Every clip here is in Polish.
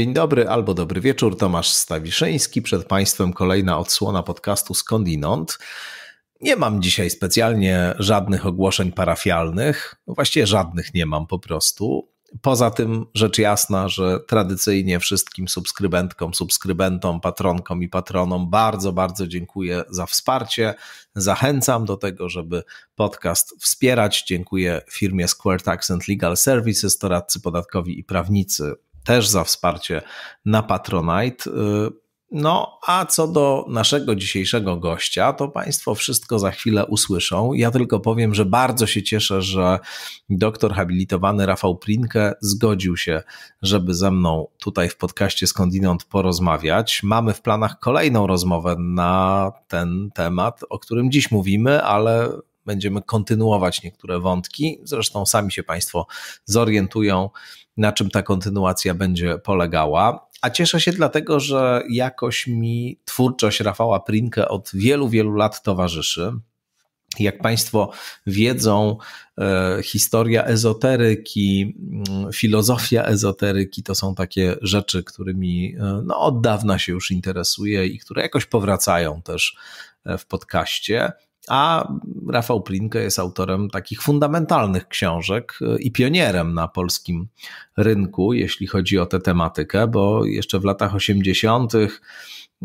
Dzień dobry albo dobry wieczór, Tomasz Stawiszyński. Przed Państwem kolejna odsłona podcastu Skądinąd. Nie mam dzisiaj specjalnie żadnych ogłoszeń parafialnych, no właściwie żadnych nie mam po prostu. Poza tym rzecz jasna, że tradycyjnie wszystkim subskrybentkom, subskrybentom, patronkom i patronom bardzo, bardzo dziękuję za wsparcie. Zachęcam do tego, żeby podcast wspierać. Dziękuję firmie Square Tax and Legal Services, doradcy podatkowi i prawnicy też za wsparcie na Patronite. Y, no, a co do naszego dzisiejszego gościa, to Państwo wszystko za chwilę usłyszą. Ja tylko powiem, że bardzo się cieszę, że doktor habilitowany Rafał Prinke zgodził się, żeby ze mną tutaj w podcaście skądinąd porozmawiać. Mamy w planach kolejną rozmowę na ten temat, o którym dziś mówimy, ale będziemy kontynuować niektóre wątki. Zresztą sami się Państwo zorientują na czym ta kontynuacja będzie polegała. A cieszę się dlatego, że jakoś mi twórczość Rafała Prinkę od wielu, wielu lat towarzyszy. Jak Państwo wiedzą, e, historia ezoteryki, mm, filozofia ezoteryki to są takie rzeczy, którymi e, no, od dawna się już interesuję i które jakoś powracają też e, w podcaście. A Rafał Plinkę jest autorem takich fundamentalnych książek y, i pionierem na polskim rynku, jeśli chodzi o tę tematykę, bo jeszcze w latach 80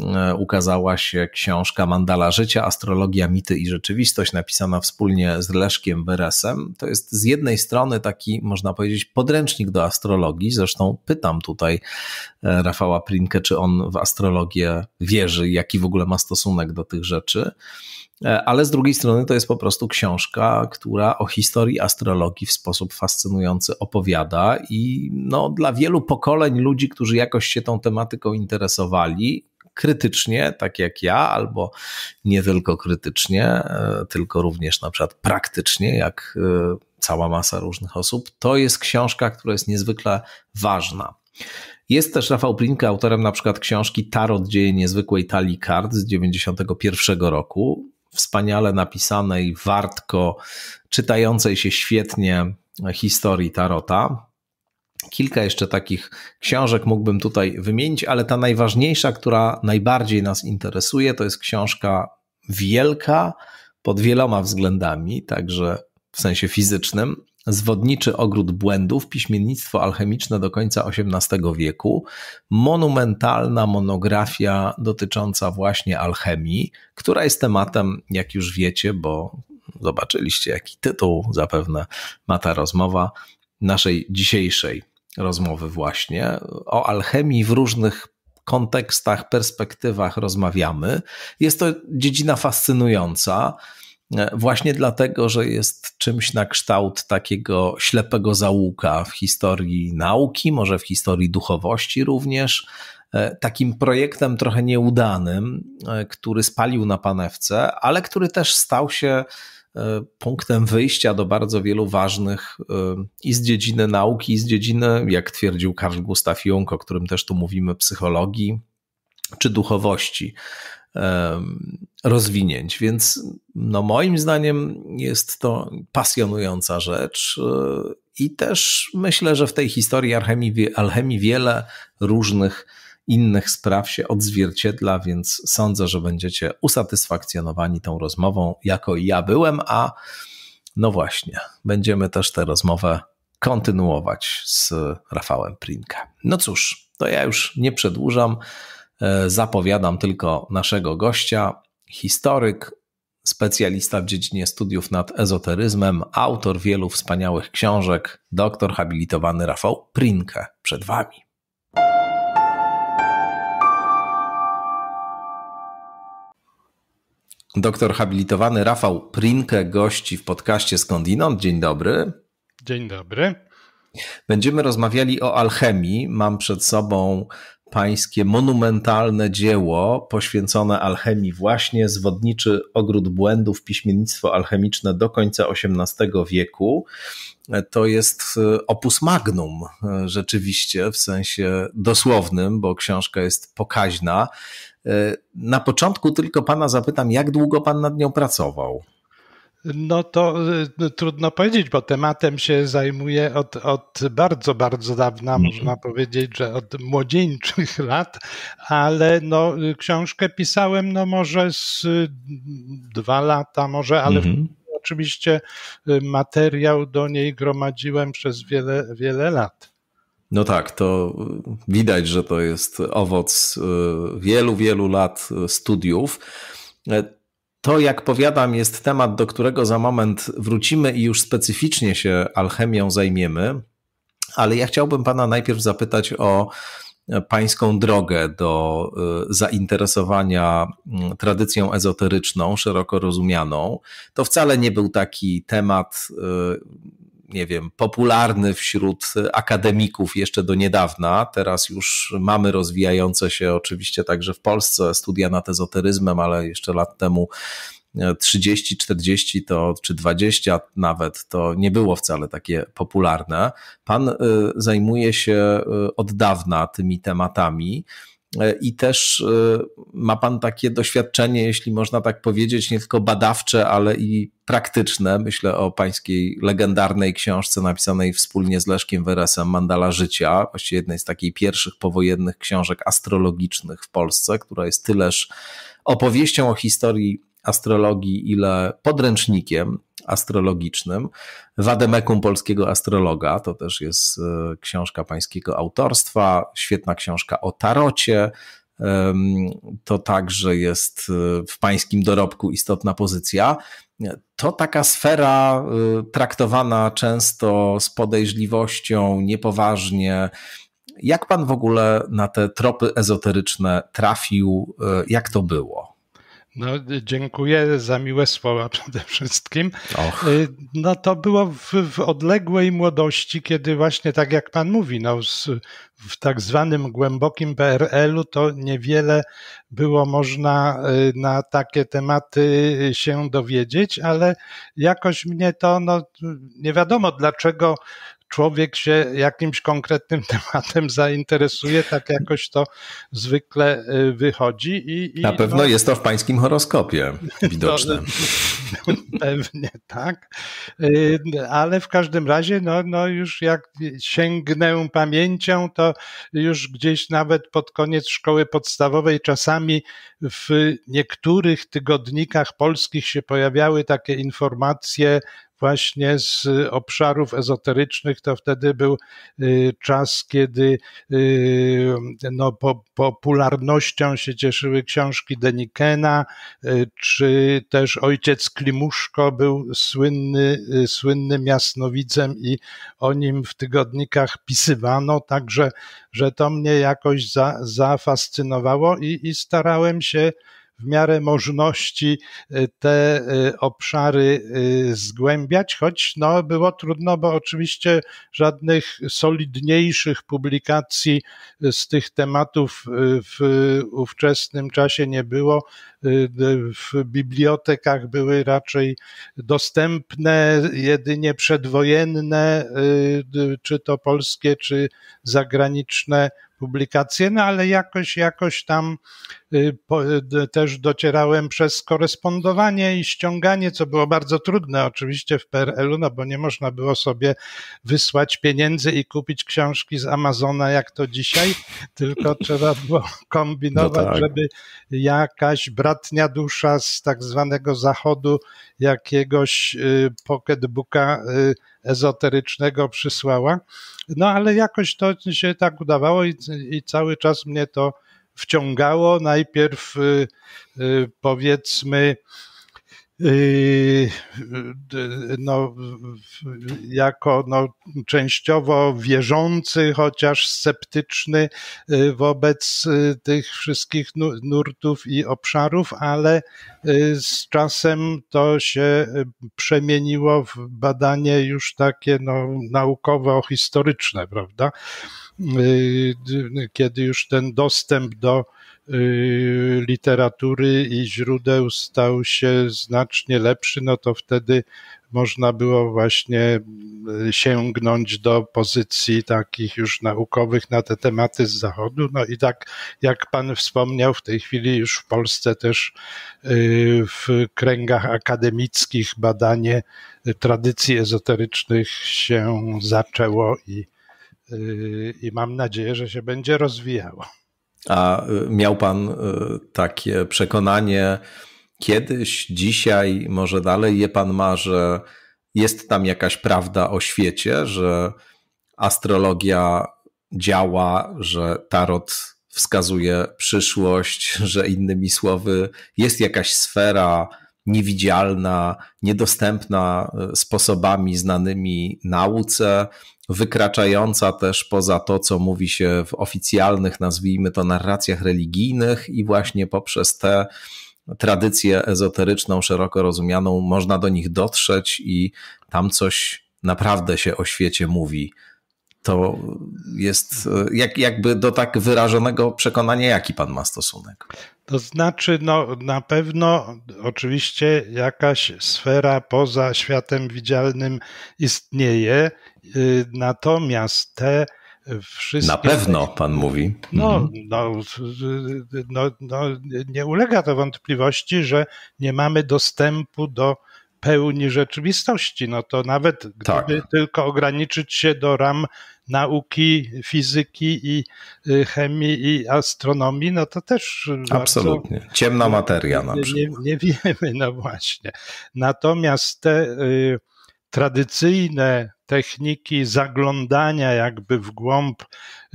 E, ukazała się książka Mandala Życia, Astrologia, Mity i Rzeczywistość, napisana wspólnie z Leszkiem Beresem. To jest z jednej strony taki, można powiedzieć, podręcznik do astrologii. Zresztą pytam tutaj e, Rafała Prinkę, czy on w astrologię wierzy, jaki w ogóle ma stosunek do tych rzeczy e, ale z drugiej strony to jest po prostu książka, która o historii astrologii w sposób fascynujący opowiada i no, dla wielu pokoleń ludzi, którzy jakoś się tą tematyką interesowali, krytycznie, tak jak ja, albo nie tylko krytycznie, e, tylko również na przykład praktycznie, jak e, cała masa różnych osób, to jest książka, która jest niezwykle ważna. Jest też Rafał Plinka, autorem na przykład książki Tarot Dzieje Niezwykłej Talii Kart z 91 roku. Wspaniale napisanej, wartko, czytającej się świetnie historii Tarota. Kilka jeszcze takich książek mógłbym tutaj wymienić, ale ta najważniejsza, która najbardziej nas interesuje, to jest książka wielka pod wieloma względami, także w sensie fizycznym. Zwodniczy ogród błędów, piśmiennictwo alchemiczne do końca XVIII wieku, monumentalna monografia dotycząca właśnie alchemii, która jest tematem, jak już wiecie, bo zobaczyliście, jaki tytuł zapewne ma ta rozmowa naszej dzisiejszej rozmowy właśnie. O alchemii w różnych kontekstach, perspektywach rozmawiamy. Jest to dziedzina fascynująca, e, właśnie dlatego, że jest czymś na kształt takiego ślepego zaułka w historii nauki, może w historii duchowości również. E, takim projektem trochę nieudanym, e, który spalił na panewce, ale który też stał się E, punktem wyjścia do bardzo wielu ważnych e, i z dziedziny nauki, i z dziedziny, jak twierdził Karl Gustav Jung, o którym też tu mówimy, psychologii czy duchowości e, rozwinięć. Więc no moim zdaniem jest to pasjonująca rzecz i też myślę, że w tej historii alchemii, alchemii wiele różnych innych spraw się odzwierciedla, więc sądzę, że będziecie usatysfakcjonowani tą rozmową, jako ja byłem, a no właśnie, będziemy też tę rozmowę kontynuować z Rafałem Prinka. No cóż, to ja już nie przedłużam. E, zapowiadam tylko naszego gościa, historyk, specjalista w dziedzinie studiów nad ezoteryzmem, autor wielu wspaniałych książek, doktor habilitowany Rafał Prinkę przed Wami. Doktor habilitowany Rafał Prinkę gości w podcaście Skądinąd. Dzień dobry. Dzień dobry. Będziemy rozmawiali o alchemii. Mam przed sobą pańskie monumentalne dzieło poświęcone alchemii właśnie, zwodniczy ogród błędów, piśmiennictwo alchemiczne do końca XVIII wieku. To jest e, opus magnum, e, rzeczywiście, w sensie dosłownym, bo książka jest pokaźna. E, na początku tylko pana zapytam, jak długo pan nad nią pracował? No to e, no, trudno powiedzieć, bo tematem się zajmuję od, od bardzo, bardzo dawna, mhm. można powiedzieć, że od młodzieńczych lat, ale no, y, książkę pisałem no może z y, dwa lata, może, ale mhm. oczywiście y, materiał do niej gromadziłem przez wiele, wiele lat. No tak, to widać, że to jest owoc y, wielu, wielu lat y, studiów. E, to, jak powiadam, jest temat, do którego za moment wrócimy i już specyficznie się alchemią zajmiemy, ale ja chciałbym Pana najpierw zapytać o e, Pańską drogę do e, zainteresowania tradycją ezoteryczną, szeroko rozumianą. To wcale nie był taki temat nie wiem, popularny wśród akademików jeszcze do niedawna. Teraz już mamy rozwijające się oczywiście także w Polsce studia nad ezoteryzmem, ale jeszcze lat temu 30, e, 40 to, czy 20 nawet, to nie było wcale takie popularne. Pan e, zajmuje się e, od dawna tymi tematami. E, i też e, ma Pan takie doświadczenie, jeśli można tak powiedzieć, nie tylko badawcze, ale i praktyczne. Myślę o Pańskiej legendarnej książce napisanej wspólnie z Leszkiem Weresem Mandala Życia, właściwie jednej z takich pierwszych powojennych książek astrologicznych w Polsce, która jest tyleż opowieścią o historii astrologii, ile podręcznikiem astrologicznym, Wademekum Polskiego Astrologa, to też jest e, książka pańskiego autorstwa, świetna książka o tarocie, to także jest e, w pańskim dorobku istotna pozycja. To taka sfera e, traktowana często z podejrzliwością, niepoważnie. Jak pan w ogóle na te tropy ezoteryczne trafił? Jak to było? No, dziękuję za miłe słowa przede wszystkim. Och. Y, no to było w, w, odległej młodości, kiedy właśnie tak jak pan mówi, no, z, w tak zwanym głębokim PRL-u to niewiele było można y, na takie tematy się dowiedzieć, ale jakoś mnie to, no nie wiadomo dlaczego człowiek się jakimś konkretnym tematem zainteresuje, tak jakoś to zwykle y, wychodzi. I, i Na pewno no, jest to w pańskim horoskopie widoczne. To, pewnie tak, y, ale w każdym razie no, no już jak sięgnę pamięcią, to już gdzieś nawet pod koniec szkoły podstawowej czasami w niektórych tygodnikach polskich się pojawiały takie informacje właśnie z obszarów ezoterycznych, to wtedy był y, czas, kiedy y, no, po, popularnością się cieszyły książki Denikena, y, czy też ojciec Klimuszko był słynny, słynnym jasnowidzem i o nim w tygodnikach pisywano, także że to mnie jakoś za, zafascynowało i, i starałem się w miarę możności y, te y, obszary y, zgłębiać, choć no, było trudno, bo oczywiście żadnych solidniejszych publikacji z tych tematów w ówczesnym czasie nie było. W bibliotekach były raczej dostępne jedynie przedwojenne, czy to polskie, czy zagraniczne publikacje, no ale jakoś, jakoś tam y, po, y, też docierałem przez korespondowanie i ściąganie, co było bardzo trudne oczywiście w PRL-u, no bo nie można było sobie wysłać pieniędzy i kupić książki z Amazona, jak to dzisiaj, tylko trzeba było kombinować, no tak. żeby jakaś bratnia dusza z tak zwanego zachodu jakiegoś y, pocketbooka ezoterycznego przysłała. No ale jakoś to się tak udawało i, i cały czas mnie to wciągało. Najpierw y, y, powiedzmy Yy, no, jako no, częściowo wierzący, chociaż sceptyczny yy, wobec yy, tych wszystkich nurtów i obszarów, ale z czasem to się przemieniło w badanie już takie no, naukowo-historyczne, prawda? Kiedy już ten dostęp do Y, literatury i źródeł stał się znacznie lepszy, no to wtedy można było właśnie y, sięgnąć do pozycji takich już naukowych na te tematy z Zachodu. No i tak, jak Pan wspomniał, w tej chwili już w Polsce też y, w kręgach akademickich badanie tradycji ezoterycznych się zaczęło i, i mam nadzieję, że się będzie rozwijało. A y, miał pan y, takie przekonanie kiedyś, dzisiaj, może dalej je pan ma, że jest tam jakaś prawda o świecie, że astrologia działa, że tarot wskazuje przyszłość, że innymi słowy jest jakaś sfera niewidzialna, niedostępna y, sposobami znanymi nauce, wykraczająca też poza to, co mówi się w oficjalnych, nazwijmy to, narracjach religijnych, i właśnie poprzez te tradycję ezoteryczną, szeroko rozumianą, można do nich dotrzeć i tam coś naprawdę się o świecie mówi. To jest jak, jakby do tak wyrażonego przekonania, jaki pan ma stosunek? To znaczy, no, na pewno oczywiście jakaś sfera poza światem widzialnym istnieje Y, natomiast te wszystkie... Na pewno, pan mówi. No, mhm. no, no, no, nie ulega to wątpliwości, że nie mamy dostępu do pełni rzeczywistości. No to nawet tak. gdyby tak. tylko ograniczyć się do ram nauki, fizyki i y, chemii i astronomii, no to też. Absolutnie. Bardzo, Ciemna materia na przykład. Nie, nie wiemy, no właśnie. Natomiast te y, tradycyjne techniki zaglądania jakby w głąb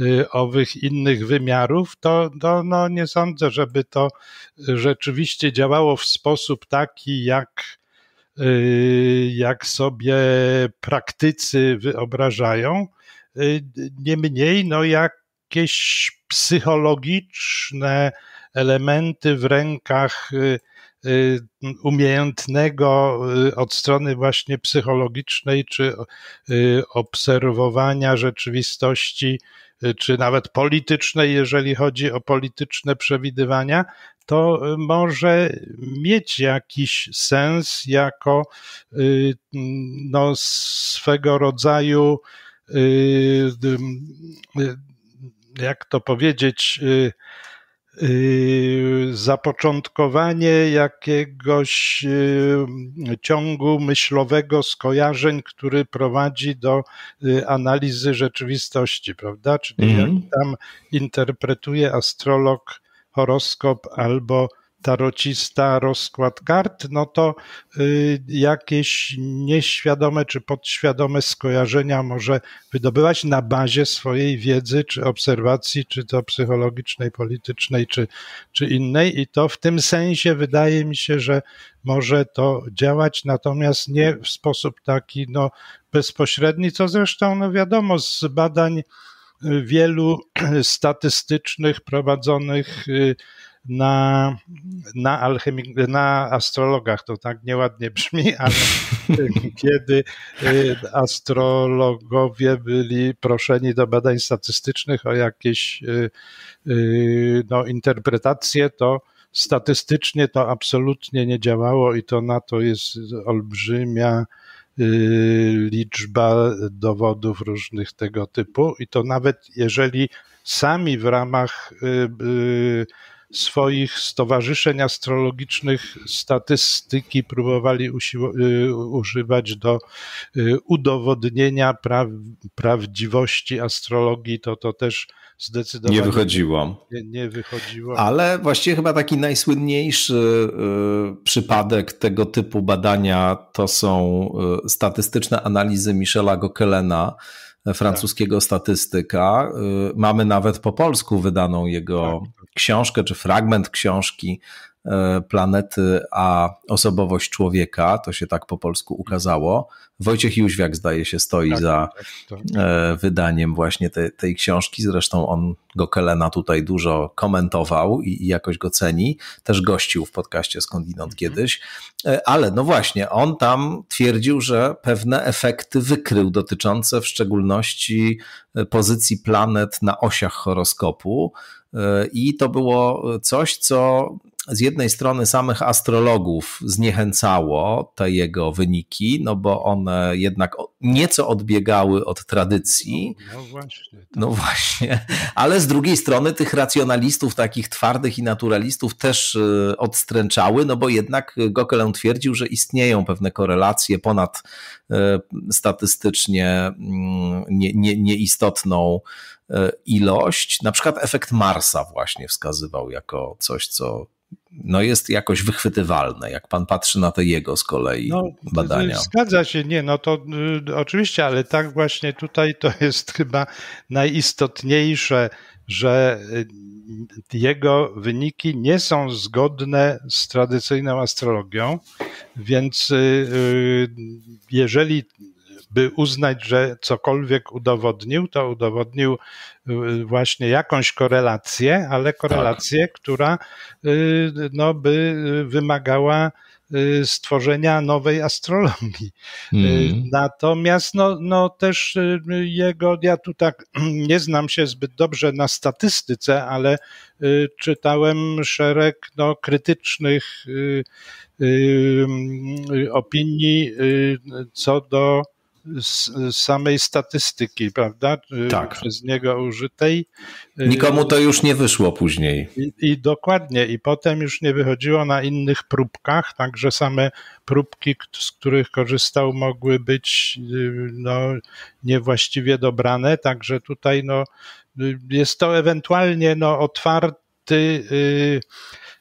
y, owych innych wymiarów, to, to no nie sądzę, żeby to y, rzeczywiście działało w sposób taki, jak, y, jak sobie praktycy wyobrażają. Niemniej, no jakieś psychologiczne, elementy w rękach y, y, umiejętnego y, od strony właśnie psychologicznej czy obserwowania rzeczywistości, czy nawet politycznej, jeżeli chodzi o polityczne przewidywania, to może mieć jakiś sens jako no, swego rodzaju, jak to powiedzieć, Yy, zapoczątkowanie jakiegoś yy, ciągu myślowego skojarzeń, który prowadzi do yy, analizy rzeczywistości, prawda? Czyli mm -hmm. jak mhm. tam interpretuje astrolog horoskop albo tarocista rozkład kart, no to y, jakieś nieświadome czy podświadome skojarzenia może wydobywać na bazie swojej wiedzy, czy obserwacji, czy to psychologicznej, politycznej, czy, czy innej. I to w tym sensie wydaje mi się, że może to działać, natomiast nie w sposób taki no, bezpośredni, co zresztą no, wiadomo z badań y, wielu statystycznych prowadzonych y, na, na, alchemik, na astrologach. To tak nieładnie brzmi, ale kiedy y, astrologowie byli proszeni do badań statystycznych o jakieś y, y, no, interpretacje, to statystycznie to absolutnie nie działało i to na to jest olbrzymia liczba dowodów różnych tego typu i to nawet jeżeli sami w ramach swoich stowarzyszeń astrologicznych statystyki próbowali y, używać do y, udowodnienia pra prawdziwości astrologii, to to też zdecydowanie nie wychodziło. Nie, nie wychodziło. Ale właściwie chyba taki najsłynniejszy y, przypadek tego typu badania to są y, statystyczne analizy Michela Gokelena, tak. francuskiego tak. statystyka. Y, mamy nawet po polsku wydaną jego tak. tak. książkę czy fragment książki E, planety a osobowość człowieka, to się tak po polsku ukazało. Wojciech Jóźwiak zdaje się stoi tak, za tak, tak e, wydaniem właśnie te, tej książki, zresztą on Gokelena tutaj dużo komentował i, i, jakoś go ceni, też gościł w podcaście skądinąd mhm. kiedyś, e, ale no właśnie, on tam twierdził, że pewne efekty wykrył dotyczące w szczególności pozycji planet na osiach horoskopu, i to było coś, co z jednej strony samych astrologów zniechęcało te jego wyniki, no bo one jednak nieco odbiegały od tradycji. No, no właśnie. Tak. No właśnie. Ale z drugiej strony tych racjonalistów, takich twardych i naturalistów też y, odstręczały, no bo jednak Gokelem twierdził, że istnieją pewne korelacje ponad y, statystycznie mm, nie, nie, nieistotną y, ilość. Na przykład efekt Marsa właśnie wskazywał jako coś, co no jest jakoś wychwytywalne, jak pan patrzy na te jego z kolei no, badania. Y, zgadza się, nie, no to y, oczywiście, ale tak właśnie tutaj to jest chyba najistotniejsze, że y, jego wyniki nie są zgodne z tradycyjną astrologią, więc y, y jeżeli by uznać, że cokolwiek udowodnił, to udowodnił y, właśnie jakąś korelację, ale korelację, tak. która y, no, by y, wymagała stworzenia nowej astrologii. Mm. Natomiast no, no też jego, ja tu tak nie znam się zbyt dobrze na statystyce, ale czytałem szereg no, krytycznych mm, opinii co do z samej statystyki, prawda? Tak. Przez niego użytej. Nikomu to już nie wyszło później. I, I, dokładnie, i potem już nie wychodziło na innych próbkach, także same próbki, z których korzystał, mogły być y, no, niewłaściwie dobrane, także tutaj no, y, jest to ewentualnie no, otwarty,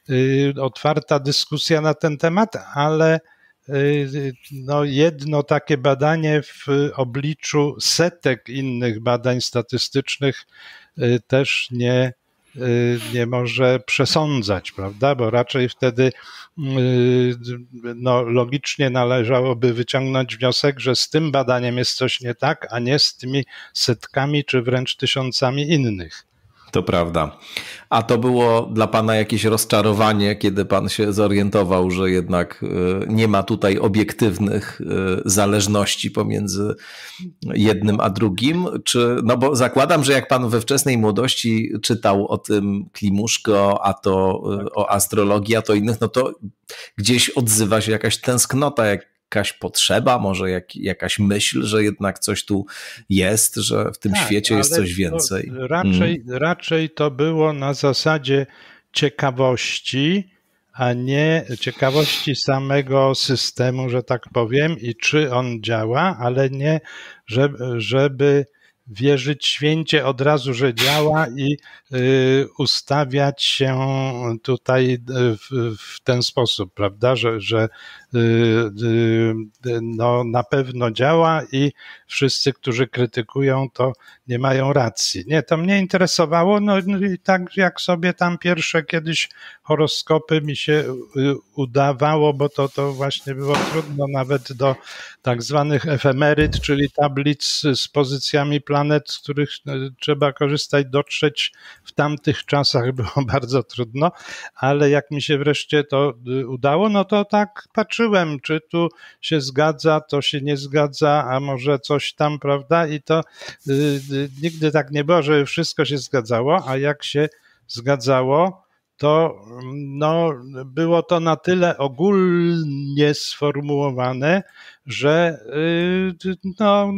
y, otwarta dyskusja na ten temat, ale no jedno takie badanie w obliczu setek innych badań statystycznych y, też nie, y, nie może przesądzać, prawda? Bo raczej wtedy y, no, logicznie należałoby wyciągnąć wniosek, że z tym badaniem jest coś nie tak, a nie z tymi setkami czy wręcz tysiącami innych. To prawda. A to było dla pana jakieś rozczarowanie, kiedy pan się zorientował, że jednak e, nie ma tutaj obiektywnych e, zależności pomiędzy jednym a drugim? Czy, no bo zakładam, że jak pan we wczesnej młodości czytał o tym Klimuszko, a to e, tak. o astrologii, a to innych, no to gdzieś odzywa się jakaś tęsknota, jak jakaś potrzeba, może jak, jakaś myśl, że jednak coś tu jest, że w tym tak, świecie jest coś więcej. To raczej, mm. raczej to było na zasadzie ciekawości, a nie ciekawości samego systemu, że tak powiem, i czy on działa, ale nie, żeby, żeby wierzyć święcie od razu, że działa i y, ustawiać się tutaj y, w, w, ten sposób, prawda, że, że Y, y, y, no, na pewno działa i wszyscy, którzy krytykują, to nie mają racji. Nie, to mnie interesowało, no, no i tak jak sobie tam pierwsze kiedyś horoskopy mi się udawało, bo to, to właśnie było trudno nawet do tak zwanych efemeryt, czyli tablic z pozycjami planet, z których trzeba korzystać, dotrzeć w tamtych czasach było bardzo trudno, ale jak mi się wreszcie to udało, no to tak patrzyłem patrzyłem, czy tu się zgadza, to się nie zgadza, a może coś tam, prawda? I to y, y, nigdy tak nie było, żeby wszystko się zgadzało, a jak się zgadzało, to no, było to na tyle ogólnie sformułowane, że y, no,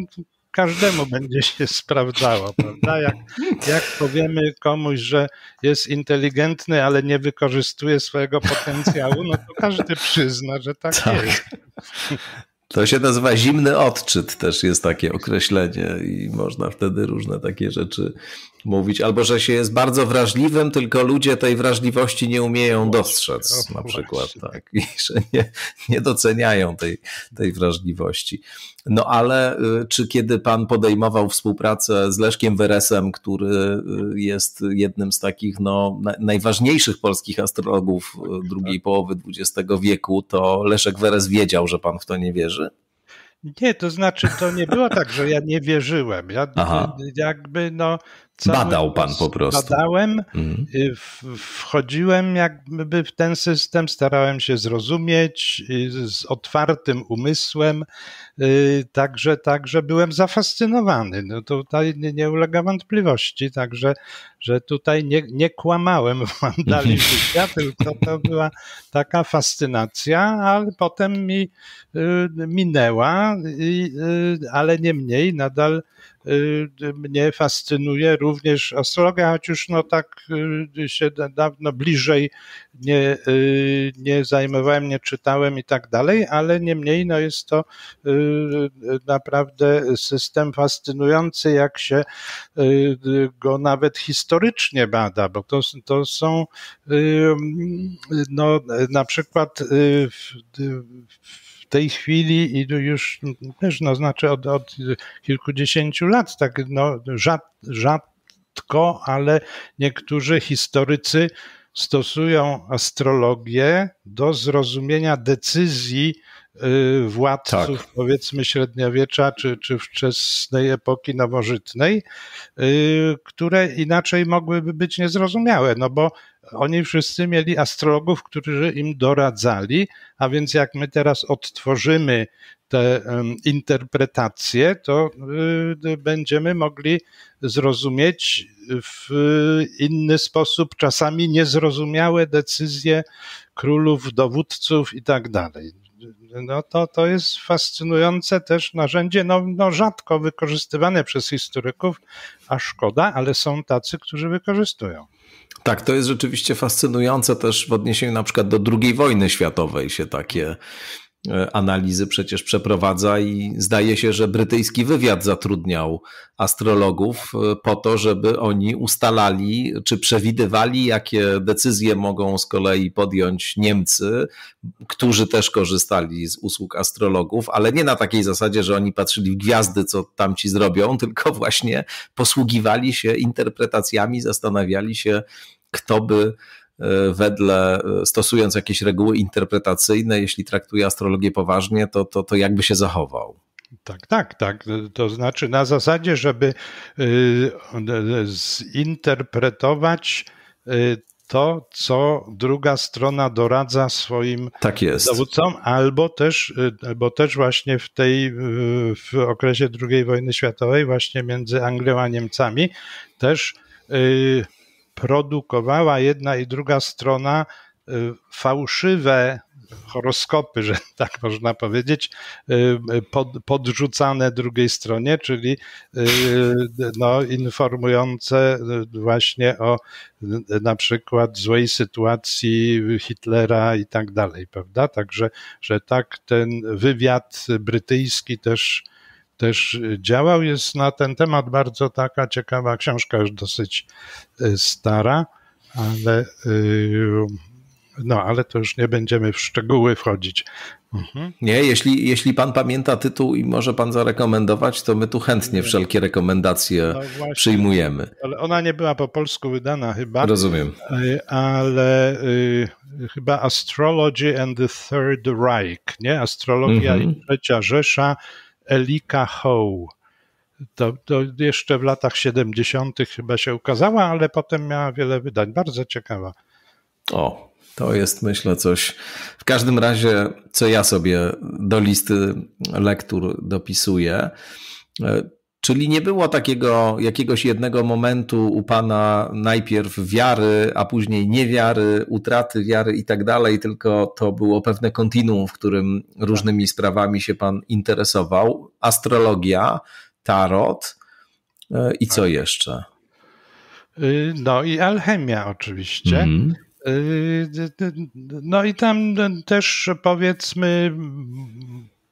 każdemu będzie się sprawdzało, prawda? Jak, jak powiemy komuś, że jest inteligentny, ale nie wykorzystuje swojego potencjału, no to każdy przyzna, że tak, tak. jest. To się nazywa zimny odczyt, też jest takie określenie i można wtedy różne takie rzeczy mówić. Albo, że się jest bardzo wrażliwym, tylko ludzie tej wrażliwości nie umieją dostrzec no, na przykład. Tak. I że nie, nie doceniają tej, tej wrażliwości. No ale y, czy kiedy pan podejmował współpracę z Leszkiem Weresem, który y, jest jednym z takich no, najważniejszych polskich astrologów y, drugiej tak. połowy XX wieku, to Leszek Weres wiedział, że pan w to nie wierzy? Nie, to znaczy to nie było tak, że ja nie wierzyłem. Ja Aha. jakby no, Badał pan po prostu. Badałem, mhm. Y, wchodziłem jakby w ten system, starałem się zrozumieć y, z otwartym umysłem, y, także, także byłem zafascynowany. No tutaj nie, nie ulega wątpliwości, także że tutaj nie, nie kłamałem wam dalej życia, tylko to była taka fascynacja, ale potem mi minęła, ale nie mniej nadal Y, mnie fascynuje również astrologia, choć już no tak y, się dawno bliżej nie, y, nie zajmowałem, nie czytałem i tak dalej, ale niemniej no jest to naprawdę system fascynujący, jak się go nawet historycznie bada, bo to, to są no, na przykład w, w tej chwili i już mm, też no, znaczy od, od kilkudziesięciu lat, tak no, rzad, rzadko, ale niektórzy historycy stosują astrologię do zrozumienia decyzji Y, władców, tak. powiedzmy, średniowiecza czy, czy wczesnej epoki nowożytnej, y, które inaczej mogłyby być niezrozumiałe, no bo oni wszyscy mieli astrologów, którzy im doradzali, a więc jak my teraz odtworzymy te interpretacje, to y, będziemy mogli zrozumieć w inny sposób czasami niezrozumiałe decyzje królów, dowódców i tak dalej no to, to jest fascynujące też narzędzie, no, no rzadko wykorzystywane przez historyków, a szkoda, ale są tacy, którzy wykorzystują. Tak, to jest rzeczywiście fascynujące też w odniesieniu na przykład do II wojny światowej się takie E, analizy przecież przeprowadza i zdaje się, że brytyjski wywiad zatrudniał astrologów e, po to, żeby oni ustalali czy przewidywali, jakie decyzje mogą z kolei podjąć Niemcy, którzy też korzystali z usług astrologów, ale nie na takiej zasadzie, że oni patrzyli w gwiazdy, co tamci zrobią, tylko właśnie posługiwali się interpretacjami, zastanawiali się, kto by E, wedle, e, stosując jakieś reguły interpretacyjne, jeśli traktuje astrologię poważnie, to, to, to jakby się zachował. Tak, tak, tak. To znaczy na zasadzie, żeby y, e, zinterpretować y, to, co druga strona doradza swoim tak dowódcom, albo też, y, bo też właśnie w tej, w okresie II wojny światowej, właśnie między Anglią a Niemcami, też produkowała jedna i druga strona y, fałszywe horoskopy, że tak można powiedzieć, y, y, pod, podrzucane drugiej stronie, czyli no, informujące właśnie o na przykład złej sytuacji Hitlera i tak dalej, prawda? Także, że tak ten wywiad brytyjski też też działał. Jest na ten temat bardzo taka ciekawa książka, już dosyć y, stara, ale, y, no, ale to już nie będziemy w szczegóły wchodzić. Mhm. Nie, jeśli, jeśli pan pamięta tytuł i może pan zarekomendować, to my tu chętnie wszelkie rekomendacje no właśnie, przyjmujemy. Ale ona nie była po polsku wydana chyba. Rozumiem. Y, ale y, chyba Astrology and the Third Reich, nie? Astrologia mhm. i Trzecia Rzesza Elika Howe. To, to, jeszcze w latach 70. chyba się ukazała, ale potem miała wiele wydań. Bardzo ciekawa. O, to jest myślę coś. W każdym razie, co ja sobie do listy lektur dopisuję, Czyli nie było takiego jakiegoś jednego momentu u pana najpierw wiary, a później niewiary, utraty wiary i tak dalej, tylko to było pewne kontinuum, w którym różnymi sprawami się pan interesował. Astrologia, tarot e, i co tak. jeszcze? Y, no i alchemia oczywiście. Mm. No i tam też powiedzmy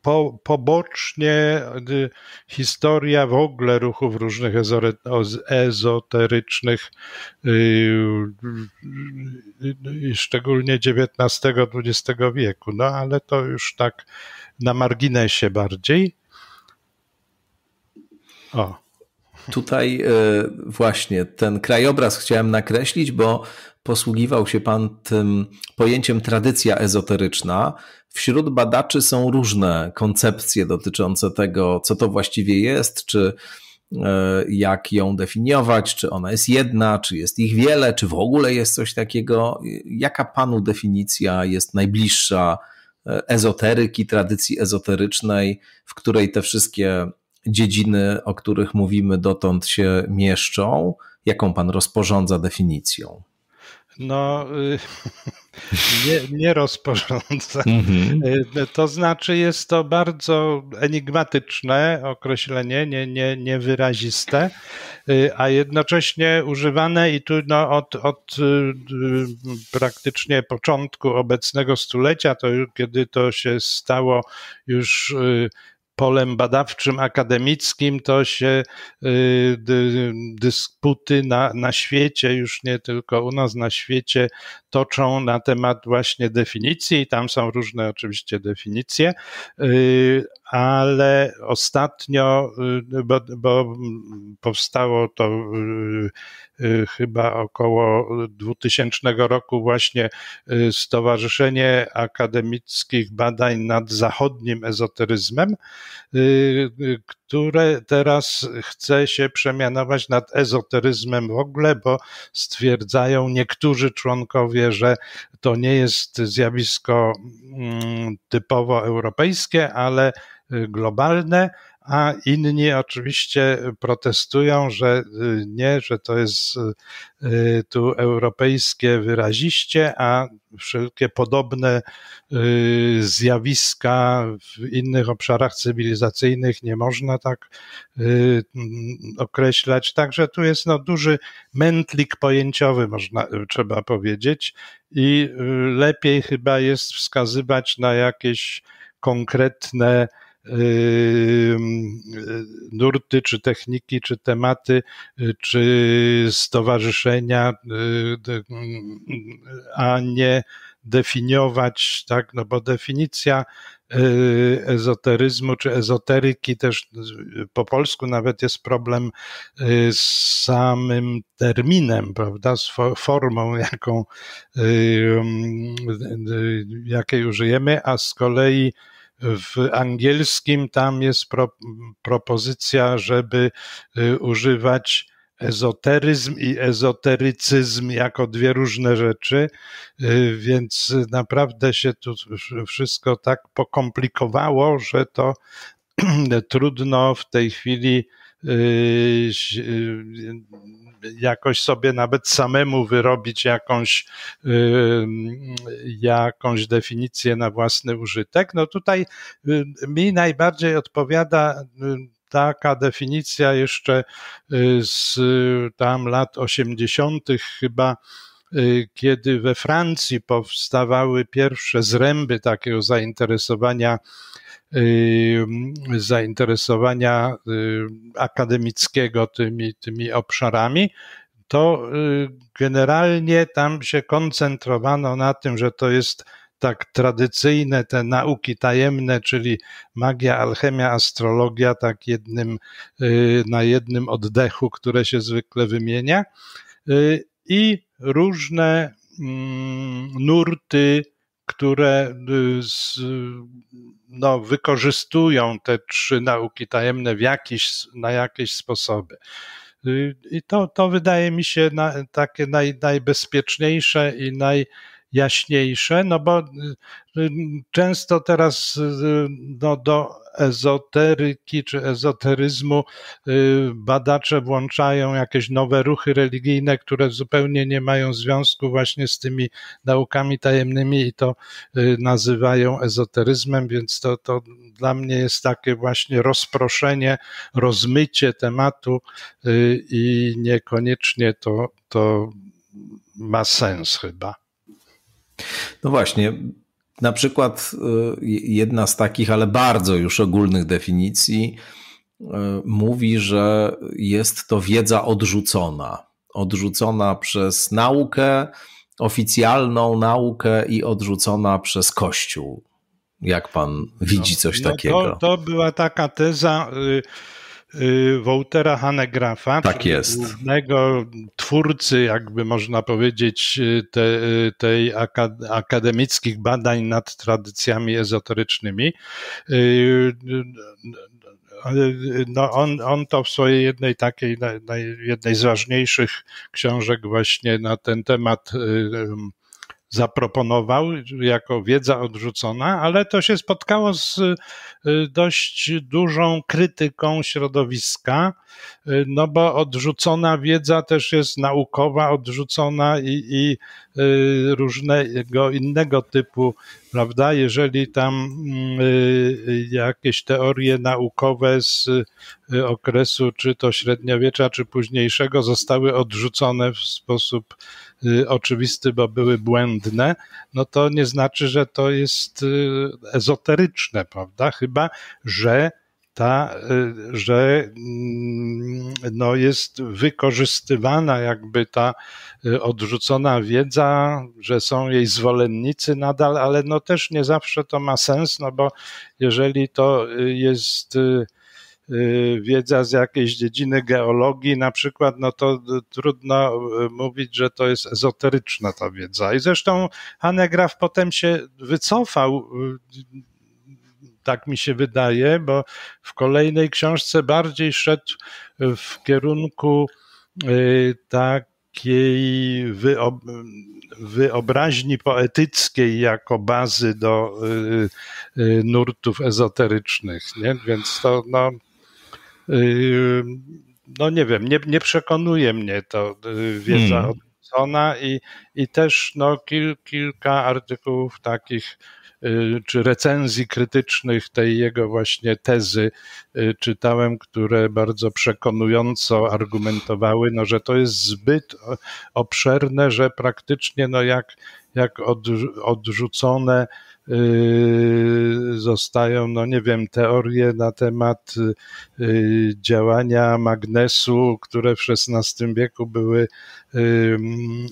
po, pobocznie historia w ogóle ruchów różnych ezoterycznych, y, y, y, szczególnie XIX-XX wieku. No ale to już tak na marginesie bardziej. O. Tutaj e, właśnie ten krajobraz chciałem nakreślić, bo posługiwał się Pan tym pojęciem tradycja ezoteryczna. Wśród badaczy są różne koncepcje dotyczące tego, co to właściwie jest, czy e, jak ją definiować, czy ona jest jedna, czy jest ich wiele, czy w ogóle jest coś takiego. Jaka Panu definicja jest najbliższa e, ezoteryki, tradycji ezoterycznej, w której te wszystkie dziedziny, o których mówimy dotąd się mieszczą? Jaką pan rozporządza definicją? No, y, nie, nie rozporządza. Mhm. Y, to znaczy, jest to bardzo enigmatyczne określenie, nie, nie, niewyraziste, y, a jednocześnie używane i tu no, od, od praktycznie początku obecnego stulecia, to kiedy to się stało już polem badawczym, akademickim, to się y, dysputy na, na świecie, już nie tylko u nas, na świecie toczą na temat właśnie definicji i tam są różne oczywiście definicje, y, ale ostatnio, y, bo, bo powstało to y, y, chyba około 2000 roku właśnie Stowarzyszenie Akademickich Badań nad Zachodnim Ezoteryzmem, które teraz chce się przemianować nad ezoteryzmem w ogóle, bo stwierdzają niektórzy członkowie, że to nie jest zjawisko mm, typowo europejskie, ale y, globalne a inni oczywiście protestują, że y, nie, że to jest y, tu europejskie wyraziście, a wszelkie podobne y, zjawiska w innych obszarach cywilizacyjnych nie można tak mm, określać. Także tu jest no duży mętlik pojęciowy, można, trzeba powiedzieć, i lepiej chyba jest wskazywać na jakieś konkretne nurty, czy techniki, czy tematy, czy stowarzyszenia, y, y, y, a nie definiować, tak, no bo definicja ezoteryzmu czy ezoteryki też po polsku nawet jest problem z samym terminem, prawda, z formą, jaką, jakiej użyjemy, a z kolei w angielskim tam jest pro, propozycja, żeby y, używać ezoteryzm i ezoterycyzm jako dwie różne rzeczy, y, więc naprawdę się tu wszystko tak pokomplikowało, że to trudno w tej chwili Y, y, jakoś sobie nawet samemu wyrobić jakąś, y, jakąś definicję na własny użytek. No tutaj mi najbardziej odpowiada taka definicja jeszcze z tam lat 80. chyba Y, kiedy we Francji powstawały pierwsze zręby takiego zainteresowania, y, zainteresowania y, akademickiego tymi, tymi obszarami, to generalnie tam się koncentrowano na tym, że to jest tak tradycyjne te nauki tajemne, czyli magia, alchemia, astrologia, tak jednym, na jednym oddechu, które się zwykle wymienia i różne mm, nurty, które y, z, no, wykorzystują te trzy nauki tajemne w jakiś, na jakieś sposoby. Y, I to, to wydaje mi się na, takie naj, najbezpieczniejsze i naj, jaśniejsze, no bo y, y, często teraz y, no, do ezoteryki czy ezoteryzmu badacze włączają jakieś nowe ruchy religijne, które zupełnie nie mają związku właśnie z tymi naukami tajemnymi i to nazywają ezoteryzmem, więc to, to dla mnie jest takie właśnie rozproszenie, rozmycie tematu i niekoniecznie to, to ma sens chyba. No właśnie. Na przykład y, jedna z takich, ale bardzo już ogólnych definicji y, mówi, że jest to wiedza odrzucona. Odrzucona przez naukę, oficjalną naukę i odrzucona przez Kościół. Jak pan widzi no, coś no, no takiego? To, to była taka teza. Y, Y, Woutera Hanegrafa, tak głównego twórcy, jakby można powiedzieć, y, te, y, tej akademickich badań nad tradycjami ezoterycznymi. No on, on to w swojej jednej takiej, jednej z ważniejszych książek właśnie na ten temat zaproponował jako wiedza odrzucona, ale to się spotkało z y, dość dużą krytyką środowiska Y, no bo odrzucona wiedza też jest naukowa, odrzucona i, i y, różnego innego typu, prawda? Jeżeli tam mm, y, jakieś teorie naukowe z okresu czy to średniowiecza, czy późniejszego zostały odrzucone w sposób oczywisty, bo były błędne, no to nie znaczy, że to jest ezoteryczne, prawda? Chyba, że Y, że mm, no jest wykorzystywana jakby ta y, odrzucona wiedza, że są jej zwolennicy nadal, ale no też nie zawsze to ma sens, no bo jeżeli to y, jest wiedza z jakiejś dziedziny geologii na przykład, no to trudno mówić, że to jest ezoteryczna ta wiedza. I zresztą Hanegraf potem się wycofał tak mi się wydaje, bo w kolejnej książce bardziej szedł w kierunku y, takiej wyobraźni poetyckiej jako bazy do y, y, nurtów ezoterycznych. Nie? Więc to no, no nie wiem, nie, nie przekonuje mnie to wiedza hmm. od i, i też no, kil, kilka artykułów takich Y, czy recenzji krytycznych tej jego właśnie tezy y, czytałem, które bardzo przekonująco argumentowały, no, że to jest zbyt obszerne, że praktycznie no, jak, jak od, odrzucone y, zostają, no nie wiem, teorie na temat działania magnesu, które w XVI wieku były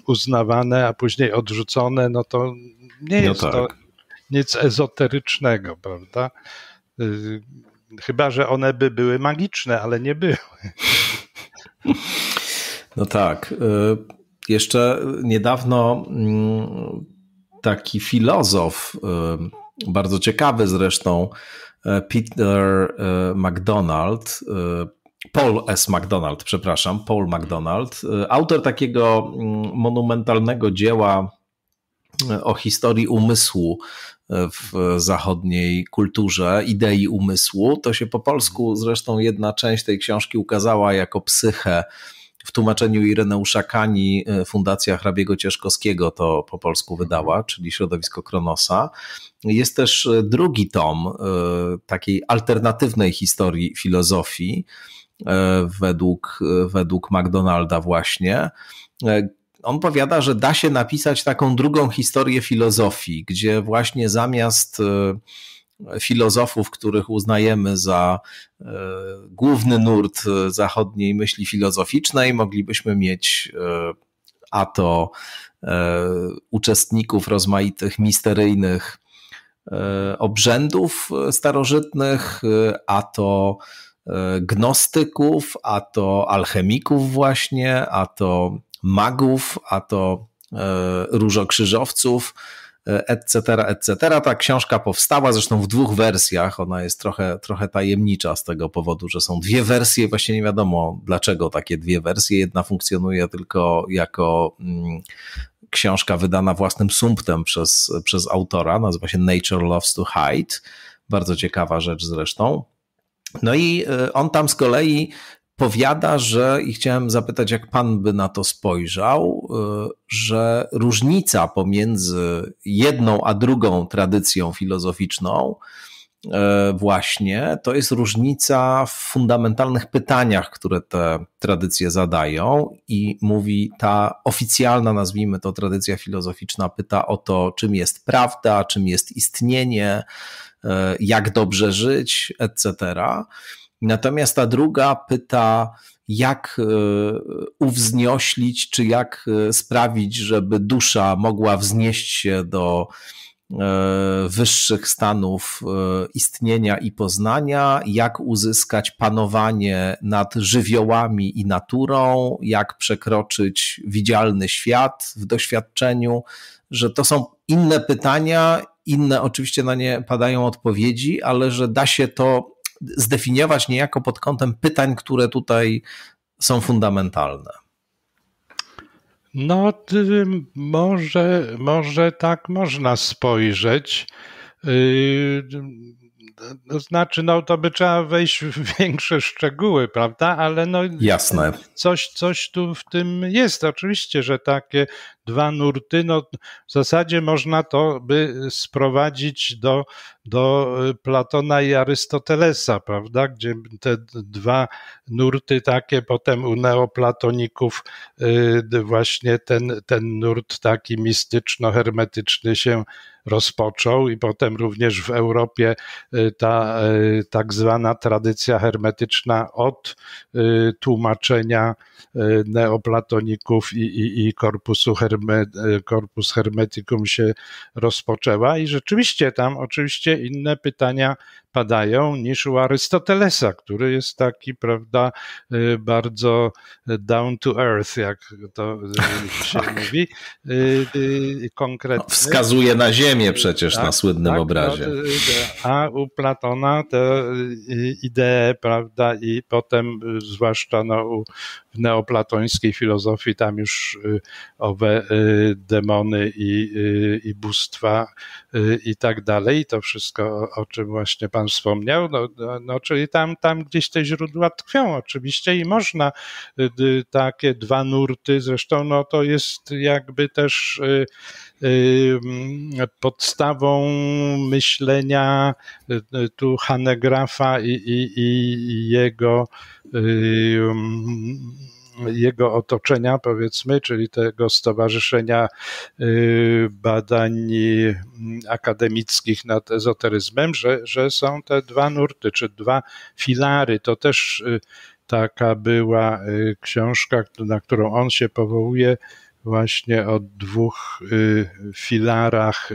uznawane, a później odrzucone, no to nie no jest no tak. to nic ezoterycznego, prawda? Y, chyba, że one by były magiczne, ale nie były. No tak. Y, jeszcze niedawno mm, taki filozof, y, bardzo ciekawy zresztą, Peter MacDonald, Paul S. MacDonald, przepraszam, Paul MacDonald, autor takiego mm, monumentalnego dzieła o historii umysłu w zachodniej kulturze, idei umysłu. To się po polsku zresztą jedna część tej książki ukazała jako psychę. W tłumaczeniu Ireneusza Kani e, Fundacja Hrabiego Cieszkowskiego to po polsku wydała, czyli Środowisko Kronosa. Jest też e, drugi tom e, takiej alternatywnej historii filozofii według, według McDonalda właśnie, on powiada, że da się napisać taką drugą historię filozofii, gdzie właśnie zamiast e, filozofów, których uznajemy za e, główny nurt e, zachodniej myśli filozoficznej, moglibyśmy mieć a to uczestników rozmaitych misteryjnych obrzędów starożytnych, a to gnostyków, a to alchemików właśnie, a to magów, a to e, różokrzyżowców, etc., etc. Ta książka powstała zresztą w dwóch wersjach. Ona jest trochę, trochę tajemnicza z tego powodu, że są dwie wersje. Właśnie nie wiadomo, dlaczego takie dwie wersje. Jedna funkcjonuje tylko jako mm, książka wydana własnym sumptem przez, przez autora. Nazywa się Nature Loves to Hide. Bardzo ciekawa rzecz zresztą. No i e, on tam z kolei powiada, że i chciałem zapytać, jak pan by na to spojrzał, y, że różnica pomiędzy jedną a drugą tradycją filozoficzną y, właśnie to jest różnica w fundamentalnych pytaniach, które te tradycje zadają i mówi ta oficjalna, nazwijmy to tradycja filozoficzna, pyta o to, czym jest prawda, czym jest istnienie, y, jak dobrze żyć, etc Natomiast ta druga pyta, jak e, uwznioślić, czy jak e, sprawić, żeby dusza mogła wznieść się do e, wyższych stanów istnienia i poznania, jak uzyskać panowanie nad żywiołami i naturą, jak przekroczyć widzialny świat w doświadczeniu, że to są inne pytania, inne oczywiście na nie padają odpowiedzi, ale że da się to zdefiniować niejako pod kątem pytań, które tutaj są fundamentalne. No, może, może tak można spojrzeć. Yy, to znaczy, no to by trzeba wejść w większe szczegóły, prawda? Ale no. Jasne. Coś, coś tu w tym jest. Oczywiście, że takie dwa nurty, no w zasadzie można to by sprowadzić do, do y, Platona i Arystotelesa, prawda, gdzie te dwa nurty takie potem u neoplatoników y, właśnie ten, ten nurt taki mistyczno-hermetyczny się rozpoczął i potem również w Europie y, ta tak zwana tradycja hermetyczna od tłumaczenia neoplatoników i, i, i korpusu hermetycznego E, korpus Corpus Hermeticum się rozpoczęła i rzeczywiście tam oczywiście inne pytania padają niż u Arystotelesa, który jest taki, prawda, y, bardzo down to earth, jak to y, się tak. mówi, y, no, wskazuje na ziemię przecież tak, na słynnym tak, obrazie. No, a u Platona te idee, prawda, i potem zwłaszcza no, u, w neoplatońskiej filozofii tam już owe demony i, i bóstwa i tak dalej. I to wszystko, o czym właśnie pan wspomniał, no, no, no, czyli tam, tam gdzieś te źródła tkwią oczywiście i można y, y, takie dwa nurty, zresztą no, to jest jakby też y, mm, podstawą myślenia tu Hanegrafa i, i, i jego mm, jego otoczenia, powiedzmy, czyli tego Stowarzyszenia y, Badań y, Akademickich nad Ezoteryzmem, że, że są te dwa nurty, czy dwa filary. To też y, taka była książka, na którą on się powołuje, właśnie o dwóch filarach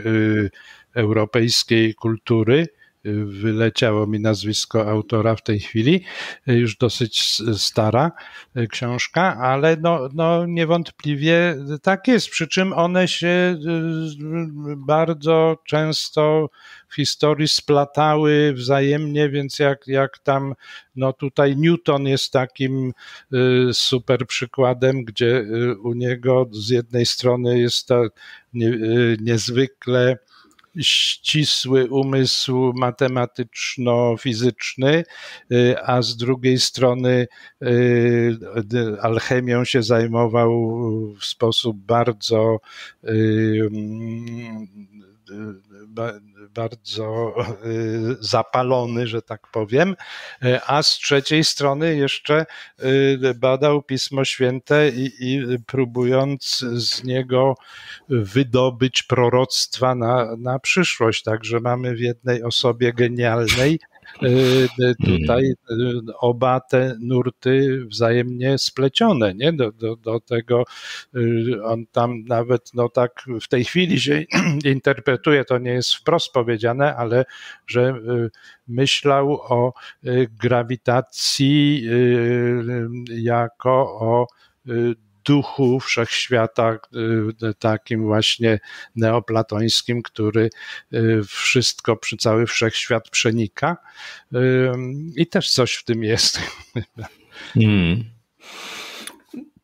europejskiej kultury wyleciało mi nazwisko autora w tej chwili, już dosyć stara e, książka, ale no, no niewątpliwie tak jest. Przy czym one się e, bardzo często w historii splatały wzajemnie, więc jak, jak tam, no tutaj Newton jest takim e, super przykładem, gdzie u niego z jednej strony jest to niezwykle ścisły umysł matematyczno-fizyczny, y, a z drugiej strony y, alchemią się zajmował w sposób bardzo y, mm, bardzo y, zapalony, że tak powiem, a z trzeciej strony jeszcze y, badał Pismo Święte i, i próbując z niego wydobyć proroctwa na, na przyszłość. Także mamy w jednej osobie genialnej Y, y, mm. tutaj y, oba te nurty wzajemnie splecione, nie? Do, do, do tego on tam nawet no tak w tej chwili się interpretuje, to nie jest wprost powiedziane, ale że myślał o grawitacji jako o duchu wszechświata, y, takim właśnie neoplatońskim, który y, wszystko przy cały wszechświat przenika. Y, I też coś w tym jest. Hmm.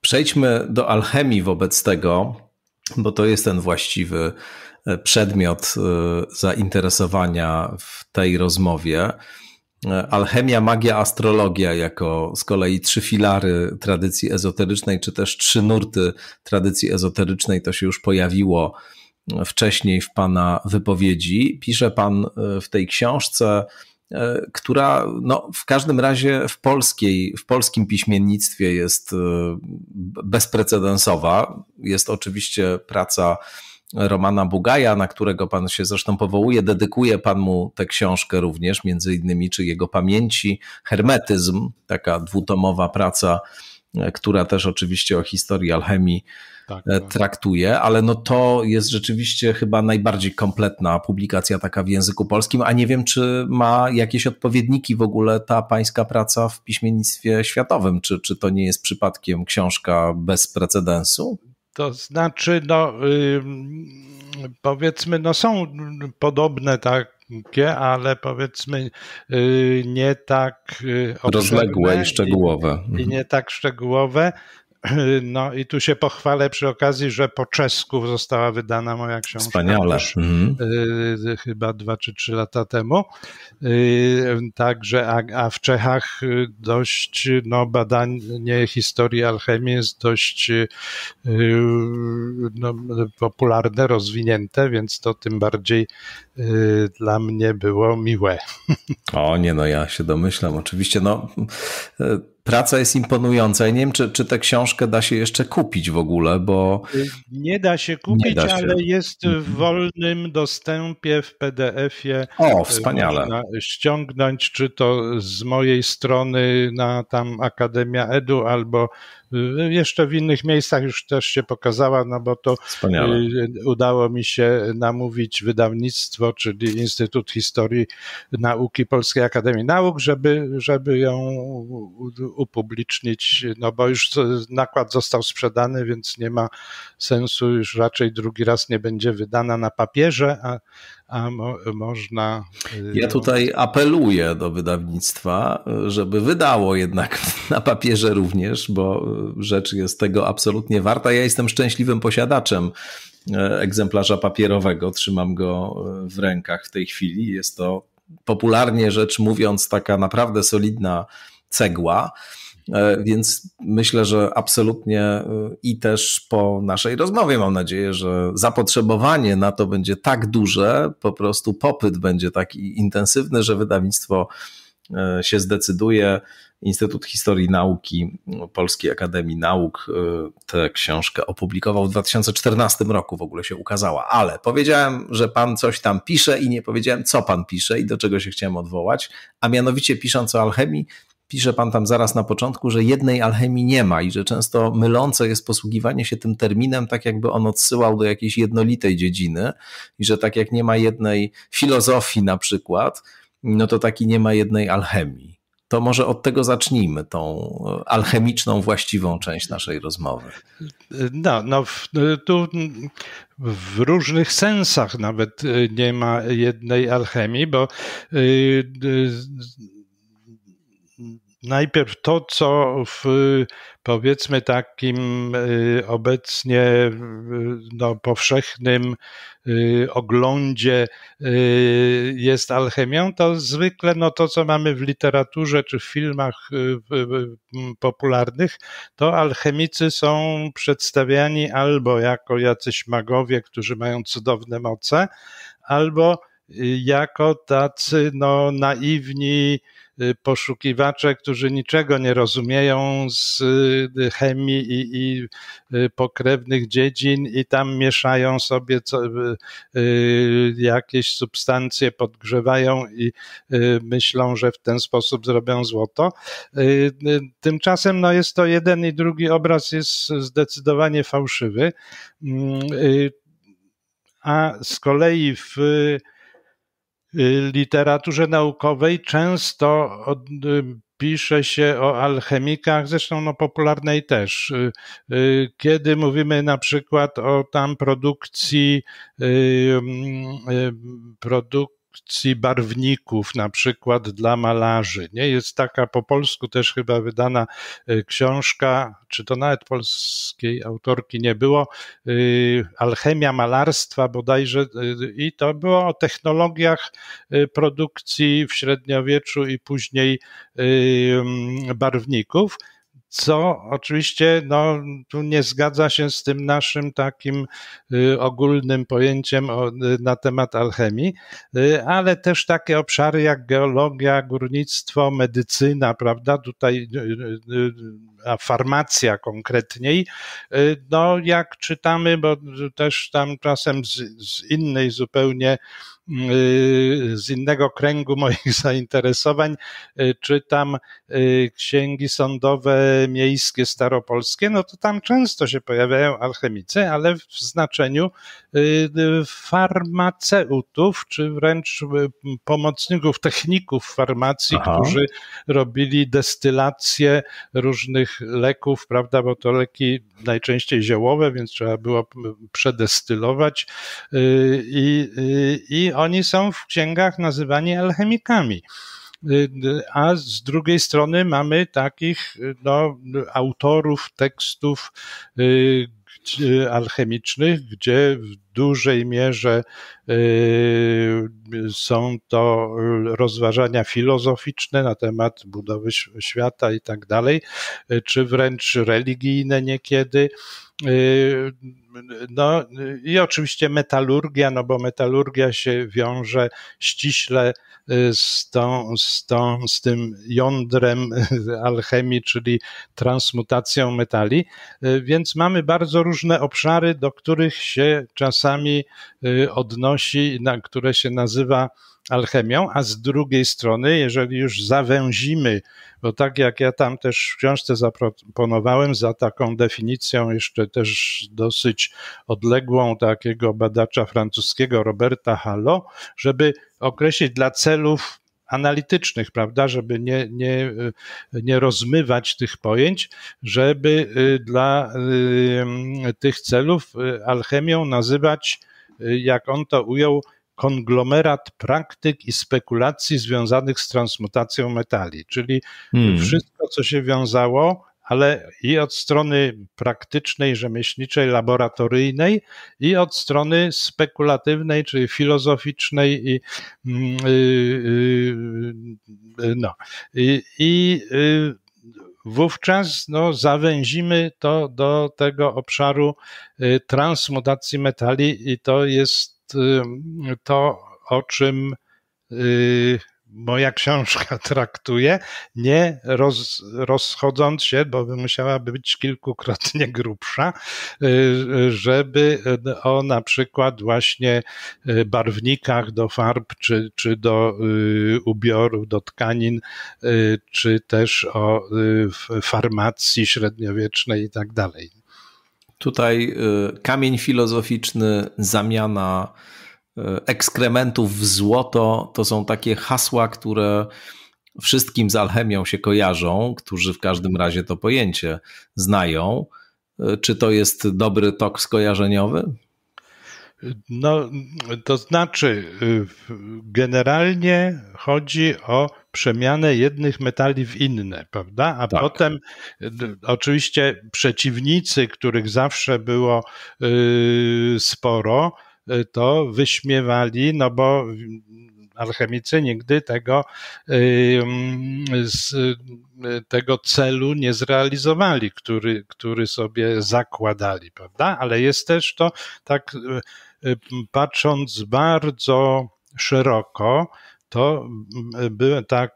Przejdźmy do alchemii wobec tego, bo to jest ten właściwy e, przedmiot e, zainteresowania w tej rozmowie. E, alchemia, magia, astrologia jako z kolei trzy filary tradycji ezoterycznej, czy też trzy nurty tradycji ezoterycznej, to się już pojawiło wcześniej w Pana wypowiedzi. Pisze Pan e, w tej książce, e, która no, w każdym razie w, polskiej, w polskim piśmiennictwie jest bezprecedensowa. Jest oczywiście praca Romana Bugaja, na którego pan się zresztą powołuje. Dedykuje pan mu tę książkę również, między innymi, czy jego pamięci. Hermetyzm, taka dwutomowa praca, e, która też oczywiście o historii alchemii tak, e, tak. traktuje, ale no to jest rzeczywiście chyba najbardziej kompletna publikacja taka w języku polskim, a nie wiem, czy ma jakieś odpowiedniki w ogóle ta pańska praca w piśmiennictwie światowym, czy, czy to nie jest przypadkiem książka bez precedensu? To znaczy, no, powiedzmy, no są podobne takie, ale powiedzmy y, nie tak y, rozległe i szczegółowe. I, mhm. nie tak szczegółowe. No i tu się pochwalę przy okazji, że po czesku została wydana moja książka. Wspaniale. mhm. Y, y, chyba dwa czy trzy lata temu. Y, także, a, a w Czechach dość, no badanie historii alchemii jest dość no, popularne, rozwinięte, więc to tym bardziej dla mnie było miłe. O nie, no ja się domyślam. Oczywiście, no praca jest imponująca. Ja nie wiem, czy, czy tę książkę da się jeszcze kupić w ogóle, bo. Nie da się kupić, da się. ale jest w mhm. wolnym dostępie w PDF-ie. O, e, wspaniale. Można ściągnąć, czy to z mojej strony na tam Akademia Edu, albo jeszcze w innych miejscach już też się pokazała, no bo to Wspaniale. Y, udało mi się namówić wydawnictwo, czyli Instytut Historii Nauki Polskiej Akademii Nauk, żeby, żeby ją upublicznić, no bo już nakład został sprzedany, więc nie ma sensu, już raczej drugi raz nie będzie wydana na papierze, a a mo można. Y, ja tutaj no, apeluję do wydawnictwa, żeby wydało jednak na papierze również, bo y, rzecz jest tego absolutnie warta. Ja jestem szczęśliwym posiadaczem y, egzemplarza papierowego, trzymam go w rękach w tej chwili. Jest to popularnie rzecz mówiąc taka naprawdę solidna cegła. E, więc myślę, że absolutnie e, i też po naszej rozmowie mam nadzieję, że zapotrzebowanie na to będzie tak duże, po prostu popyt będzie taki intensywny, że wydawnictwo e, się zdecyduje. Instytut Historii Nauki no, Polskiej Akademii Nauk tę książkę opublikował w 2014 roku, w ogóle się ukazała, ale powiedziałem, że pan coś tam pisze i nie powiedziałem, co pan pisze i do czego się chciałem odwołać, a mianowicie pisząc o alchemii, Pisze pan tam zaraz na początku, że jednej alchemii nie ma i że często mylące jest posługiwanie się tym terminem, tak jakby on odsyłał do jakiejś jednolitej dziedziny i że tak jak nie ma jednej filozofii na przykład, no to taki nie ma jednej alchemii. To może od tego zacznijmy, tą e, alchemiczną, właściwą część naszej rozmowy. No, no, no tu w różnych sensach nawet e, nie ma jednej alchemii, bo e, najpierw to, co w powiedzmy takim y, obecnie no, powszechnym y, oglądzie y, jest alchemią, to zwykle no, to, co mamy w literaturze czy w filmach popularnych, to alchemicy są przedstawiani albo jako jacyś magowie, którzy mają cudowne moce, albo jako tacy no, naiwni, Y, poszukiwacze, którzy niczego nie rozumieją z y, chemii i, i y, pokrewnych dziedzin i tam mieszają sobie co, jakieś substancje, podgrzewają i myślą, że w ten sposób zrobią złoto. Tymczasem no, jest to jeden i drugi obraz jest zdecydowanie fałszywy. Mm, a z kolei w Y, literaturze naukowej często od, y, pisze się o alchemikach, zresztą no popularnej też. Y, kiedy mówimy na przykład o tam produkcji, mm, produk produkcji barwników, na przykład dla malarzy. Nie jest taka po polsku też chyba wydana y, książka, czy to nawet polskiej autorki nie było, y, Alchemia malarstwa bodajże, y, i to było o technologiach produkcji w średniowieczu i później mm, barwników co oczywiście no, tu nie zgadza się z tym naszym takim y, ogólnym pojęciem y, na temat alchemii, y, ale też takie obszary jak geologia, górnictwo, medycyna, prawda, tutaj a farmacja konkretniej, no jak czytamy, bo też tam czasem z, z innej zupełnie Y, z innego kręgu moich zainteresowań y, czytam y, księgi sądowe miejskie, staropolskie, no to tam często się pojawiają alchemicy, ale w znaczeniu farmaceutów, czy wręcz pomocników, techników farmacji, Aha. którzy robili destylację różnych leków, prawda, bo to leki najczęściej ziołowe, więc trzeba było przedestylować i, i, i oni są w księgach nazywani alchemikami. Y, y, a z drugiej strony mamy takich y, no, autorów tekstów alchemicznych, gdzie dużej mierze y, są to rozważania filozoficzne na temat budowy świata i tak dalej, czy wręcz religijne niekiedy. Y, no i oczywiście metalurgia, no bo metalurgia się wiąże ściśle y, z, tą, z, tą, z tym jądrem alchemii, czyli transmutacją metali. Więc mamy bardzo różne obszary, do których się czasami czasami y, odnosi, na które się nazywa alchemią, a z drugiej strony, jeżeli już zawęzimy, bo tak jak ja tam też w książce zaproponowałem, za taką definicją jeszcze też dosyć odległą takiego badacza francuskiego Roberta Halo, żeby określić dla celów analitycznych, prawda, żeby nie, nie, e, nie rozmywać tych pojęć, żeby e, dla e, tych celów alchemią nazywać, jak on to ujął, konglomerat praktyk i spekulacji związanych z transmutacją metali, czyli hmm. wszystko, co się wiązało ale i od strony praktycznej, rzemieślniczej, laboratoryjnej, i od strony spekulatywnej, czyli filozoficznej i mm, y, y, y, no. I, i wówczas no, zawęzimy to do tego obszaru transmutacji metali i to jest to, o czym moja książka traktuje, nie roz, rozchodząc się, bo by musiała być kilkukrotnie grubsza, y, y, żeby y, o na przykład właśnie barwnikach do farb, czy, czy do ubiorów, do tkanin, czy też o farmacji średniowiecznej i tak dalej. Tutaj kamień filozoficzny, zamiana E, ekskrementów w złoto to są takie hasła, które wszystkim z alchemią się kojarzą, którzy w każdym razie to pojęcie znają. E, czy to jest dobry tok skojarzeniowy? No, to znaczy, y, generalnie chodzi o przemianę jednych metali w inne, prawda? A tak. potem oczywiście przeciwnicy, których zawsze było y, sporo, Y, to wyśmiewali, no bo alchemicy nigdy tego, y, tego celu nie zrealizowali, który, który sobie zakładali, prawda? Ale jest też to tak y, patrząc bardzo szeroko, to byłem tak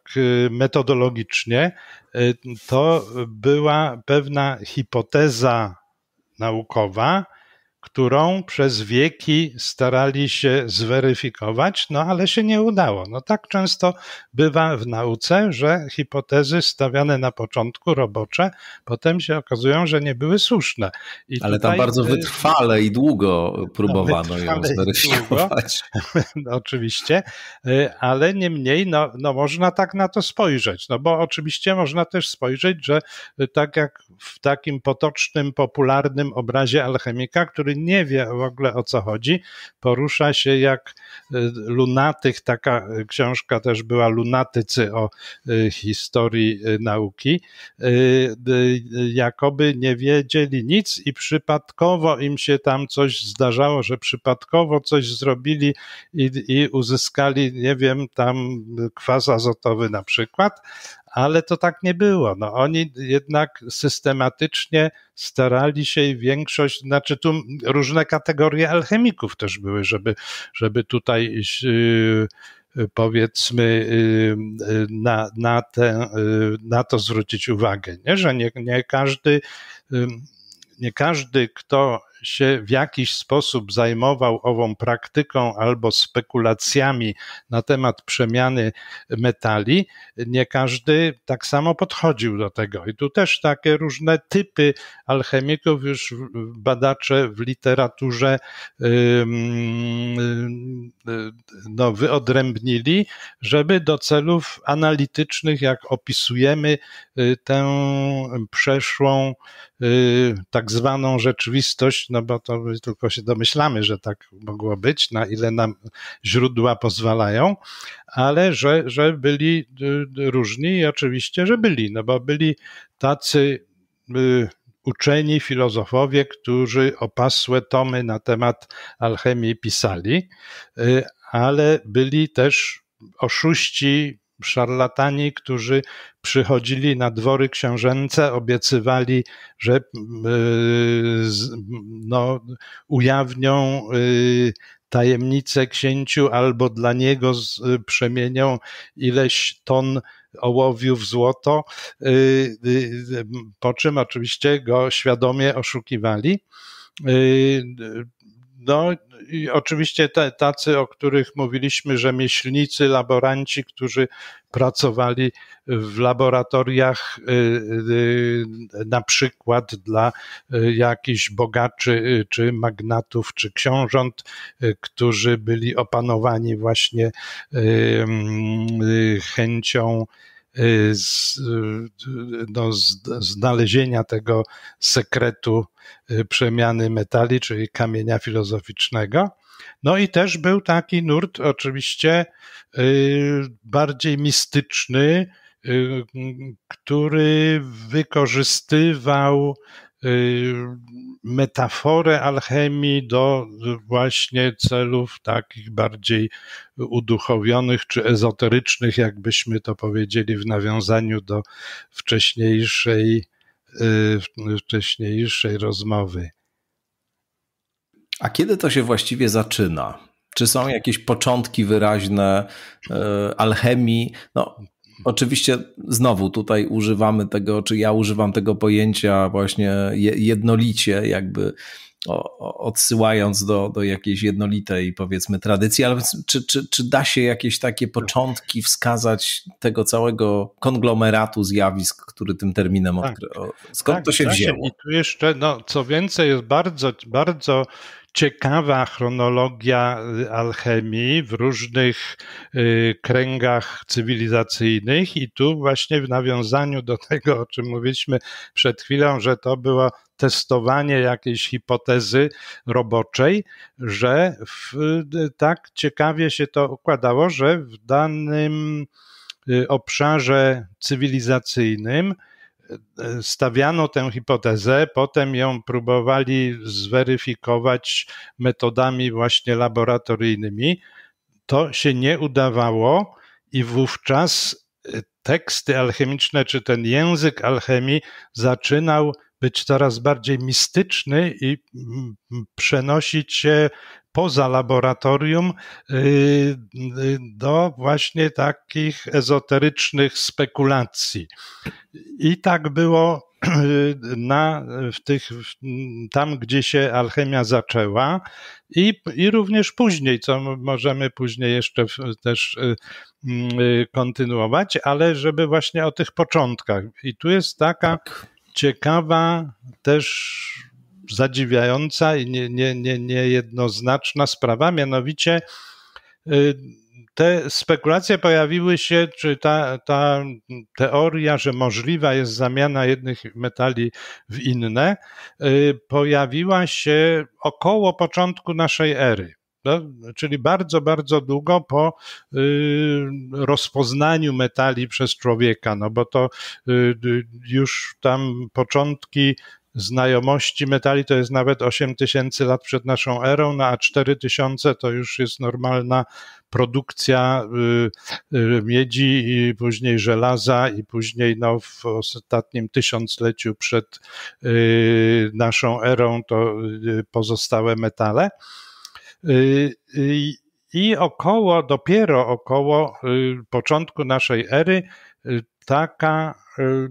metodologicznie, to była pewna hipoteza naukowa, którą przez wieki starali się zweryfikować, no ale się nie udało. No tak często bywa w nauce, że hipotezy stawiane na początku robocze potem się okazują, że nie były słuszne. I ale tutaj, tam bardzo y, wytrwale i długo próbowano no, ją zweryfikować. no, oczywiście, y, ale niemniej no, no można tak na to spojrzeć, no bo oczywiście można też spojrzeć, że y, tak jak w takim potocznym, popularnym obrazie alchemika, który który nie wie w ogóle o co chodzi, porusza się jak e, lunatyk. Taka e, książka też była Lunatycy o e, historii nauki. Jakoby nie wiedzieli nic i przypadkowo im się tam coś zdarzało, że przypadkowo coś zrobili i, i uzyskali, nie wiem, tam kwas azotowy na przykład, ale to tak nie było. No, oni jednak systematycznie starali się i większość, znaczy tu różne kategorie alchemików też były, żeby, żeby tutaj yy, powiedzmy yy, na, na, te, yy, na to zwrócić uwagę, nie? że nie, nie każdy nie każdy, kto się w jakiś sposób zajmował ową praktyką albo spekulacjami na temat przemiany metali, nie każdy tak samo podchodził do tego. I tu też takie różne typy alchemików już badacze w literaturze y, y, no, wyodrębnili, żeby do celów analitycznych, jak opisujemy y, tę przeszłą tak zwaną rzeczywistość, no bo to tylko się domyślamy, że tak mogło być, na ile nam źródła pozwalają, ale że, że byli y, y, różni i oczywiście, że byli, no bo byli tacy y, uczeni, filozofowie, którzy opasłe tomy na temat alchemii pisali, ale byli też oszuści, szarlatani, którzy przychodzili na dwory książęce, obiecywali, że y, no, ujawnią y, tajemnicę księciu albo dla niego przemienią ileś ton ołowiu w złoto, y, po czym oczywiście go świadomie oszukiwali no i oczywiście te, tacy, o których mówiliśmy, rzemieślnicy, laboranci, którzy pracowali w laboratoriach y, y, y, na przykład dla jakichś bogaczy, czy magnatów, czy książąt, którzy byli opanowani właśnie mm, chęcią Y, z, y, no, znalezienia tego sekretu y, przemiany metali, czyli kamienia filozoficznego. No i też był taki nurt, oczywiście bardziej mistyczny, który wykorzystywał Y, metaforę alchemii do właśnie celów takich bardziej uduchowionych czy ezoterycznych, jakbyśmy to powiedzieli w nawiązaniu do wcześniejszej, y, wcześniejszej rozmowy. A kiedy to się właściwie zaczyna? Czy są jakieś początki wyraźne y, alchemii? No, Oczywiście znowu tutaj używamy tego, czy ja używam tego pojęcia właśnie jednolicie, jakby odsyłając do, do jakiejś jednolitej, powiedzmy, tradycji, ale czy, czy, czy da się jakieś takie początki wskazać tego całego konglomeratu zjawisk, który tym terminem tak. odkrył? Skąd tak, to się tak, wzięło? I tu jeszcze, no, co więcej, jest bardzo, bardzo ciekawa chronologia y, alchemii w różnych y, kręgach cywilizacyjnych, i tu właśnie w nawiązaniu do tego, o czym mówiliśmy przed chwilą, że to było testowanie jakiejś hipotezy roboczej, że w, y, tak ciekawie się to układało, że w danym obszarze cywilizacyjnym, E, stawiano tę hipotezę, potem ją próbowali zweryfikować metodami właśnie laboratoryjnymi. To się nie udawało i wówczas e, teksty alchemiczne, czy ten język alchemii zaczynał być coraz bardziej mistyczny i przenosić się poza laboratorium y, y, do właśnie takich ezoterycznych spekulacji. I tak było y, na, w tych, tam, gdzie się alchemia zaczęła, i, i również później, co możemy później jeszcze też mm, kontynuować, ale żeby właśnie o tych początkach. I tu jest taka tak. ciekawa też zadziwiająca i niejednoznaczna nie, nie, nie jednoznaczna sprawa, mianowicie y, te spekulacje pojawiły się, czy ta, ta teoria, że możliwa jest zamiana jednych metali w inne, y, pojawiła się około początku naszej ery. No, czyli bardzo, bardzo długo po y, rozpoznaniu metali przez człowieka, no bo to y, y już tam początki znajomości metali to jest nawet 8 tysięcy lat przed naszą erą, no a 4 tysiące to już jest normalna produkcja y, y, miedzi i później żelaza i później no, w ostatnim tysiącleciu przed y, naszą erą to pozostałe metale. I około, dopiero około początku naszej ery taka y,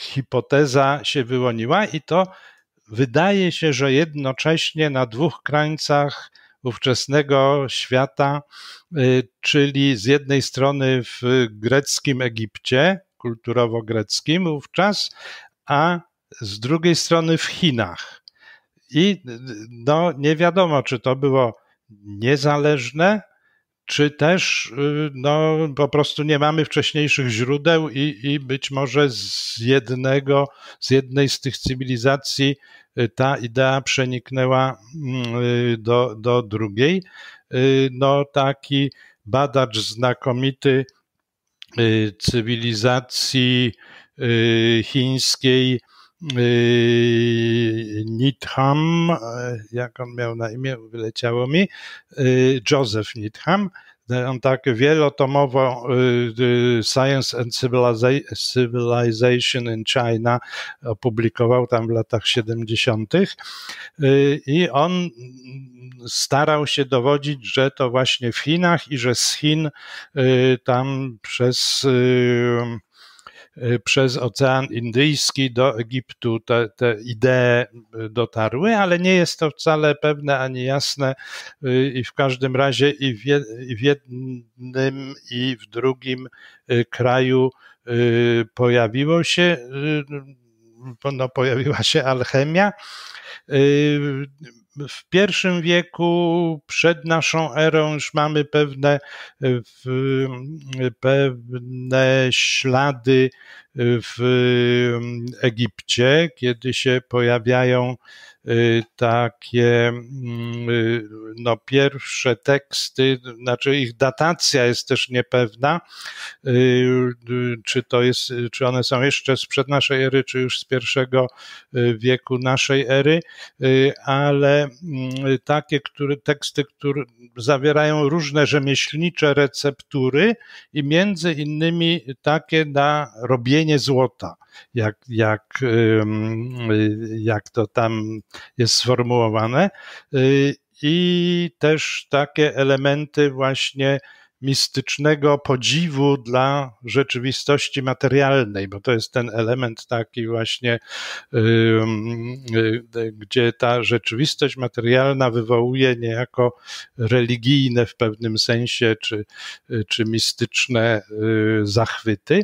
hipoteza się wyłoniła i to wydaje się, że jednocześnie na dwóch krańcach ówczesnego świata, y, czyli z jednej strony w greckim Egipcie, kulturowo-greckim wówczas, a z drugiej strony w Chinach. I y, no, nie wiadomo, czy to było niezależne czy też y, no, po prostu nie mamy wcześniejszych źródeł i, i być może z jednego, z jednej z tych cywilizacji y, ta idea przeniknęła mm, y, do, do drugiej. No, taki badacz znakomity cywilizacji chińskiej Yy, Needham, e, jak on miał na imię, wyleciało mi, yy, Joseph Needham, e, on tak wielotomowo e, Science and Civilization in China opublikował tam w latach 70. Yy, I on starał się dowodzić, że to właśnie w Chinach i że z Chin tam przez Y, przez Ocean Indyjski do Egiptu te, te idee y, dotarły, ale nie jest to wcale pewne ani jasne y, i w każdym razie i w, jed, i w jednym i w drugim kraju pojawiło się, no, pojawiła się alchemia w pierwszym wieku przed naszą erą już mamy pewne, e, e, pewne ślady w Egipcie, kiedy się pojawiają y, takie mm, y, no, pierwsze teksty, znaczy ich datacja jest też niepewna, y, czy, to jest, czy one są jeszcze sprzed naszej ery, czy już z pierwszego wieku naszej ery, ale mm, takie które, teksty, które zawierają różne rzemieślnicze receptury i między innymi takie na robienie kamienie złota, jak, jak, y, jak to tam jest sformułowane, y, i też takie elementy właśnie mistycznego podziwu dla rzeczywistości materialnej, bo to jest ten element taki właśnie, y, gdzie ta rzeczywistość materialna wywołuje niejako religijne w pewnym sensie czy, czy mistyczne zachwyty.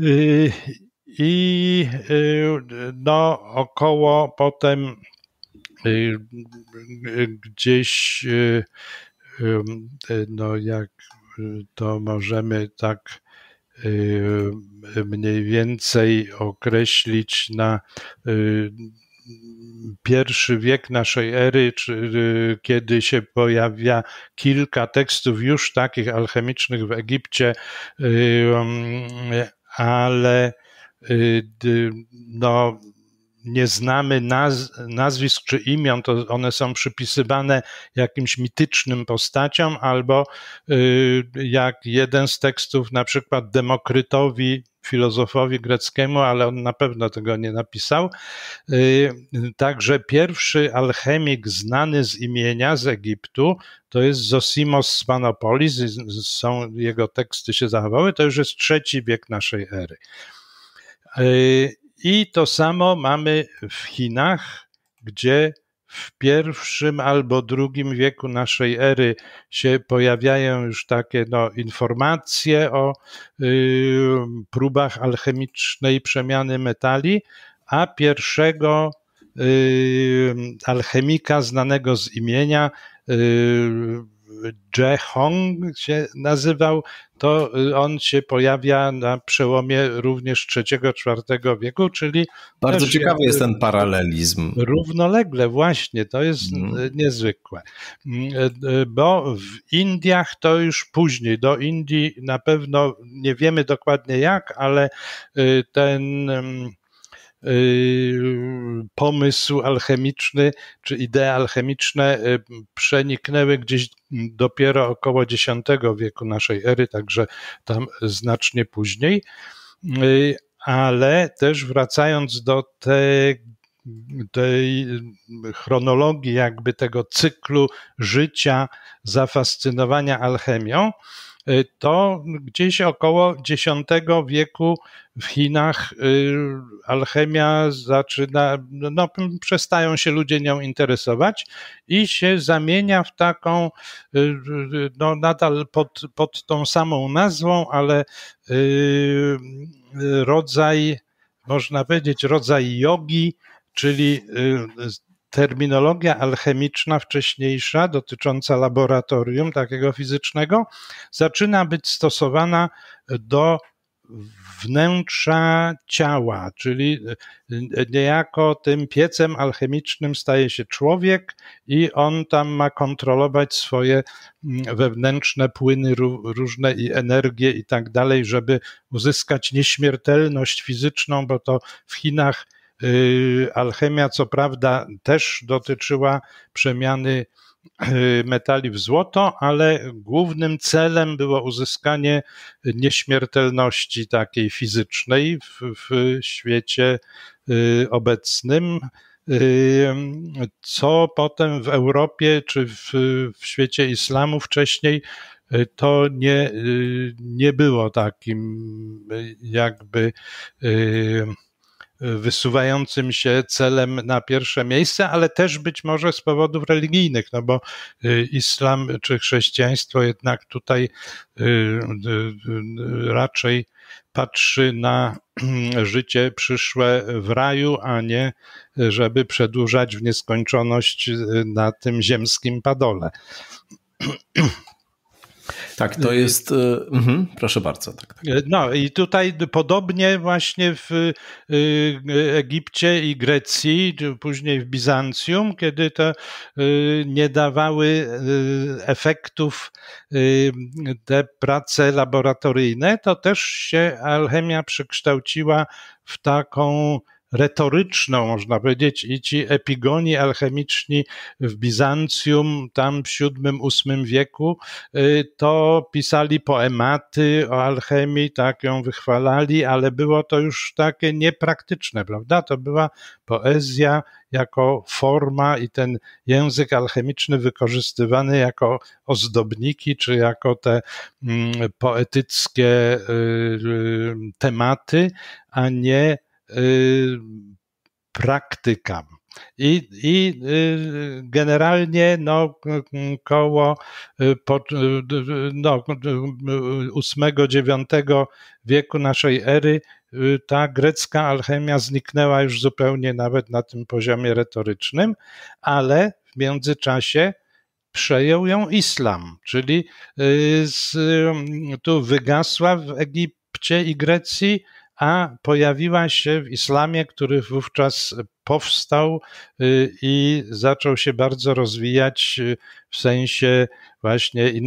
I y, y, y, no, około potem gdzieś, no jak to możemy tak mniej więcej określić na pierwszy wiek naszej ery, kiedy się pojawia kilka tekstów już takich alchemicznych w Egipcie, ale y, no, nie znamy naz, nazwisk czy imion, to one są przypisywane jakimś mitycznym postaciom, albo y, jak jeden z tekstów, na przykład Demokrytowi, filozofowi greckiemu, ale on na pewno tego nie napisał. Y, także pierwszy alchemik znany z imienia z Egiptu to jest Zosimos z Panopolis, są, jego teksty się zachowały, to już jest trzeci wiek naszej ery. Y, i to samo mamy w Chinach, gdzie w pierwszym albo drugim wieku naszej ery się pojawiają już takie no, informacje o y, próbach alchemicznej przemiany metali, a pierwszego y, alchemika znanego z imienia y, je Hong się nazywał, to on się pojawia na przełomie również III-IV wieku, czyli... Bardzo ciekawy jest ten paralelizm. Równolegle właśnie, to jest hmm. niezwykłe, bo w Indiach to już później, do Indii na pewno nie wiemy dokładnie jak, ale y, ten mm, Y, pomysł alchemiczny czy idee alchemiczne y, przeniknęły gdzieś dopiero około X wieku naszej ery, także tam znacznie później. Y, ale też wracając do tego, tej chronologii, jakby tego cyklu życia, zafascynowania alchemią, Y, to gdzieś około X wieku w Chinach y, alchemia zaczyna, no przestają się ludzie nią interesować i się zamienia w taką, y, no nadal pod, pod tą samą nazwą, ale rodzaj, można powiedzieć, rodzaj jogi, czyli terminologia alchemiczna wcześniejsza, dotycząca laboratorium takiego fizycznego, zaczyna być stosowana do wnętrza ciała, czyli e, niejako tym piecem alchemicznym staje się człowiek i on tam ma kontrolować swoje mm, wewnętrzne płyny różne i energie i tak dalej, żeby uzyskać nieśmiertelność fizyczną, bo to w Chinach Y, alchemia, co prawda, też dotyczyła przemiany y, metali w złoto, ale głównym celem było uzyskanie nieśmiertelności takiej fizycznej w, w świecie y, obecnym co potem w Europie czy w, w, świecie islamu wcześniej to nie, nie było takim jakby wysuwającym się celem na pierwsze miejsce, ale też być może z powodów religijnych, no bo y, islam czy chrześcijaństwo jednak tutaj y, y, raczej patrzy na mm, życie przyszłe w raju, a nie żeby przedłużać w nieskończoność na tym ziemskim padole. Tak, to y, jest. Y, mhm, proszę bardzo. Tak, tak. Y, no i tutaj podobnie właśnie w Egipcie i Grecji, później w Bizancjum, kiedy to nie dawały efektów te prace laboratoryjne, to też się alchemia przekształciła w taką retoryczną, można powiedzieć, i ci epigoni alchemiczni w Bizancjum, tam w VII-VIII wieku, y, to pisali poematy o alchemii, tak ją wychwalali, ale było to już takie niepraktyczne, prawda? To była poezja jako forma i ten język alchemiczny wykorzystywany jako ozdobniki, czy jako te mm, poetyckie y, y, tematy, a nie Y, praktyka. I, i y, generalnie no, koło y, no, 8-9 wieku naszej ery ta grecka alchemia zniknęła już zupełnie nawet na tym poziomie retorycznym, ale w międzyczasie przejął ją islam, czyli z, tu wygasła w Egipcie i Grecji a pojawiła się w islamie, który wówczas powstał y, i zaczął się bardzo rozwijać y, w sensie właśnie y,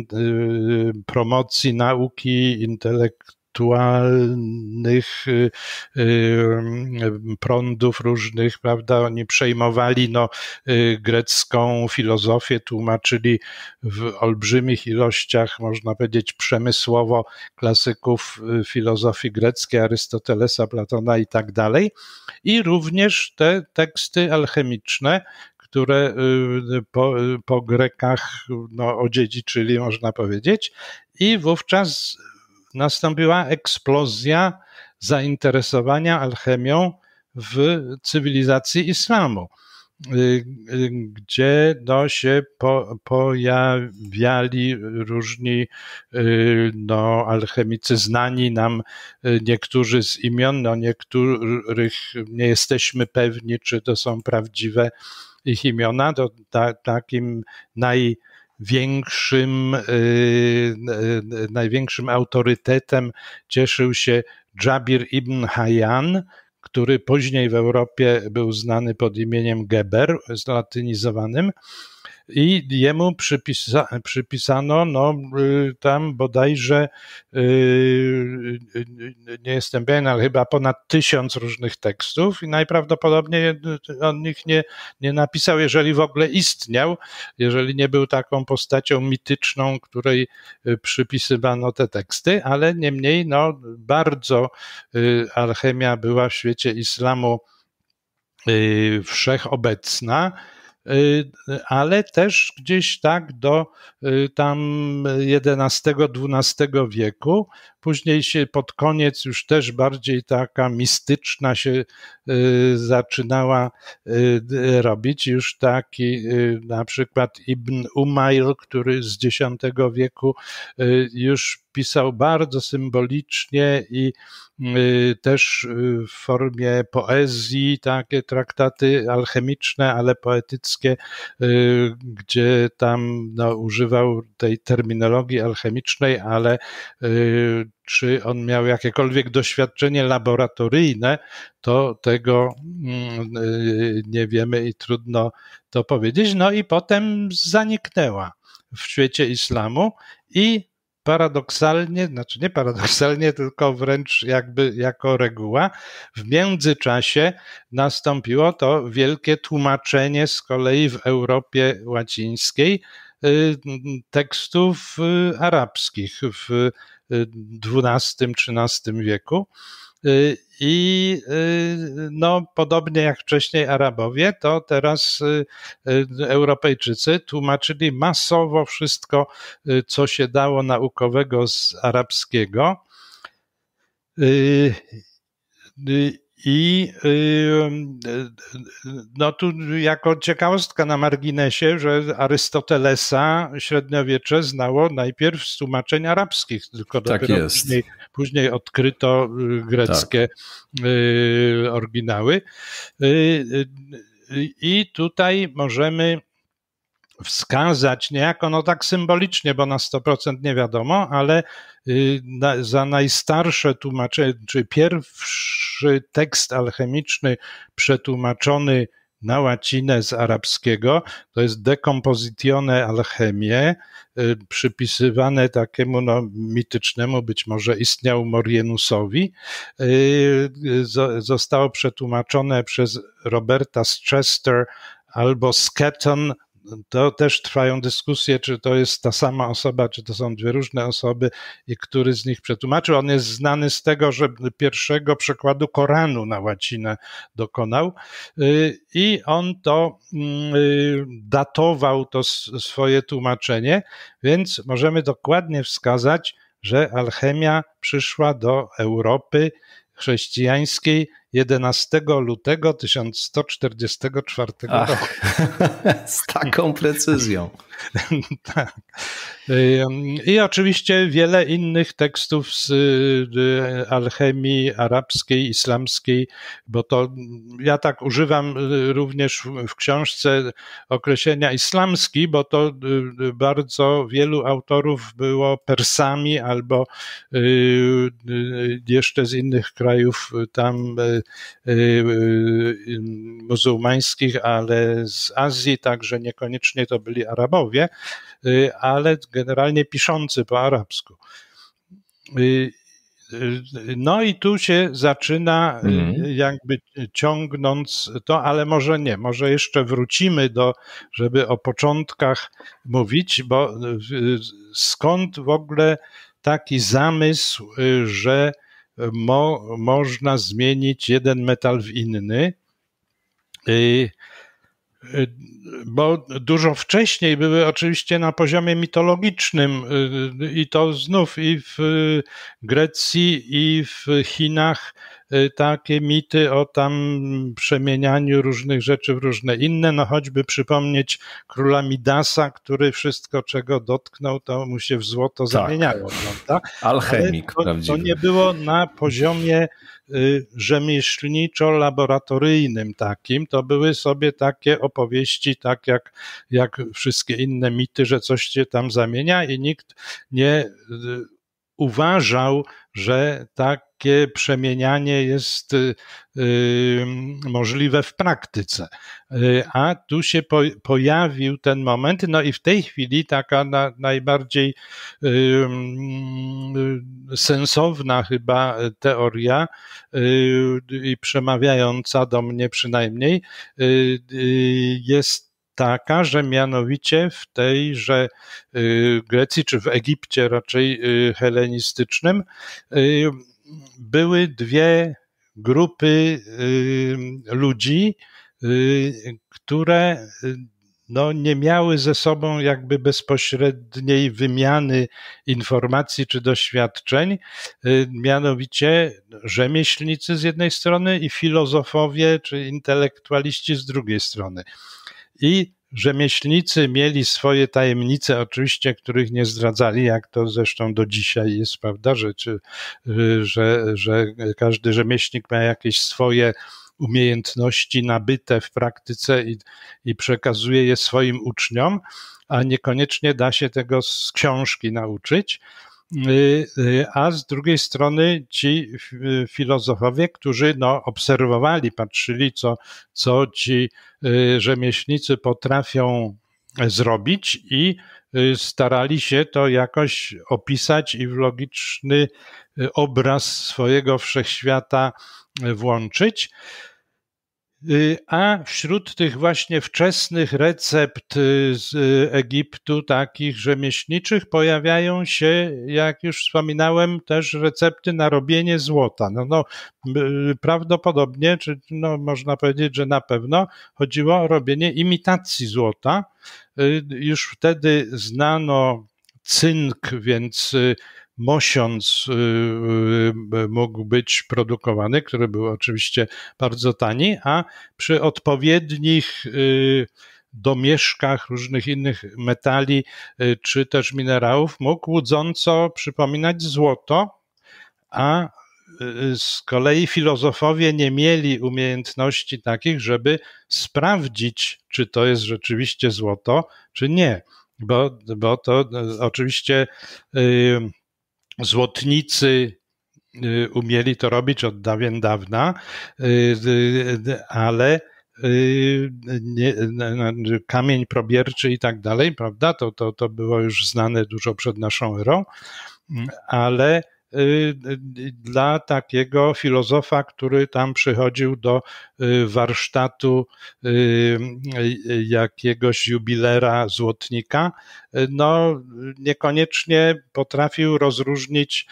promocji nauki, intelektu intelektualnych y, y, mm, prądów różnych, prawda? Oni przejmowali no, y, grecką filozofię, tłumaczyli w olbrzymich ilościach, można powiedzieć, przemysłowo klasyków filozofii greckiej, Arystotelesa, Platona i tak dalej. I również te teksty alchemiczne, które po, po Grekach no, odziedziczyli, można powiedzieć. I wówczas nastąpiła eksplozja zainteresowania alchemią w cywilizacji islamu, y, y, gdzie no, się po, pojawiali różni y, no, alchemicy, znani nam niektórzy z imion, no, niektórych nie jesteśmy pewni, czy to są prawdziwe ich imiona, to ta, takim naj największym, y, y, największym autorytetem cieszył się Jabir ibn Hayyan, który później w Europie był znany pod imieniem Geber, zlatynizowanym, i jemu przypisa, przypisano no, y, tam bodajże, y, y, nie jestem pewien, ale chyba ponad tysiąc różnych tekstów i najprawdopodobniej on nich nie, nie napisał, jeżeli w ogóle istniał, jeżeli nie był taką postacią mityczną, której przypisywano te teksty, ale niemniej no, bardzo alchemia była w świecie islamu wszechobecna Y, ale też gdzieś tak do y, tam XI-XII wieku Później się pod koniec już też bardziej taka mistyczna się y, zaczynała y, robić. Już taki y, na przykład Ibn Umayl, który z X wieku już pisał bardzo symbolicznie i też w formie poezji, takie traktaty alchemiczne, ale poetyckie, gdzie tam no, używał tej terminologii alchemicznej, ale czy on miał jakiekolwiek doświadczenie laboratoryjne, to tego mm, y, nie wiemy i trudno to powiedzieć. No i potem zaniknęła w świecie islamu i paradoksalnie, znaczy nie paradoksalnie, tylko wręcz jakby jako reguła, w międzyczasie nastąpiło to wielkie tłumaczenie z kolei w Europie Łacińskiej y, tekstów y, arabskich w XII-XIII wieku. Y, I y, no, podobnie jak wcześniej Arabowie, to teraz y, Europejczycy tłumaczyli masowo wszystko, co się dało naukowego z arabskiego. I y, no tu jako ciekawostka na marginesie, że Arystotelesa średniowiecze znało najpierw z tłumaczeń arabskich, tylko tak dopiero jest. Później, później odkryto y, greckie tak. Y, oryginały. I tutaj możemy wskazać niejako, no tak symbolicznie, bo na 100% nie wiadomo, ale y, na, za najstarsze tłumaczenie, czy pierwszy tekst alchemiczny przetłumaczony na łacinę z arabskiego, to jest decompositione alchemie, y, przypisywane takiemu no, mitycznemu, być może istniał Morienusowi. Y, zostało przetłumaczone przez Roberta Chester albo Sketon to też trwają dyskusje, czy to jest ta sama osoba, czy to są dwie różne osoby i który z nich przetłumaczył. On jest znany z tego, że pierwszego przekładu Koranu na łacinę dokonał y, i on to mm, y, datował to swoje tłumaczenie, więc możemy dokładnie wskazać, że alchemia przyszła do Europy chrześcijańskiej 11 lutego 1144 Ach, roku. Z taką precyzją. tak. I oczywiście wiele innych tekstów z y, alchemii arabskiej, islamskiej, bo to ja tak używam y, również w książce określenia islamski, bo to y, bardzo wielu autorów było Persami albo jeszcze z innych krajów tam Y, y, muzułmańskich, ale z Azji, także niekoniecznie to byli Arabowie, y, ale generalnie piszący po arabsku. No i tu się zaczyna mhm. jakby ciągnąc to, ale może nie, może jeszcze wrócimy do, żeby o początkach mówić, bo skąd w ogóle taki zamysł, że mo, można zmienić jeden metal w inny. Y, bo dużo wcześniej były oczywiście na poziomie mitologicznym, y, y, i to znów i w Grecji, i w Chinach Y, takie mity o tam przemienianiu różnych rzeczy w różne inne. No choćby przypomnieć króla Midasa, który wszystko, czego dotknął, to mu się w złoto tak. zamieniało. Prawda? Alchemik, to, to nie było na poziomie y, rzemieślniczo-laboratoryjnym takim, to były sobie takie opowieści, tak jak, jak wszystkie inne mity, że coś się tam zamienia i nikt nie y, uważał, że takie przemienianie jest y, y, możliwe w praktyce. Y, a tu się pojawił ten moment, no i w tej chwili taka najbardziej sensowna chyba teoria i przemawiająca do mnie przynajmniej jest taka, że mianowicie w tejże y, Grecji, czy w Egipcie raczej y, helenistycznym, y, były dwie grupy ludzi, które no, nie miały ze sobą jakby bezpośredniej wymiany informacji czy doświadczeń, mianowicie rzemieślnicy z jednej strony i filozofowie czy intelektualiści z drugiej strony i rzemieślnicy mieli swoje tajemnice, oczywiście, których nie zdradzali, jak to zresztą do dzisiaj jest, prawda, że, czy, y, że, że każdy rzemieślnik ma jakieś swoje umiejętności nabyte w praktyce i, i przekazuje je swoim uczniom, a niekoniecznie da się tego z książki nauczyć. Y, y, a z drugiej strony ci filozofowie, którzy no, obserwowali, patrzyli, co, co ci y, rzemieślnicy potrafią zrobić i starali się to jakoś opisać i w logiczny obraz swojego wszechświata włączyć. Y, a wśród tych właśnie wczesnych recept y, z Egiptu, takich rzemieślniczych, pojawiają się, jak już wspominałem, też recepty na robienie złota. No, no y, prawdopodobnie, czy no, można powiedzieć, że na pewno chodziło o robienie imitacji złota. Już wtedy znano cynk, więc mosiąc y, y, y, mógł być produkowany, który był oczywiście bardzo tani, a przy odpowiednich domieszkach różnych innych metali czy też minerałów mógł łudząco przypominać złoto, a z kolei filozofowie nie mieli umiejętności takich, żeby sprawdzić, czy to jest rzeczywiście złoto, czy nie. Bo, bo to oczywiście złotnicy y, umieli to robić od dawien dawna, y, y, ale nie, kamień probierczy i tak dalej, prawda? To, to, to było już znane dużo przed naszą erą, ale Y, y, y, dla takiego filozofa, który tam przychodził do warsztatu jakiegoś jubilera złotnika, no niekoniecznie potrafił rozróżnić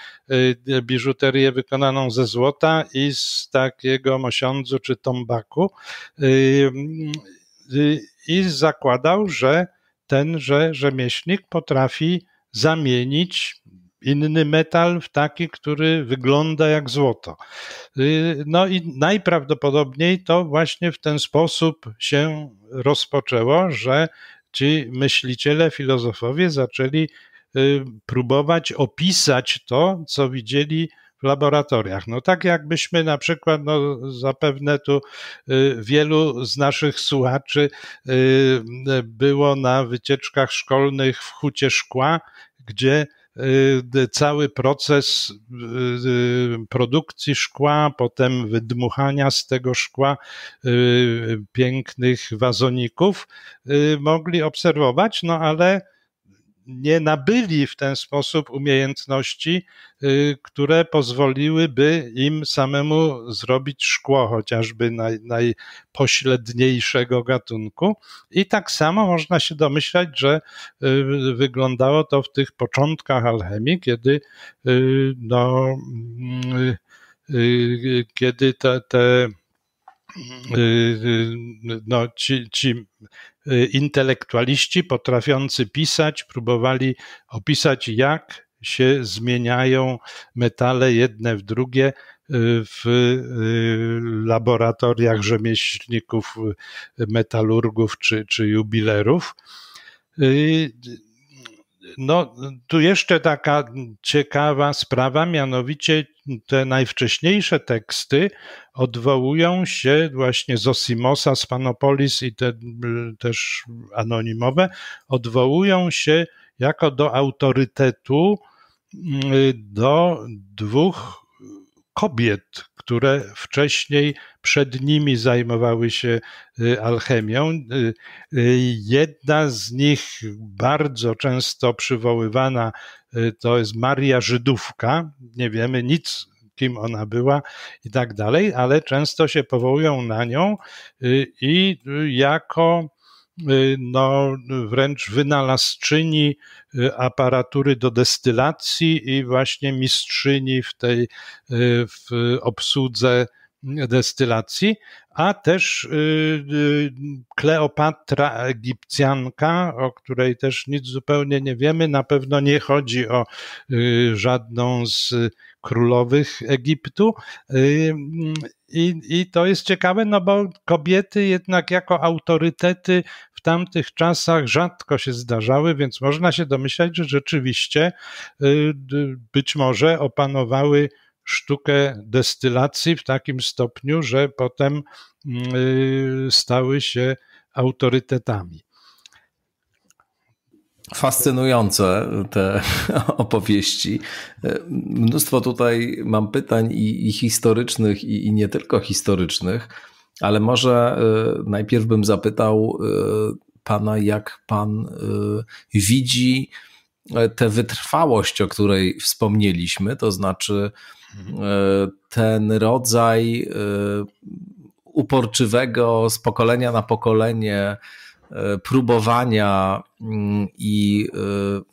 biżuterię wykonaną ze złota i z takiego mosiądzu czy tombaku i zakładał, że tenże rzemieślnik potrafi zamienić inny metal, taki, który wygląda jak złoto. Y, no i najprawdopodobniej to właśnie w ten sposób się rozpoczęło, że ci myśliciele, filozofowie zaczęli y, próbować opisać to, co widzieli w laboratoriach. No tak jakbyśmy na przykład, no zapewne tu y, wielu z naszych słuchaczy było na wycieczkach szkolnych w Hucie Szkła, gdzie Y, cały proces y, y, produkcji szkła, potem wydmuchania z tego szkła pięknych wazoników mogli obserwować, no ale nie nabyli w ten sposób umiejętności, y, które pozwoliłyby im samemu zrobić szkło, chociażby naj, najpośredniejszego gatunku. I tak samo można się domyślać, że y, wyglądało to w tych początkach alchemii, kiedy y, no, mm, kiedy te, te Y, y, no, ci, ci y, intelektualiści potrafiący pisać próbowali opisać, jak się zmieniają metale jedne w drugie w laboratoriach rzemieślników, metalurgów czy, czy jubilerów. No, tu jeszcze taka ciekawa sprawa, mianowicie te najwcześniejsze teksty odwołują się właśnie z Osimosa, z Panopolis i te też anonimowe, odwołują się jako do autorytetu mm, do dwóch kobiet, które wcześniej przed nimi zajmowały się y, alchemią. Y, y, jedna z nich, bardzo często przywoływana, to jest Maria Żydówka. Nie wiemy nic, kim ona była i tak dalej, ale często się powołują na nią i jako Y, no, wręcz wynalazczyni y, aparatury do destylacji i właśnie mistrzyni w tej y, w obsłudze destylacji, a też Kleopatra egipcjanka, o której też nic zupełnie nie wiemy, na pewno nie chodzi o żadną z królowych Egiptu. Y, I, I to jest ciekawe, no bo kobiety jednak jako autorytety w tamtych czasach rzadko się zdarzały, więc można się domyślać, że rzeczywiście y, być może opanowały sztukę destylacji w takim stopniu, że potem mm, y, stały się autorytetami. Fascynujące te opowieści. Mnóstwo tutaj mam pytań i, i historycznych, i, i, nie tylko historycznych, ale może e, najpierw bym zapytał e, pana, jak pan e, widzi tę wytrwałość, o której wspomnieliśmy, to znaczy ten rodzaj uporczywego z pokolenia na pokolenie E, próbowania mm, i e,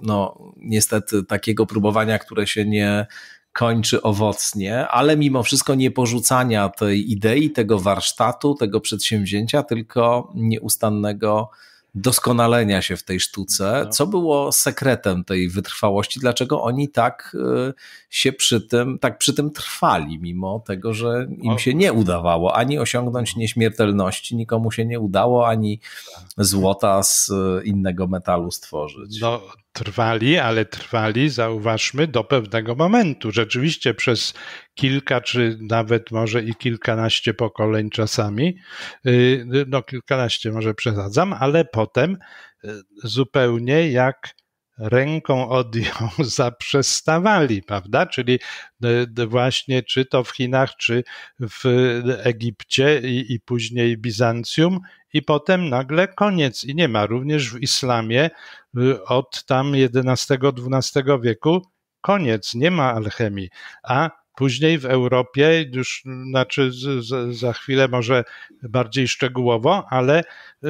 no, niestety takiego próbowania, które się nie kończy owocnie, ale mimo wszystko nie porzucania tej idei, tego warsztatu, tego przedsięwzięcia, tylko nieustannego doskonalenia się w tej sztuce. No. Co było sekretem tej wytrwałości? Dlaczego oni tak y, się przy tym, tak przy tym trwali, mimo tego, że im no. się nie udawało ani osiągnąć no. nieśmiertelności, nikomu się nie udało, ani tak. złota z y, innego metalu stworzyć? No, trwali, ale trwali, zauważmy, do pewnego momentu. Rzeczywiście przez kilka, czy nawet może i kilkanaście pokoleń czasami. Y, no, kilkanaście może przesadzam, ale potem y, zupełnie jak ręką odjął, zaprzestawali, prawda? Czyli y, właśnie czy to w Chinach, czy w Egipcie i, i później Bizancjum, i potem nagle koniec i nie ma. Również w islamie od tam XI-XII wieku koniec, nie ma alchemii, a Później w Europie, już znaczy za chwilę może bardziej szczegółowo, ale y, y,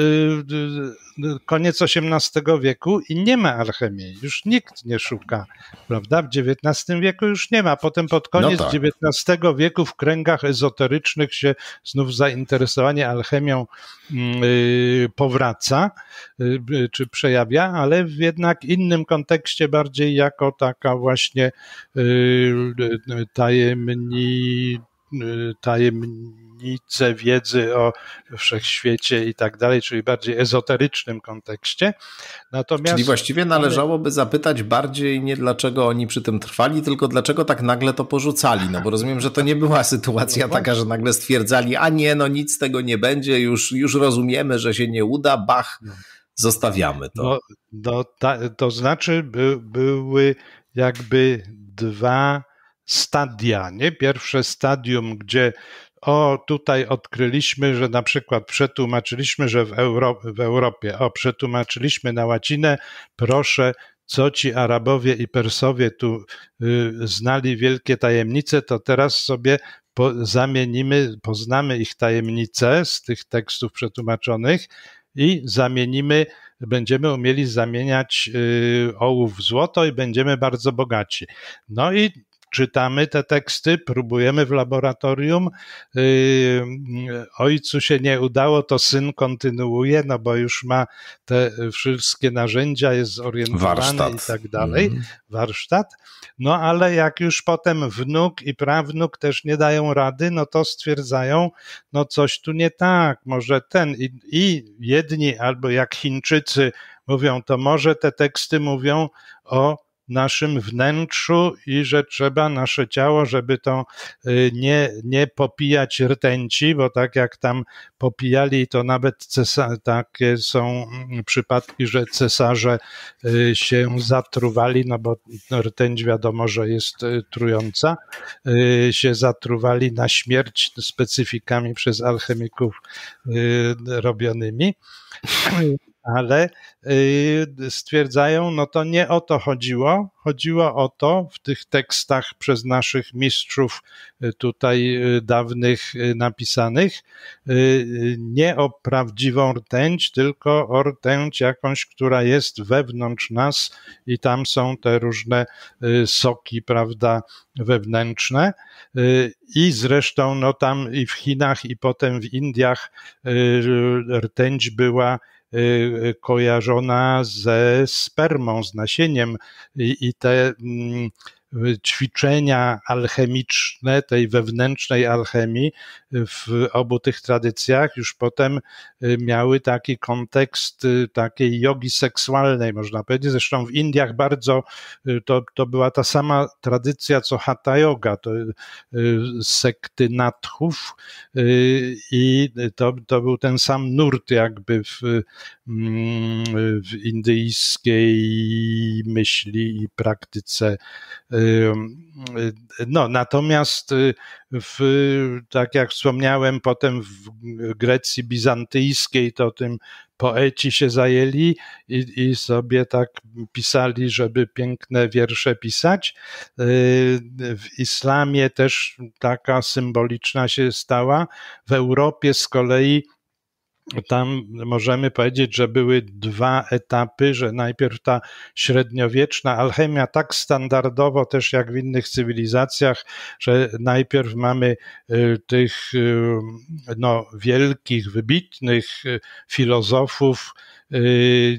y, koniec XVIII wieku i nie ma alchemii. Już nikt nie szuka, prawda? W XIX wieku już nie ma. Potem pod no koniec no tak. XIX wieku w kręgach ezoterycznych się znów zainteresowanie alchemią mm, powraca czy przejawia, ale w jednak innym kontekście, bardziej jako taka właśnie ta tajemni, y, tajemnice wiedzy o wszechświecie i tak dalej, czyli bardziej ezoterycznym kontekście. Natomiast... Czyli właściwie należałoby zapytać bardziej nie dlaczego oni przy tym trwali, tylko dlaczego tak nagle to porzucali, no bo rozumiem, że to nie była sytuacja no taka, że nagle stwierdzali, a nie, no nic z tego nie będzie, już, już rozumiemy, że się nie uda, bach, no. zostawiamy to. No, no ta, to znaczy by, były jakby dwa stadia, nie? Pierwsze stadium, gdzie o, tutaj odkryliśmy, że na przykład przetłumaczyliśmy, że w, Euro w Europie, o, przetłumaczyliśmy na łacinę, proszę, co ci Arabowie i Persowie tu y, znali wielkie tajemnice, to teraz sobie po, zamienimy, poznamy ich tajemnice z tych tekstów przetłumaczonych i zamienimy, będziemy umieli zamieniać y, ołów w złoto i będziemy bardzo bogaci. No i czytamy te teksty, próbujemy w laboratorium. Yy, ojcu się nie udało, to syn kontynuuje, no bo już ma te wszystkie narzędzia, jest zorientowany Warsztat. i tak dalej. Mhm. Warsztat. No ale jak już potem wnuk i prawnuk też nie dają rady, no to stwierdzają, no coś tu nie tak, może ten i, i jedni albo jak Chińczycy mówią, to może te teksty mówią o naszym wnętrzu i że trzeba nasze ciało, żeby to y, nie, nie popijać rtęci, bo tak jak tam popijali, to nawet cesar- takie są mm, przypadki, że cesarze y, się zatruwali, no bo rtęć wiadomo, że jest y, trująca, się zatruwali na śmierć specyfikami przez alchemików robionymi ale y, stwierdzają, no to nie o to chodziło. Chodziło o to w tych tekstach przez naszych mistrzów y, tutaj y, dawnych napisanych, nie o prawdziwą rtęć, tylko o rtęć jakąś, która jest wewnątrz nas i tam są te różne soki, prawda, wewnętrzne. I zresztą no tam i w Chinach, i potem w Indiach rtęć była Y, y, kojarzona ze spermą, z nasieniem i, i te mm, ćwiczenia alchemiczne, tej wewnętrznej alchemii w obu tych tradycjach już potem y, miały taki kontekst y, takiej jogi seksualnej, można powiedzieć. Zresztą w Indiach bardzo y, to, to była ta sama tradycja co hatha yoga, to sekty natchów i to, to był ten sam nurt jakby w, mm, w indyjskiej myśli i praktyce Y, y, no, natomiast y, w, tak jak wspomniałem, potem w Grecji bizantyjskiej to tym poeci się zajęli i, i sobie tak pisali, żeby piękne wiersze pisać. W islamie też taka symboliczna się stała. W Europie z kolei tam możemy powiedzieć, że były dwa etapy, że najpierw ta średniowieczna alchemia, tak standardowo też jak w innych cywilizacjach, że najpierw mamy y, tych y, no, wielkich, wybitnych y, filozofów,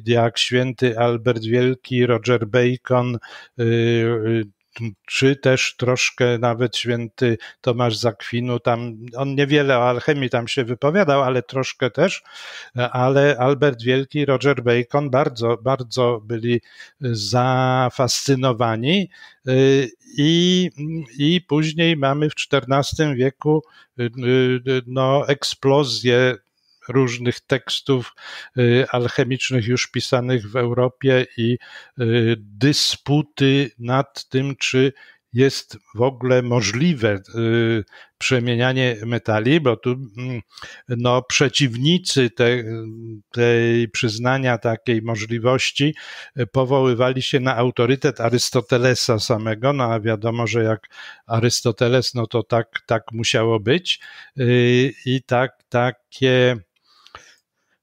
jak święty Albert Wielki, Roger Bacon, czy też troszkę nawet święty Tomasz Zakwinu, tam on niewiele o alchemii tam się wypowiadał, ale troszkę też, ale Albert Wielki, Roger Bacon bardzo, bardzo byli y, zafascynowani y, i, i później mamy w XIV wieku y, no, eksplozję różnych tekstów y, alchemicznych już pisanych w Europie i y, dysputy nad tym, czy jest w ogóle możliwe y, przemienianie metali, bo tu mm, no, przeciwnicy te, tej przyznania takiej możliwości powoływali się na autorytet Arystotelesa samego, no a wiadomo, że jak Arystoteles, no to tak, tak musiało być i tak, takie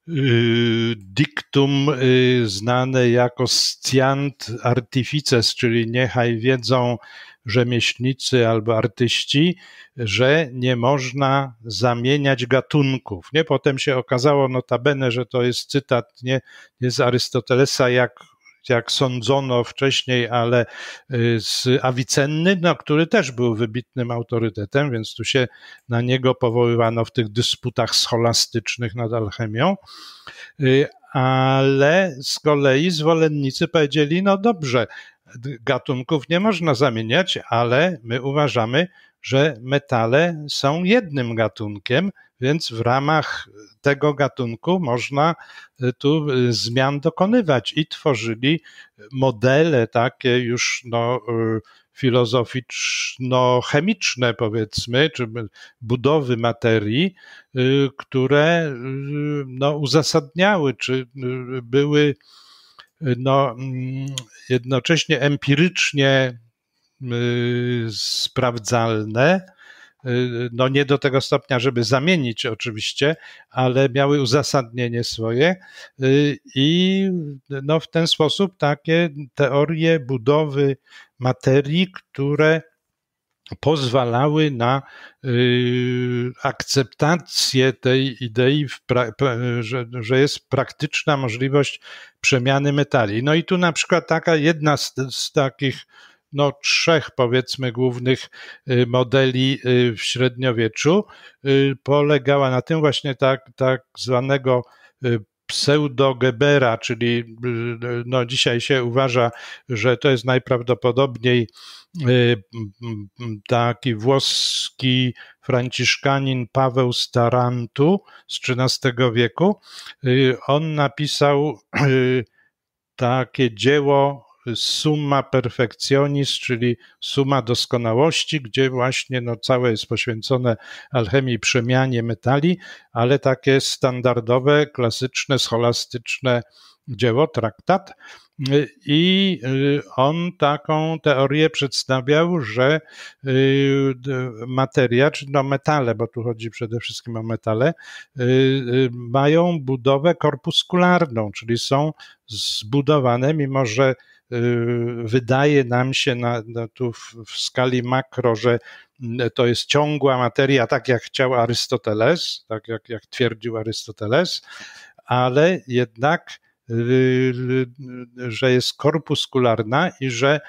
Y, diktum y, znane jako sciant artifices, czyli niechaj wiedzą rzemieślnicy albo artyści, że nie można zamieniać gatunków. Nie? Potem się okazało notabene, że to jest cytat nie, nie z Arystotelesa, jak jak sądzono wcześniej, ale y, z Avicenny, no, który też był wybitnym autorytetem, więc tu się na niego powoływano w tych dysputach scholastycznych nad alchemią. Y, ale z kolei zwolennicy powiedzieli: No dobrze, gatunków nie można zamieniać, ale my uważamy, że metale są jednym gatunkiem, więc w ramach tego gatunku można y, tu y, zmian dokonywać i tworzyli modele takie już no, y, filozoficzno-chemiczne, powiedzmy, czy budowy materii, które no, uzasadniały, czy były no, mm, jednocześnie empirycznie Y, sprawdzalne. Y, no nie do tego stopnia, żeby zamienić oczywiście, ale miały uzasadnienie swoje y, i no w ten sposób takie teorie budowy materii, które pozwalały na akceptację tej idei, że, że, jest praktyczna możliwość przemiany metali. No i tu na przykład taka jedna z, z takich no, trzech powiedzmy głównych y, modeli y, w średniowieczu y, polegała na tym właśnie tak, tak zwanego pseudo-Gebera, czyli no, dzisiaj się uważa, że to jest najprawdopodobniej taki włoski franciszkanin Paweł Starantu z XIII wieku. On napisał takie dzieło summa perfekcjonis, czyli suma doskonałości, gdzie właśnie no, całe jest poświęcone alchemii, przemianie metali, ale takie standardowe, klasyczne, scholastyczne dzieło, traktat. I y, on taką teorię przedstawiał, że y, materia, czy no metale, bo tu chodzi przede wszystkim o metale, y, mają budowę korpuskularną, czyli są zbudowane, mimo że Y, wydaje nam się na, na tu w, w skali makro, że mm, to jest ciągła materia, tak jak chciał Arystoteles, tak jak, jak twierdził Arystoteles, ale jednak, y, y, że jest korpuskularna i że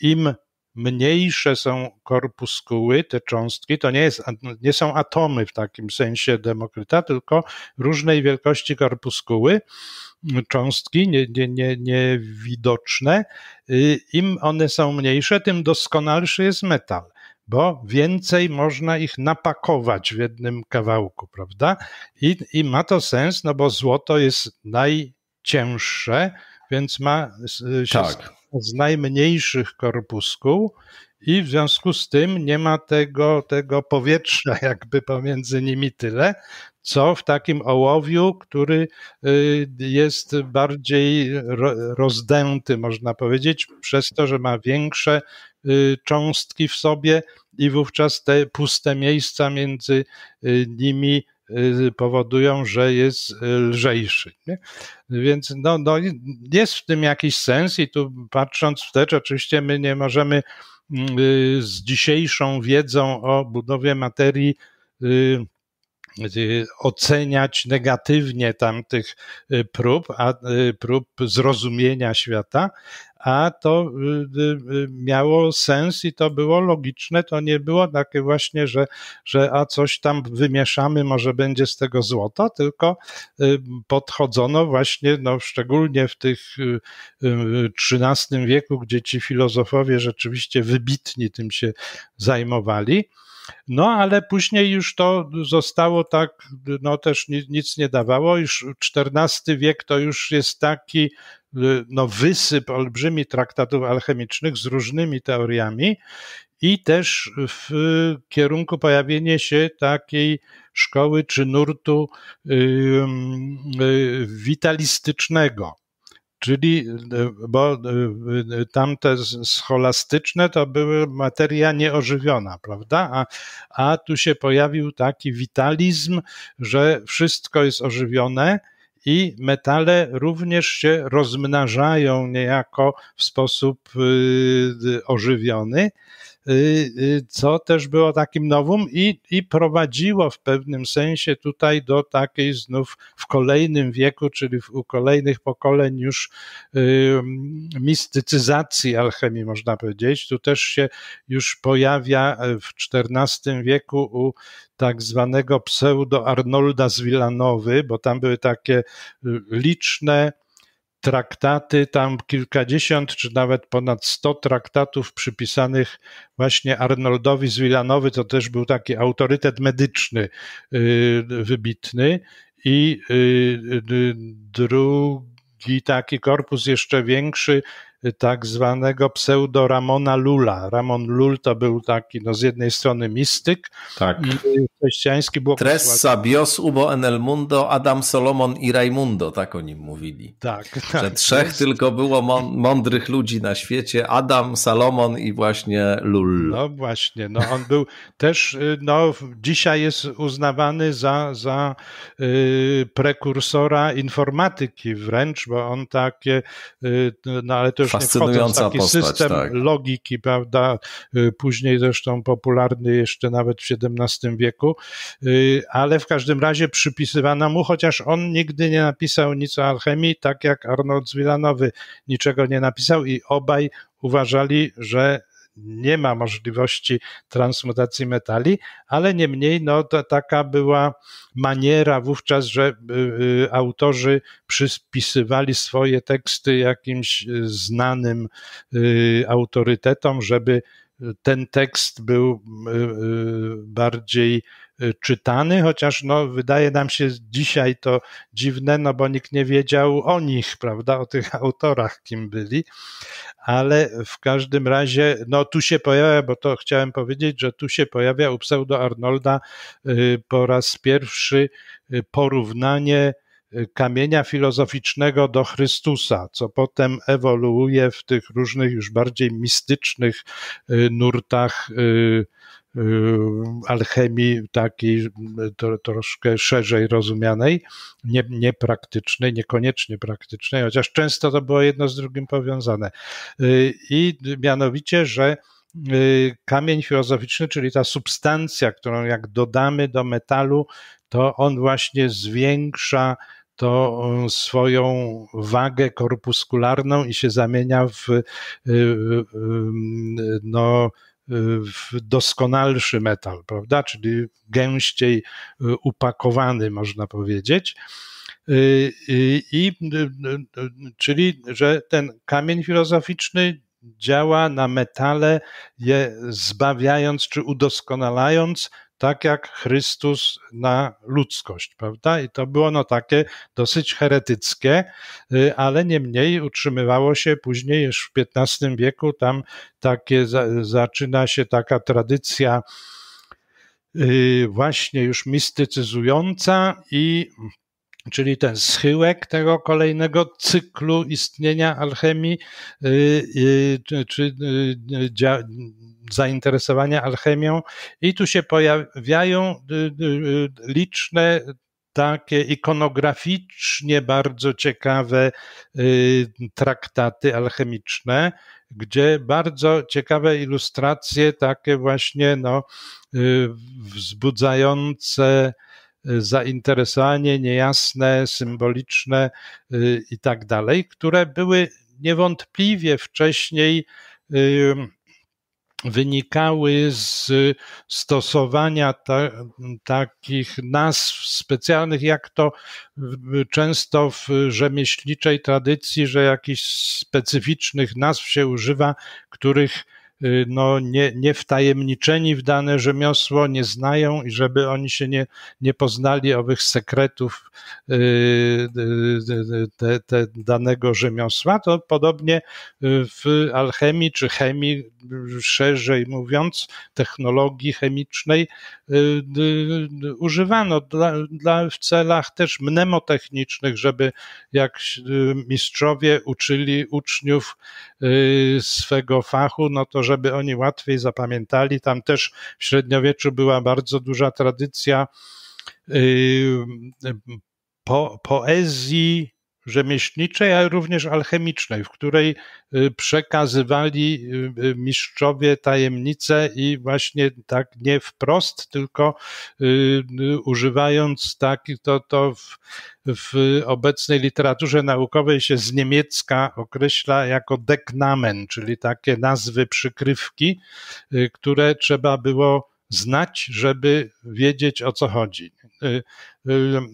im mniejsze są korpuskuły, te cząstki, to nie, jest, no, nie są atomy w takim sensie Demokryta, tylko różnej wielkości korpuskuły cząstki niewidoczne, nie, nie, nie widoczne, y, im one są mniejsze, tym doskonalszy jest metal bo więcej można ich napakować w jednym kawałku, prawda? I, I, ma to sens, no bo złoto jest najcięższe, więc ma y, się tak. z najmniejszych korpuskuł i w związku z tym nie ma tego, tego powietrza jakby pomiędzy nimi tyle, co w takim ołowiu, który y, jest bardziej rozdęty, można powiedzieć, przez to, że ma większe y, cząstki w sobie i wówczas te puste miejsca między y, nimi powodują, że jest lżejszy. Nie? Więc no, no, jest w tym jakiś sens i tu patrząc wstecz, oczywiście my nie możemy mm, z dzisiejszą wiedzą o budowie materii Y, oceniać negatywnie tamtych y, prób, a y, prób zrozumienia świata, a to miało sens i to było logiczne. To nie było takie właśnie, że, że a coś tam wymieszamy, może będzie z tego złoto, tylko podchodzono właśnie, no, szczególnie w tych XIII wieku, gdzie ci filozofowie rzeczywiście wybitni tym się zajmowali no ale później już to zostało tak, no też nic nie dawało. Już XIV wiek to już jest taki y, no, wysyp olbrzymi traktatów alchemicznych z różnymi teoriami i też w kierunku pojawienie się takiej szkoły czy nurtu y, witalistycznego Czyli, e, bo e, e, tamte scholastyczne to były materia nieożywiona, prawda? A, a tu się pojawił taki witalizm, że wszystko jest ożywione i metale również się rozmnażają niejako w sposób y, ożywiony. Y, y, co też było takim nowym i, i prowadziło w pewnym sensie tutaj do takiej znów w kolejnym wieku, czyli w, u kolejnych pokoleń już y, mistycyzacji alchemii, można powiedzieć. Tu też się już pojawia e, w XIV wieku u tak zwanego pseudo Arnolda z Wilanowy, bo tam były takie y, liczne traktaty, tam kilkadziesiąt czy nawet ponad sto traktatów przypisanych właśnie Arnoldowi z Wilanowy, to też był taki autorytet medyczny y, wybitny. I y, y, drugi taki korpus jeszcze większy tak zwanego pseudo Ramona Lula. Ramon Lul to był taki no, z jednej strony mistyk tak. i chrześcijański błogosławiony. Tressa Bios, Ubo Enel mundo, Adam Solomon i Raimundo, tak o nim mówili. Tak. tak Że trzech jest... tylko było mądrych ludzi na świecie, Adam, Salomon i właśnie Lul. No właśnie, no on był też, y, no dzisiaj jest uznawany za, za yy, prekursora informatyki wręcz, bo on takie, yy, no ale to właśnie Fascynująca taki postać, system tak. logiki, prawda, y, później zresztą popularny jeszcze nawet w XVII wieku, y, ale w każdym razie przypisywana mu, chociaż on nigdy nie napisał nic o alchemii, tak jak Arnold Zwilanowy niczego nie napisał i obaj uważali, że nie ma możliwości transmutacji metali, ale niemniej no, to taka była maniera wówczas, że y, y, autorzy przypisywali swoje teksty jakimś y, znanym autorytetom, żeby ten tekst był bardziej Y, czytany, chociaż no, wydaje nam się dzisiaj to dziwne, no bo nikt nie wiedział o nich, prawda, o tych autorach, kim byli, ale w każdym razie, no tu się pojawia, bo to chciałem powiedzieć, że tu się pojawia u pseudo Arnolda y, po raz pierwszy y, porównanie kamienia filozoficznego do Chrystusa, co potem ewoluuje w tych różnych już bardziej mistycznych nurtach Y, alchemii takiej y, troszkę szerzej rozumianej, nie, niekoniecznie praktycznej, chociaż często to było jedno z drugim powiązane. Y, I mianowicie, że kamień filozoficzny, czyli ta substancja, którą jak dodamy do metalu, to on właśnie zwiększa to swoją wagę korpuskularną i się zamienia w no, doskonalszy metal, prawda? Czyli gęściej y, upakowany, można powiedzieć. Y, y, I, i, czyli, że ten kamień filozoficzny działa na metale, je zbawiając czy udoskonalając tak jak Chrystus na ludzkość, prawda? I to było no takie dosyć heretyckie, y, ale niemniej utrzymywało się później już w XV wieku, tam takie, zaczyna się taka tradycja y, właśnie już mistycyzująca i czyli ten schyłek tego kolejnego cyklu istnienia alchemii, y, y, czy y, zainteresowania alchemią. I tu się pojawiają liczne takie ikonograficznie bardzo ciekawe traktaty alchemiczne, gdzie bardzo ciekawe ilustracje, takie właśnie no, wzbudzające Y, zainteresowanie niejasne, symboliczne y, i tak dalej, które były niewątpliwie wcześniej wynikały z stosowania ta, takich nazw specjalnych, jak to często w rzemieślniczej tradycji, że jakichś specyficznych nazw się używa, których Y, no, nie, nie wtajemniczeni w dane rzemiosło, nie znają i żeby oni się nie, nie poznali owych sekretów y, y, te, te danego rzemiosła, to podobnie w alchemii czy chemii, szerzej mówiąc, technologii chemicznej, Y, y, używano dla, dla, w celach też mnemotechnicznych, żeby jak y, mistrzowie uczyli uczniów swego fachu, no to żeby oni łatwiej zapamiętali. Tam też w średniowieczu była bardzo duża tradycja po, poezji rzemieślniczej, ale również alchemicznej, w której y, przekazywali y, y, mistrzowie tajemnice i właśnie tak nie wprost, tylko używając tak, to, to w, w obecnej literaturze naukowej się z niemiecka określa jako deknamen, czyli takie nazwy przykrywki, które trzeba było znać, żeby wiedzieć o co chodzi. Y, y,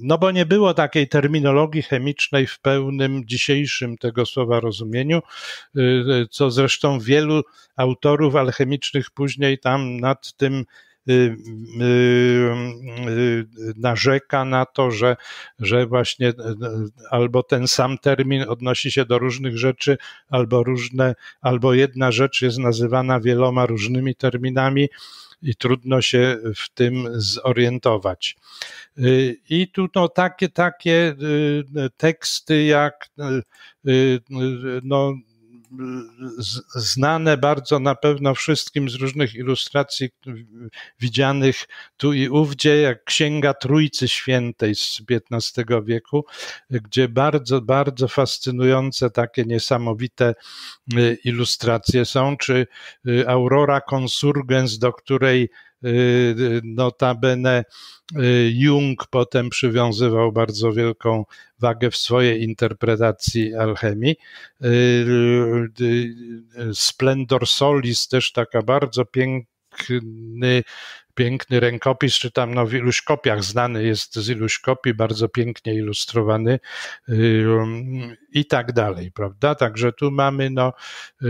no bo nie było takiej terminologii chemicznej w pełnym dzisiejszym tego słowa rozumieniu, y, co zresztą wielu autorów alchemicznych później tam nad tym narzeka na to, że, że właśnie albo ten sam termin odnosi się do różnych rzeczy, albo różne, albo jedna rzecz jest nazywana wieloma różnymi terminami i trudno się w tym zorientować. Y, I tu no, takie, takie y, y, teksty jak no, znane bardzo na pewno wszystkim z różnych ilustracji widzianych tu i ówdzie, jak Księga Trójcy Świętej z XV wieku, gdzie bardzo, bardzo fascynujące takie niesamowite e, ilustracje są, czy e, Aurora Consurgens, do której Y, y, notabene y, Jung potem przywiązywał bardzo wielką wagę w swojej interpretacji alchemii. Splendor Solis, też taka bardzo piękna piękny, piękny rękopis, czy tam no, w iluś kopiach znany jest z iluś kopii, bardzo pięknie ilustrowany yy, i tak dalej, prawda? Także tu mamy no yy,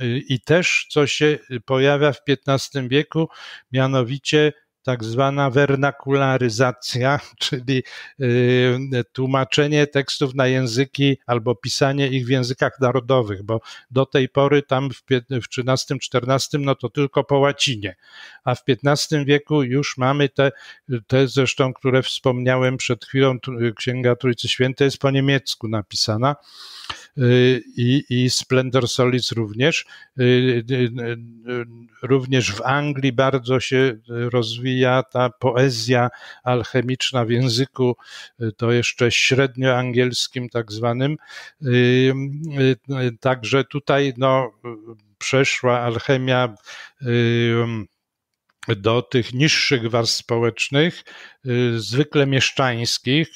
yy, i też co się pojawia w XV wieku, mianowicie tak zwana wernakularyzacja, czyli y, tłumaczenie tekstów na języki albo pisanie ich w językach narodowych, bo do tej pory tam w, XIII-XIV no to tylko po łacinie, a w XV wieku już mamy te, te zresztą, które wspomniałem przed chwilą, Księga Trójcy Świętej jest po niemiecku napisana y, i, i Splendor Solis również. Y, również w Anglii bardzo się rozwija rozwija ta poezja alchemiczna w języku, y, to jeszcze średnioangielskim tak zwanym. Y, y, także tutaj no, przeszła alchemia do tych niższych warstw społecznych, y, zwykle mieszczańskich,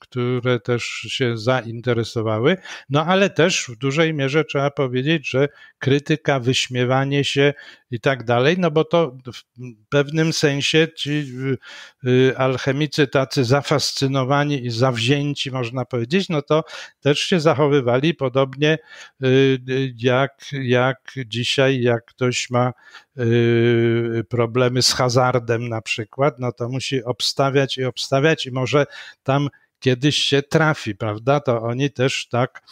które też się zainteresowały, no ale też w dużej mierze trzeba powiedzieć, że krytyka, wyśmiewanie się i tak dalej, no bo to w pewnym sensie ci y, y, alchemicy tacy zafascynowani i zawzięci, można powiedzieć, no to też się zachowywali podobnie jak, jak dzisiaj, jak ktoś ma Yy, problemy z hazardem na przykład, no to musi obstawiać i obstawiać i może tam kiedyś się trafi, prawda? To oni też tak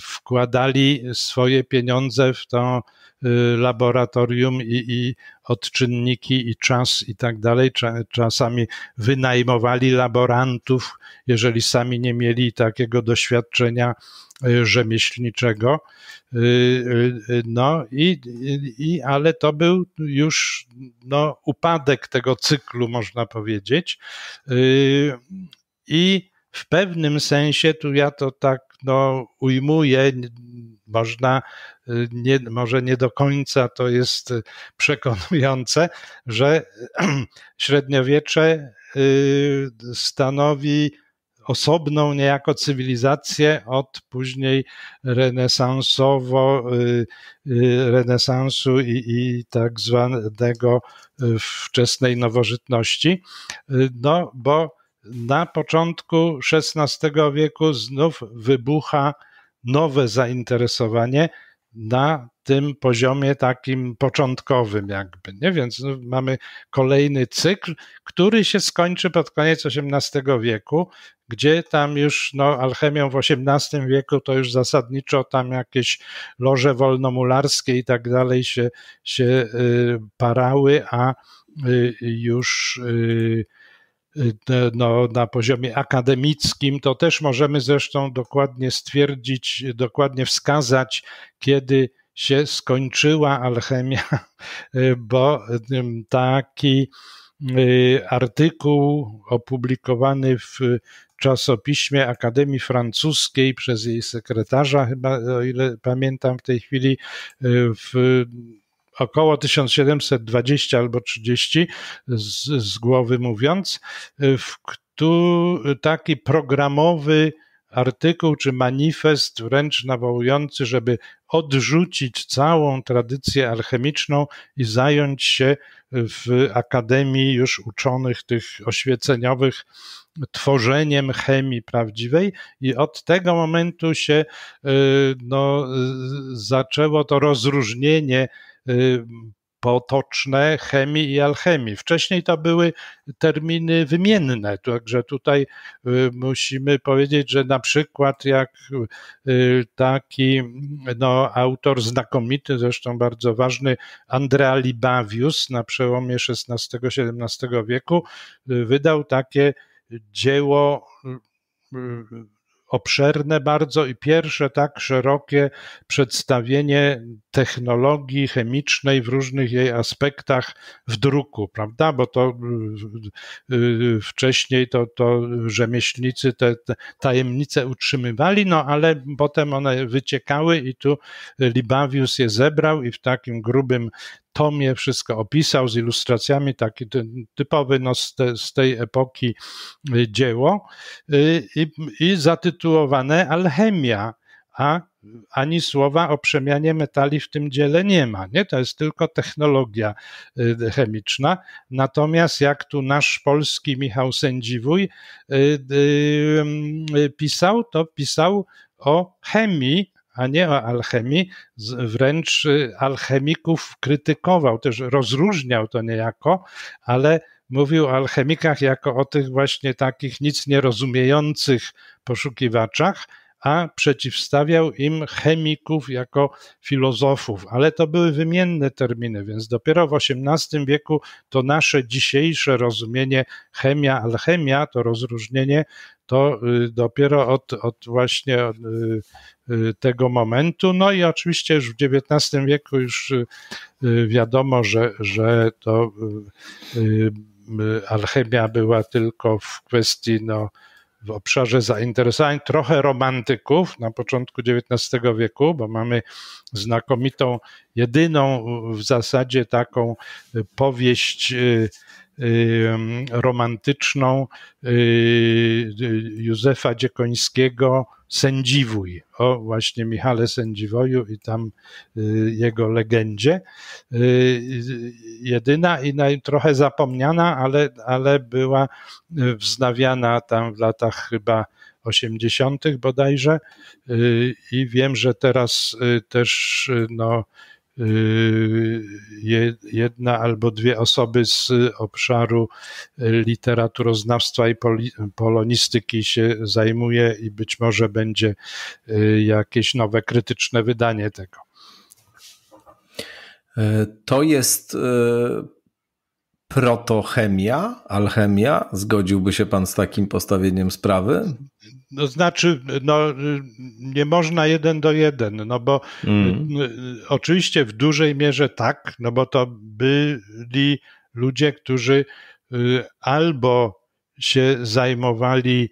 wkładali swoje pieniądze w to y, laboratorium i, i odczynniki, i czas, i tak dalej. Czasami wynajmowali laborantów, jeżeli sami nie mieli takiego doświadczenia y, rzemieślniczego. Y, no i, i ale to był już no, upadek tego cyklu, można powiedzieć. I w pewnym sensie tu ja to tak no, ujmuję, można, y, nie, może nie do końca to jest y, przekonujące, że średniowiecze y, stanowi osobną niejako cywilizację od później renesansowo, renesansu i, i tak zwanego wczesnej nowożytności, no bo na początku XVI wieku znów wybucha nowe zainteresowanie na tym poziomie takim początkowym, jakby. Nie? Więc no, mamy kolejny cykl, który się skończy pod koniec XVIII wieku, gdzie tam już no, alchemią w XVIII wieku to już zasadniczo tam jakieś loże wolnomularskie i tak dalej się, się y, parały, a y, już. Y, Y, no, na poziomie akademickim, to też możemy zresztą dokładnie stwierdzić, dokładnie wskazać, kiedy się skończyła alchemia, y, bo taki y, artykuł opublikowany w czasopiśmie Akademii Francuskiej przez jej sekretarza, chyba o ile pamiętam w tej chwili, w około 1720 albo 30 z, z głowy mówiąc, w którym taki programowy artykuł czy manifest wręcz nawołujący, żeby odrzucić całą tradycję alchemiczną i zająć się w Akademii już uczonych tych oświeceniowych tworzeniem chemii prawdziwej i od tego momentu się y, no, zaczęło to rozróżnienie Y, potoczne chemii i alchemii. Wcześniej to były terminy wymienne, także tutaj y, musimy powiedzieć, że na przykład jak y, taki no, autor znakomity, zresztą bardzo ważny, Andrea Libavius na przełomie XVI-XVII wieku wydał takie dzieło obszerne bardzo i pierwsze tak szerokie przedstawienie technologii chemicznej w różnych jej aspektach w druku, prawda? Bo to y, y, y, wcześniej to, to rzemieślnicy te, te tajemnice utrzymywali, no ale potem one wyciekały i tu Libavius je zebrał i w takim grubym tomie wszystko opisał z ilustracjami, taki typowy no, z, te, z tej epoki dzieło i, i zatytułowane Alchemia a ani słowa o przemianie metali w tym dziele nie ma. Nie? To jest tylko technologia y, chemiczna. Natomiast jak tu nasz polski Michał Sędziwój y, y, pisał, to pisał o chemii, a nie o alchemii, wręcz alchemików krytykował, też rozróżniał to niejako, ale mówił o alchemikach jako o tych właśnie takich nic nie rozumiejących poszukiwaczach, a przeciwstawiał im chemików jako filozofów, ale to były wymienne terminy, więc dopiero w XVIII wieku to nasze dzisiejsze rozumienie chemia, alchemia, to rozróżnienie to y, dopiero od, od właśnie od y, y, tego momentu. No i oczywiście już w XIX wieku już wiadomo, że, że to alchemia była tylko w kwestii no, w obszarze zainteresowań trochę romantyków na początku XIX wieku, bo mamy znakomitą, jedyną w zasadzie taką powieść y, romantyczną y, Józefa Dziekońskiego Sędziwój, o właśnie Michale Sędziwoju i tam y, jego legendzie. Y, jedyna i naj, trochę zapomniana, ale, ale była wznawiana tam w latach chyba 80. bodajże i wiem, że teraz też no, Yy, jedna albo dwie osoby z obszaru literaturoznawstwa i polonistyki się zajmuje i być może będzie yy, jakieś nowe krytyczne wydanie tego. E, to jest e, protochemia, alchemia. Zgodziłby się pan z takim postawieniem sprawy? No znaczy, no, nie można jeden do jeden, no bo mm. Y, oczywiście w dużej mierze tak, no bo to byli ludzie, którzy y, albo się zajmowali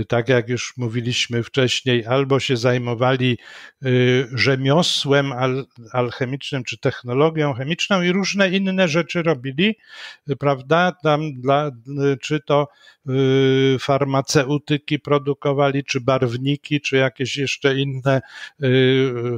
Y, tak jak już mówiliśmy wcześniej, albo się zajmowali y, rzemiosłem alchemicznym czy technologią chemiczną i różne inne rzeczy robili, y, prawda? Tam dla, czy to farmaceutyki produkowali, czy barwniki, czy jakieś jeszcze inne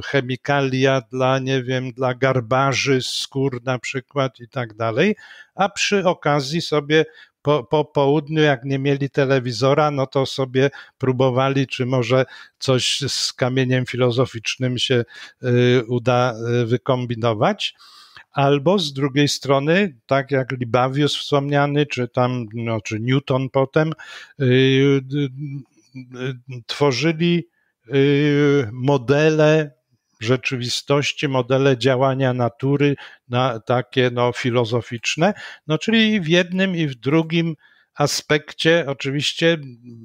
chemikalia dla, nie wiem, dla garbarzy, skór na przykład i tak dalej, a przy okazji sobie po, po południu, jak nie mieli telewizora, no to sobie próbowali, czy może coś z kamieniem filozoficznym się y, uda y, wykombinować. Albo z drugiej strony, tak jak Libavius wspomniany, czy tam, no, czy Newton potem, y, tworzyli modele rzeczywistości, modele działania natury, na takie no, filozoficzne. No, czyli w jednym i w drugim aspekcie oczywiście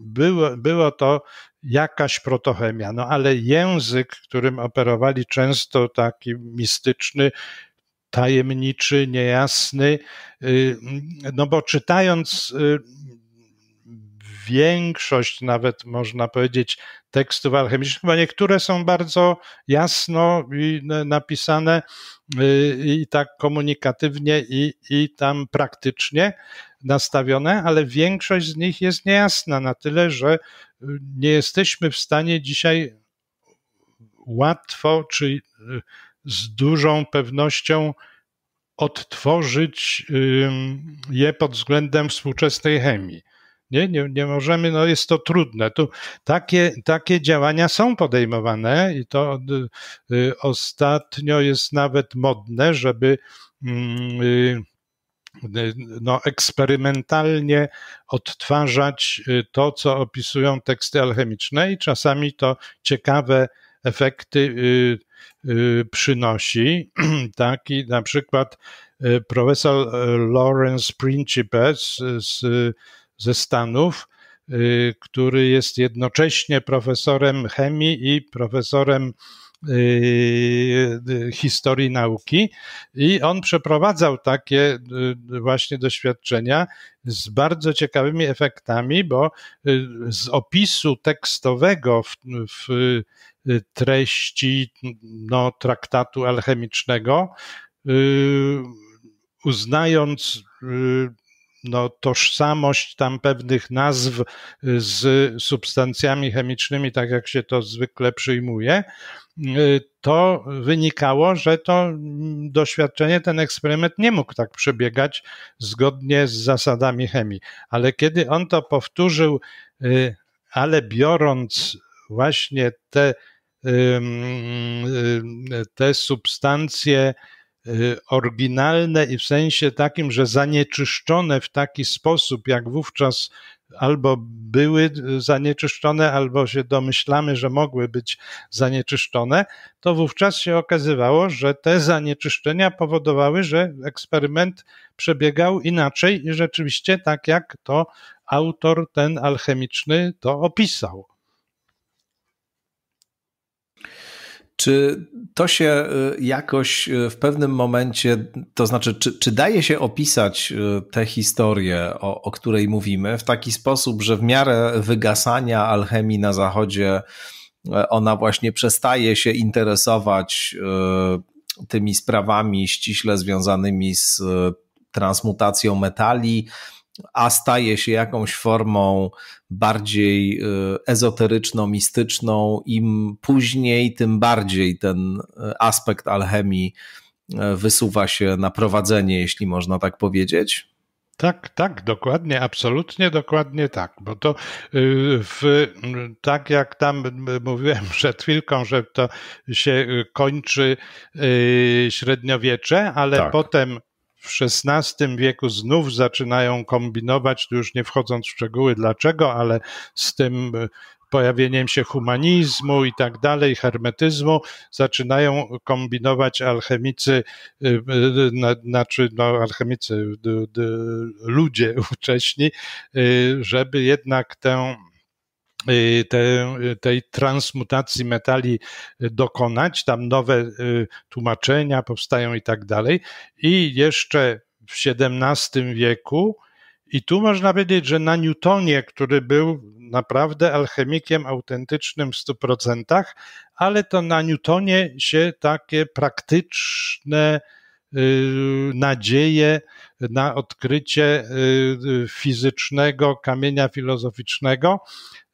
było, było to jakaś protochemia, no ale język, którym operowali często taki mistyczny, tajemniczy, niejasny, y, no bo czytając y, większość nawet można powiedzieć tekstów alchemicznych, bo niektóre są bardzo jasno napisane y, i tak komunikatywnie i, i tam praktycznie nastawione, ale większość z nich jest niejasna na tyle, że y, nie jesteśmy w stanie dzisiaj łatwo czy y, z dużą pewnością odtworzyć je pod względem współczesnej chemii. Nie, nie, nie możemy, no jest to trudne. Tu takie, takie działania są podejmowane i to y, y, ostatnio jest nawet modne, żeby mm, y, no, eksperymentalnie odtwarzać to, co opisują teksty alchemiczne, i czasami to ciekawe efekty przynosi. Taki na przykład profesor e, Lawrence Principe z, z ze Stanów, y, który jest jednocześnie profesorem chemii i profesorem y, y, historii nauki i on przeprowadzał takie właśnie doświadczenia z bardzo ciekawymi efektami, bo z opisu tekstowego w, w treści no, traktatu alchemicznego uznając no, tożsamość tam pewnych nazw y, z substancjami chemicznymi, tak jak się to zwykle przyjmuje, y, to wynikało, że to mm, doświadczenie, ten eksperyment nie mógł tak przebiegać zgodnie z zasadami chemii. Ale kiedy on to powtórzył, y, ale biorąc właśnie te, te substancje, Y, oryginalne i w sensie takim, że zanieczyszczone w taki sposób, jak wówczas albo były y, zanieczyszczone, albo się domyślamy, że mogły być zanieczyszczone, to wówczas się okazywało, że te zanieczyszczenia powodowały, że eksperyment przebiegał inaczej i rzeczywiście tak jak to autor ten alchemiczny to opisał. Czy to się y, jakoś y, w pewnym momencie, to znaczy, czy, czy daje się opisać y, tę historię, o, o której mówimy, w taki sposób, że w miarę wygasania alchemii na zachodzie, ona właśnie przestaje się interesować tymi sprawami ściśle związanymi z transmutacją metali, a staje się jakąś formą bardziej y, ezoteryczno, mistyczną, im później, tym bardziej ten y, aspekt alchemii y, wysuwa się na prowadzenie, jeśli można tak powiedzieć. Tak, tak, dokładnie, absolutnie dokładnie tak, bo to w, tak jak tam mówiłem przed chwilką, że to się kończy średniowiecze, ale tak. potem w XVI wieku znów zaczynają kombinować, tu już nie wchodząc w szczegóły dlaczego, ale z tym e, pojawieniem się humanizmu i tak dalej, hermetyzmu, zaczynają kombinować alchemicy, e, e, znaczy no, alchemicy, ludzie ówcześni, żeby jednak tę Y, te, y, tej transmutacji metali dokonać. Tam nowe y, tłumaczenia powstają i tak dalej. I jeszcze w XVII wieku, i tu można powiedzieć, że na Newtonie, który był naprawdę alchemikiem autentycznym w 100%, ale to na Newtonie się takie praktyczne, Y, nadzieję na odkrycie y, fizycznego kamienia filozoficznego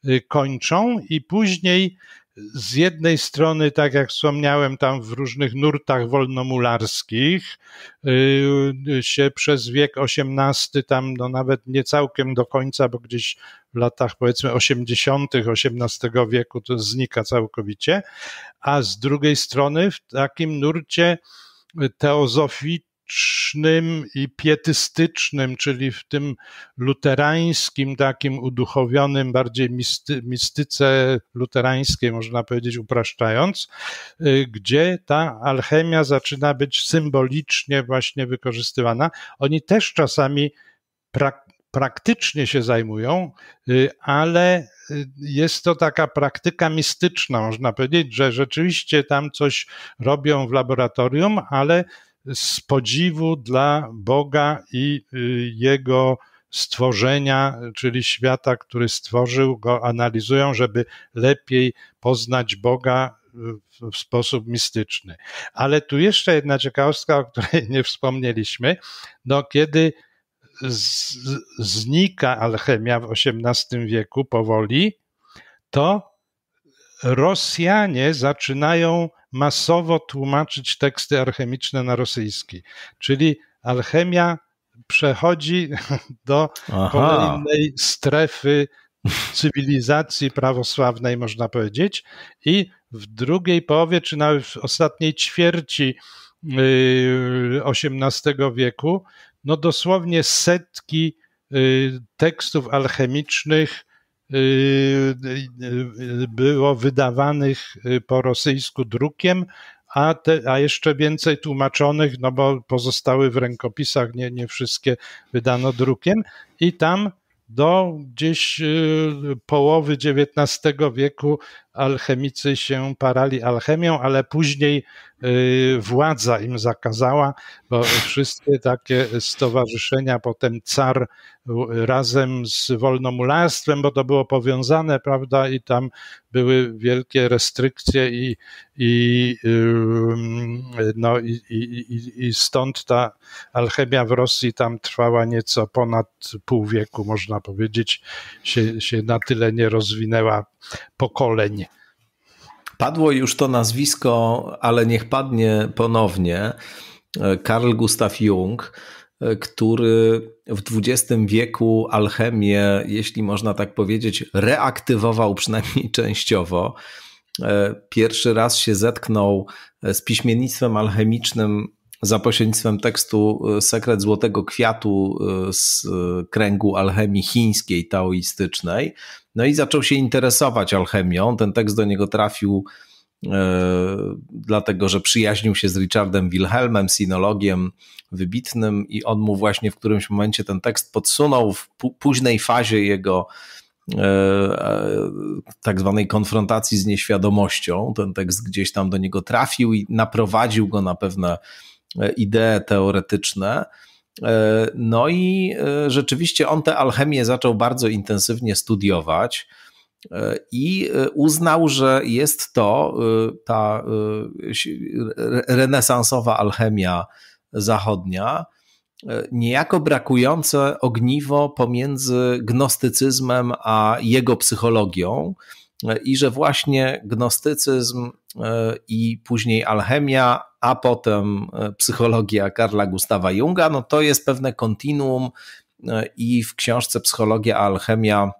y, kończą i później z jednej strony, tak jak wspomniałem, tam w różnych nurtach wolnomularskich się przez wiek XVIII, tam no nawet nie całkiem do końca, bo gdzieś w latach powiedzmy 80. XVIII wieku to znika całkowicie, a z drugiej strony w takim nurcie teozoficznym i pietystycznym, czyli w tym luterańskim, takim uduchowionym, bardziej misty, mistyce luterańskiej, można powiedzieć, upraszczając, y, gdzie ta alchemia zaczyna być symbolicznie właśnie wykorzystywana. Oni też czasami praktycznie się zajmują, y, ale jest to taka praktyka mistyczna, można powiedzieć, że rzeczywiście tam coś robią w laboratorium, ale z podziwu dla Boga i y, Jego stworzenia, czyli świata, który stworzył, go analizują, żeby lepiej poznać Boga y, w sposób mistyczny. Ale tu jeszcze jedna ciekawostka, o której nie wspomnieliśmy. No, kiedy z, znika alchemia w XVIII wieku powoli, to Rosjanie zaczynają masowo tłumaczyć teksty alchemiczne na rosyjski. Czyli alchemia przechodzi do Aha. kolejnej strefy cywilizacji prawosławnej, można powiedzieć, i w drugiej połowie, czy nawet w ostatniej ćwierci XVIII yy, wieku, no dosłownie setki y, tekstów alchemicznych y, y, było wydawanych po rosyjsku drukiem, a, te, a jeszcze więcej tłumaczonych, no bo pozostały w rękopisach, nie, nie wszystkie wydano drukiem. I tam do gdzieś połowy XIX wieku alchemicy się parali alchemią, ale później y, władza im zakazała, bo wszystkie takie stowarzyszenia potem car y, razem z wolnomularstwem, bo to było powiązane, prawda, i tam były wielkie restrykcje i, i, no, i, i, i stąd ta alchemia w Rosji tam trwała nieco ponad pół wieku, można powiedzieć, się, się na tyle nie rozwinęła pokoleń. Padło już to nazwisko, ale niech padnie ponownie. E, Karl Gustav Jung, e, który w XX wieku alchemię, jeśli można tak powiedzieć, reaktywował przynajmniej częściowo. E, pierwszy raz się zetknął z piśmiennictwem alchemicznym za pośrednictwem tekstu Sekret Złotego Kwiatu z kręgu alchemii chińskiej taoistycznej. No i zaczął się interesować alchemią. Ten tekst do niego trafił e, dlatego że przyjaźnił się z Richardem Wilhelmem, sinologiem wybitnym, i on mu właśnie w którymś momencie ten tekst podsunął w późnej fazie jego e, e, tak zwanej konfrontacji z nieświadomością. Ten tekst gdzieś tam do niego trafił i naprowadził go na pewne idee teoretyczne. E, no i e, rzeczywiście on tę alchemię zaczął bardzo intensywnie studiować e, i uznał, że jest to ta renesansowa alchemia zachodnia, niejako brakujące ogniwo pomiędzy gnostycyzmem a jego psychologią i że właśnie gnostycyzm E, i później alchemia, a potem e, psychologia Karla Gustawa Junga, no to jest pewne kontinuum e, i w książce Psychologia Alchemia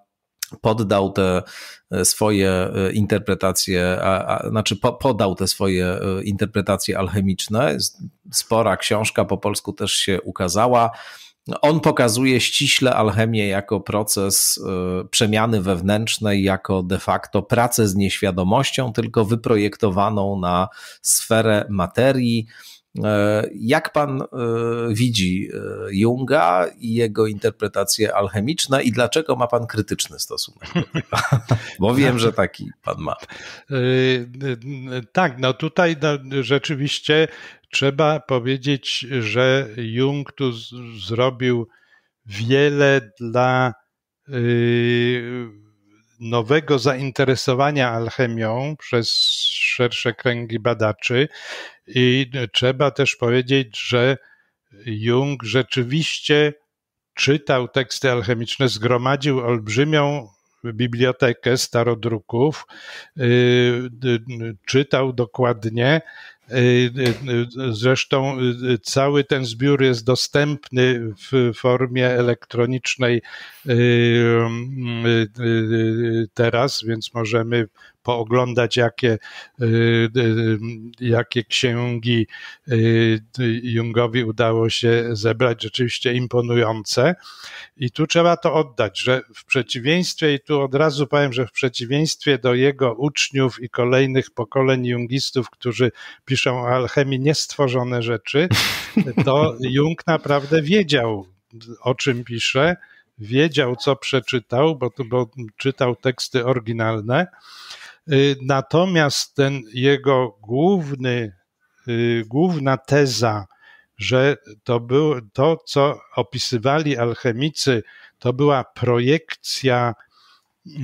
poddał te swoje interpretacje, a, a, znaczy po, podał te swoje interpretacje alchemiczne. Spora książka po polsku też się ukazała. No, on pokazuje ściśle alchemię jako proces y, przemiany wewnętrznej, jako de facto pracę z nieświadomością, tylko wyprojektowaną na sferę materii. Y, jak pan y, widzi Junga i jego interpretacje alchemiczne i dlaczego ma pan krytyczny stosunek? Bo wiem, że taki pan ma. Tak, no tutaj no, rzeczywiście Trzeba powiedzieć, że Jung tu z, zrobił wiele dla y, nowego zainteresowania alchemią przez szersze kręgi badaczy. I trzeba też powiedzieć, że Jung rzeczywiście czytał teksty alchemiczne, zgromadził olbrzymią bibliotekę starodruków, y, y, czytał dokładnie Y, y, y, zresztą cały ten zbiór jest dostępny w formie elektronicznej teraz, więc możemy pooglądać, jakie, y, y, y, jakie księgi Jungowi udało się zebrać, rzeczywiście imponujące. I tu trzeba to oddać, że w przeciwieństwie, i tu od razu powiem, że w przeciwieństwie do jego uczniów i kolejnych pokoleń jungistów, którzy piszą o alchemii niestworzone rzeczy, to Jung naprawdę wiedział, o czym pisze, wiedział, co przeczytał, bo, bo czytał teksty oryginalne Y, natomiast ten jego główny, y, główna teza, że to, było to, co opisywali alchemicy, to była projekcja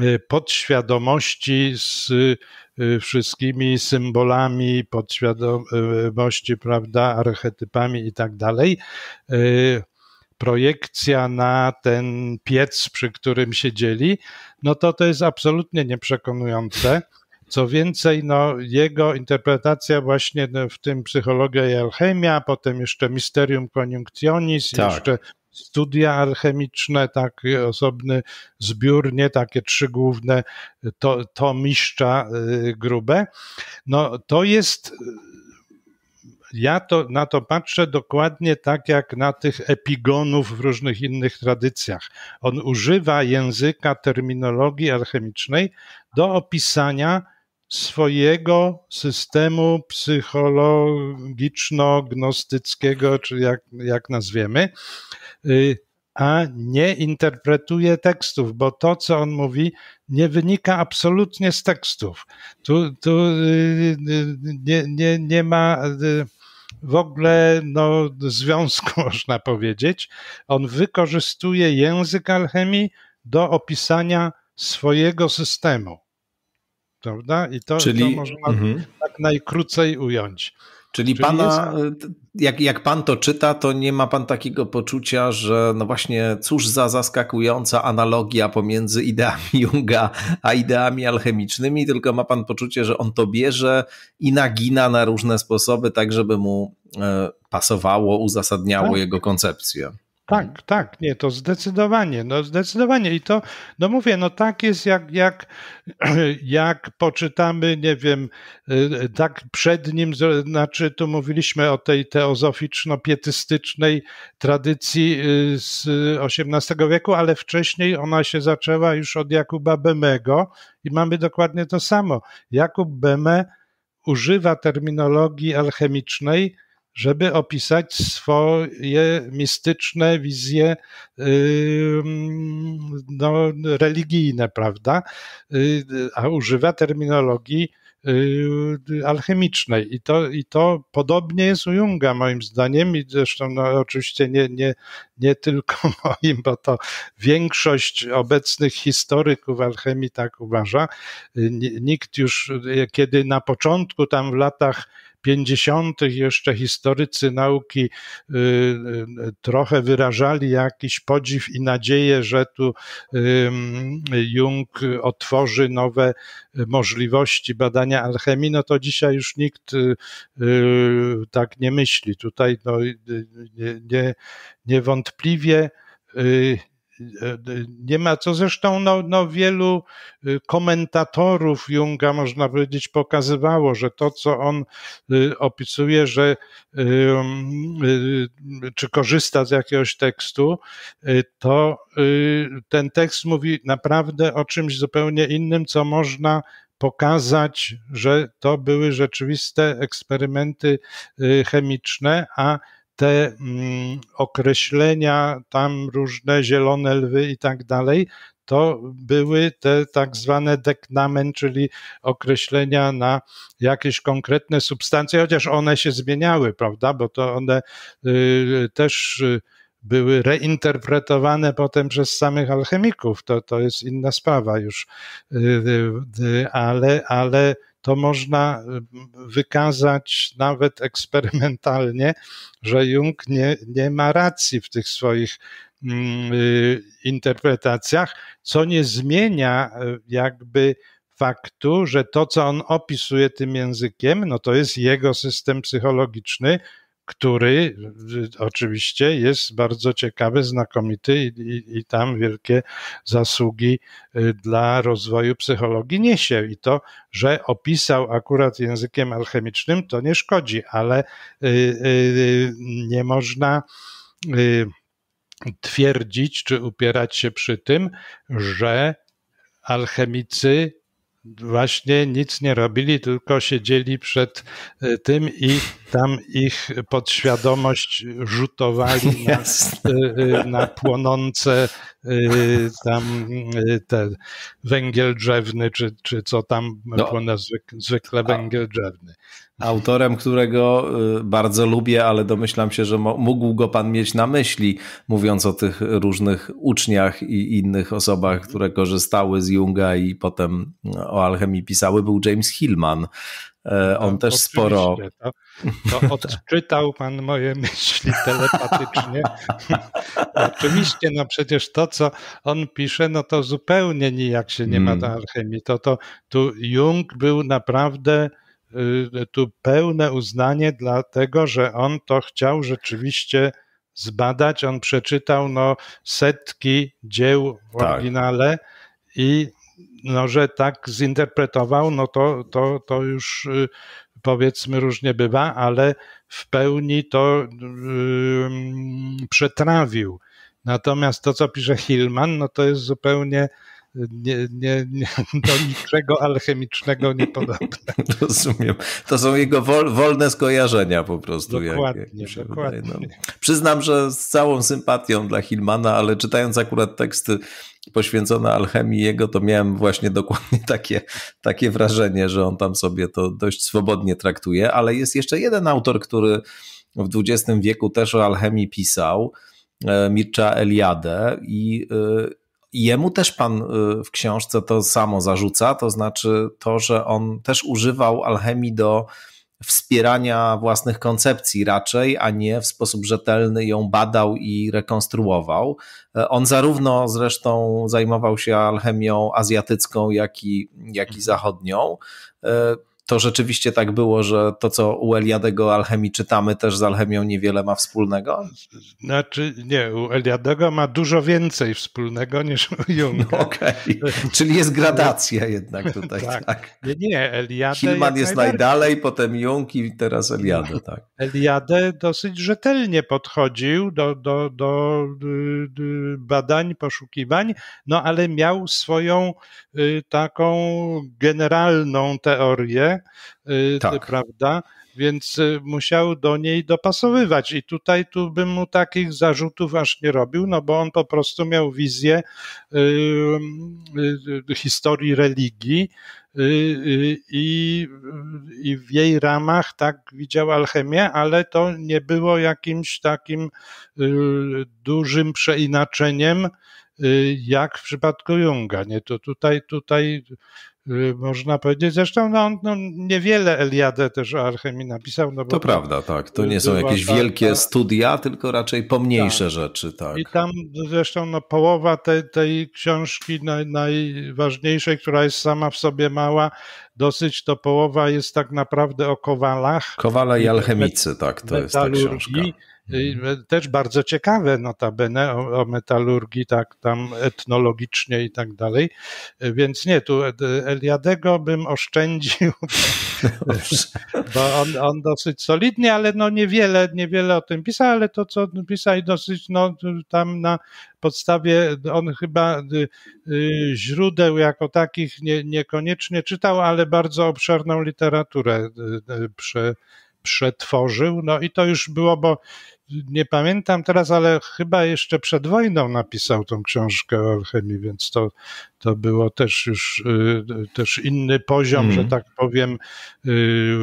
y, podświadomości z wszystkimi symbolami podświadomości, prawda, archetypami i tak dalej projekcja na ten piec, przy którym siedzieli, no to to jest absolutnie nieprzekonujące. Co więcej, no, jego interpretacja właśnie no, w tym psychologia i alchemia, potem jeszcze Mysterium Conjunctionis, tak. jeszcze studia alchemiczne, tak osobny zbiór, nie takie trzy główne to, to mistrza y, grube. No to jest ja to, na to patrzę dokładnie tak jak na tych epigonów w różnych innych tradycjach. On używa języka terminologii alchemicznej do opisania swojego systemu psychologiczno-gnostyckiego, czy jak, jak nazwiemy, y, a nie interpretuje tekstów, bo to, co on mówi, nie wynika absolutnie z tekstów. Tu, tu y, y, nie, nie, nie ma w ogóle no, związku, można powiedzieć. On wykorzystuje język alchemii do opisania swojego systemu. Prawda? I to, Czyli... to można mhm. tak najkrócej ująć. Czyli, Czyli pana, jest... E, jak, jak pan to czyta, to nie ma pan takiego poczucia, że no właśnie cóż za zaskakująca analogia pomiędzy ideami Junga a ideami alchemicznymi, tylko ma pan poczucie, że on to bierze i nagina na różne sposoby, tak żeby mu e, pasowało, uzasadniało tak. jego koncepcję. Tak, mhm. tak, nie, to zdecydowanie, no zdecydowanie i to, no mówię, no tak jest jak, jak, jak poczytamy, nie wiem, y, tak przed nim, znaczy tu mówiliśmy o tej teozoficzno-pietystycznej tradycji y, z XVIII wieku, ale wcześniej ona się zaczęła już od Jakuba Bemego i mamy dokładnie to samo. Jakub Beme używa terminologii alchemicznej, żeby opisać swoje mistyczne wizje no, religijne, prawda? Y, a używa terminologii y, alchemicznej. I to, I to podobnie jest u Junga, moim zdaniem, i zresztą no, oczywiście nie, nie, nie tylko moim, bo to większość obecnych historyków alchemii tak uważa. Y, nikt już, kiedy na początku, tam w latach 50. jeszcze historycy nauki y, y, trochę wyrażali jakiś podziw i nadzieję, że tu Jung otworzy nowe możliwości badania alchemii, no to dzisiaj już nikt y, tak nie myśli. Tutaj no, niewątpliwie nie, E, e, nie ma co. Zresztą no, no wielu y, komentatorów Junga, można powiedzieć, pokazywało, że to, co on y, opisuje, że y, czy korzysta z jakiegoś tekstu, to ten tekst mówi naprawdę o czymś zupełnie innym, co można pokazać, że to były rzeczywiste eksperymenty chemiczne, a te mm, określenia, tam różne zielone lwy i tak dalej, to były te tak zwane deknamen, czyli określenia na jakieś konkretne substancje, chociaż one się zmieniały, prawda, bo to one y, też y, były reinterpretowane potem przez samych alchemików, to, to jest inna sprawa już, y, y, ale, ale to można y, wykazać nawet eksperymentalnie, że Jung nie, nie ma racji w tych swoich mm, y, interpretacjach, co nie zmienia y, jakby faktu, że to, co on opisuje tym językiem, no to jest jego system psychologiczny, który oczywiście jest bardzo ciekawy, znakomity i, i, i, tam wielkie zasługi y, dla rozwoju psychologii niesie. I to, że opisał akurat językiem alchemicznym, to nie szkodzi, ale y, y, y, nie można. Y, twierdzić czy upierać się przy tym, że alchemicy właśnie nic nie robili, tylko siedzieli przed y, tym i tam ich podświadomość rzutowali na, y, y, na płonące y, tam te węgiel drzewny, czy, czy co tam no. płonę zwyk, zwykle węgiel drzewny. Autorem, którego bardzo lubię, ale domyślam się, że mógł go pan mieć na myśli, mówiąc o tych różnych uczniach i innych osobach, które korzystały z Junga i potem o alchemii pisały, był James Hillman. E, on no, też sporo. Tak to odczytał pan moje myśli telepatycznie. Oczywiście, no przecież to, co on pisze, no to zupełnie nijak się nie ma do hmm. alchemii. To, to tu Jung był naprawdę y, tu pełne uznanie dla tego, że on to chciał rzeczywiście zbadać. On przeczytał no, setki dzieł w tak. oryginale i no, że tak zinterpretował, no to, to, to już y, powiedzmy różnie bywa, ale w pełni to przetrawił. Natomiast to, co pisze Hillman, no to jest zupełnie nie, nie, nie, do niczego alchemicznego niepodobne. Rozumiem. To są jego wol, wolne skojarzenia po prostu. Dokładnie, jak, jak dokładnie. No, przyznam, że z całą sympatią dla Hillmana, ale czytając akurat teksty poświęcone alchemii jego, to miałem właśnie dokładnie takie, takie wrażenie, że on tam sobie to dość swobodnie traktuje, ale jest jeszcze jeden autor, który w XX wieku też o alchemii pisał, e, Mircza Eliade i e, Jemu też pan y, w książce to samo zarzuca, to znaczy to, że on też używał alchemii do wspierania własnych koncepcji raczej, a nie w sposób rzetelny ją badał i rekonstruował. Y, on zarówno zresztą zajmował się alchemią azjatycką, jak i, jak i mhm. zachodnią. Y, to rzeczywiście tak było, że to, co u Eliadego Alchemii czytamy, też z alchemią niewiele ma wspólnego? Znaczy, nie, u Eliadego ma dużo więcej wspólnego niż u Junga. No, okay. Czyli jest gradacja jednak tutaj. tak. tak. Nie, nie, Eliade. Hillman jest, najdalej, potem Jung i teraz Eliade. Tak. Eliade dosyć rzetelnie podchodził do, do, do y, y, badań, poszukiwań, no ale miał swoją y, taką generalną teorię, Y, tak. prawda? Więc y, musiał do niej dopasowywać. I tutaj tu bym mu takich zarzutów aż nie robił, no bo on po prostu miał wizję y, historii religii, i, i, w jej ramach tak widział alchemię, ale to nie było jakimś takim dużym przeinaczeniem jak w przypadku Junga. Nie? To tutaj, tutaj Y, można powiedzieć. Zresztą no, no, niewiele Eliadę też o alchemii napisał. No, to prawda, tak. To nie są jakieś wielkie studia, tylko raczej pomniejsze tak. rzeczy. Tak. I tam zresztą no, połowa tej, tej książki naj, najważniejszej, która jest sama w sobie mała, dosyć to połowa jest tak naprawdę o kowalach. Kowale i alchemicy, tak, to jest ta książka Mhm. Też bardzo ciekawe notabene o, o metalurgii, tak tam etnologicznie i tak dalej. Więc nie, tu Eliadego bym oszczędził, no bo on, on dosyć solidnie, ale no niewiele, niewiele o tym pisał, ale to co pisał dosyć no tam na podstawie, on chyba y, y, źródeł jako takich nie, niekoniecznie czytał, ale bardzo obszerną literaturę y, prze, przetworzył. No i to już było, bo nie pamiętam teraz, ale chyba jeszcze przed wojną napisał tą książkę o alchemii, więc to, to było też już y, też inny poziom, mm. że mhm. tak powiem, y,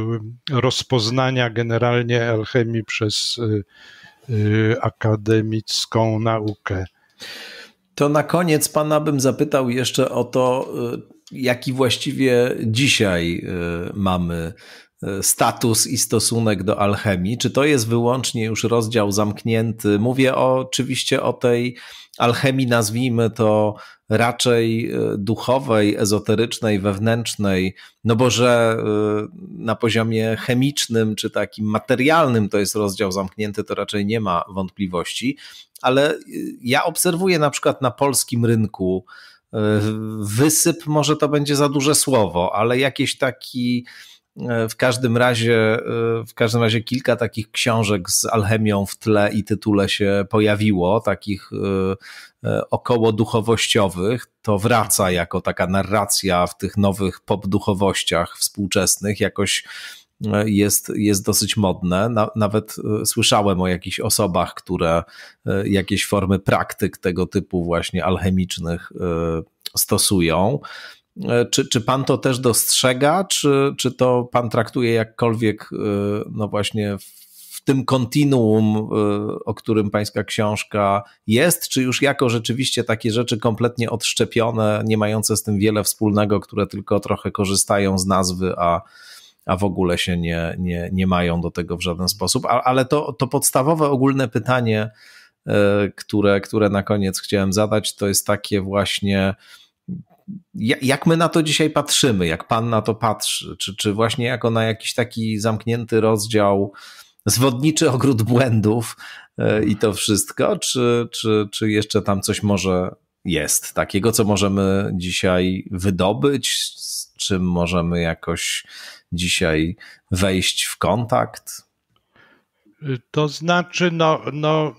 rozpoznania generalnie alchemii przez y, akademicką naukę. To na koniec pana bym zapytał jeszcze o to, jaki właściwie dzisiaj mamy status i stosunek do alchemii? Czy to jest wyłącznie już rozdział zamknięty? Mówię o, oczywiście o tej alchemii, nazwijmy to raczej e, duchowej, ezoterycznej, wewnętrznej, no bo że e, na poziomie chemicznym czy takim materialnym to jest rozdział zamknięty, to raczej nie ma wątpliwości, ale e, ja obserwuję na przykład na polskim rynku wysyp, może to będzie za duże słowo, ale jakiś taki E, w każdym razie, e, w każdym razie kilka takich książek z alchemią w tle i tytule się pojawiło, takich e, około duchowościowych, to wraca jako taka narracja w tych nowych pop duchowościach współczesnych, jakoś jest, jest dosyć modne. nawet słyszałem o jakichś osobach, które jakieś formy praktyk tego typu właśnie alchemicznych stosują. E, czy, czy pan to też dostrzega, czy, czy to pan traktuje jakkolwiek, e, no właśnie, w tym kontinuum, e, o którym pańska książka jest, czy już jako rzeczywiście takie rzeczy kompletnie odszczepione, nie mające z tym wiele wspólnego, które tylko trochę korzystają z nazwy, a, a w ogóle się nie, nie, nie mają do tego w żaden sposób. A, ale to, to podstawowe ogólne pytanie, które, które na koniec chciałem zadać, to jest takie właśnie jak my na to dzisiaj patrzymy, jak pan na to patrzy, czy, czy właśnie jako na jakiś taki zamknięty rozdział, zwodniczy ogród błędów e, i to wszystko, czy, czy, czy jeszcze tam coś może jest takiego, co możemy dzisiaj wydobyć, z czym możemy jakoś dzisiaj wejść w kontakt? To znaczy, no, no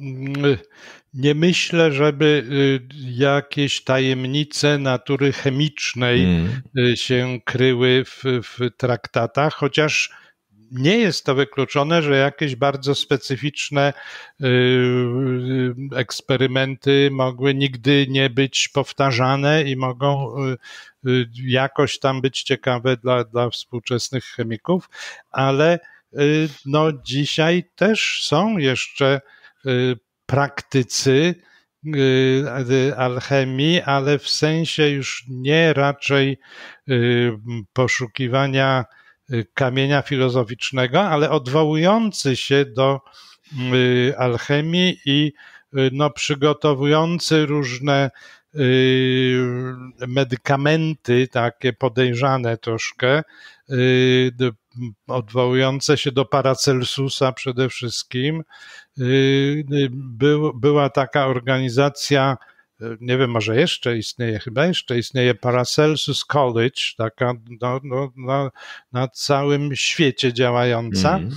nie myślę, żeby y, jakieś tajemnice natury chemicznej mm. Y, się kryły w, w traktatach, chociaż nie jest to wykluczone, że jakieś bardzo specyficzne y, eksperymenty mogły nigdy nie być powtarzane i mogą jakoś tam być ciekawe dla, dla współczesnych chemików, ale no dzisiaj też są jeszcze praktycy y, alchemii, ale w sensie już nie raczej y, poszukiwania y, kamienia filozoficznego, ale odwołujący się do alchemii i no, przygotowujący różne medykamenty, takie podejrzane troszkę, odwołujące się do Paracelsusa przede wszystkim, Y, był, była taka organizacja, y, nie wiem, może jeszcze istnieje, chyba jeszcze istnieje Paracelsus College, taka no, no, na, na, całym świecie działająca. Mm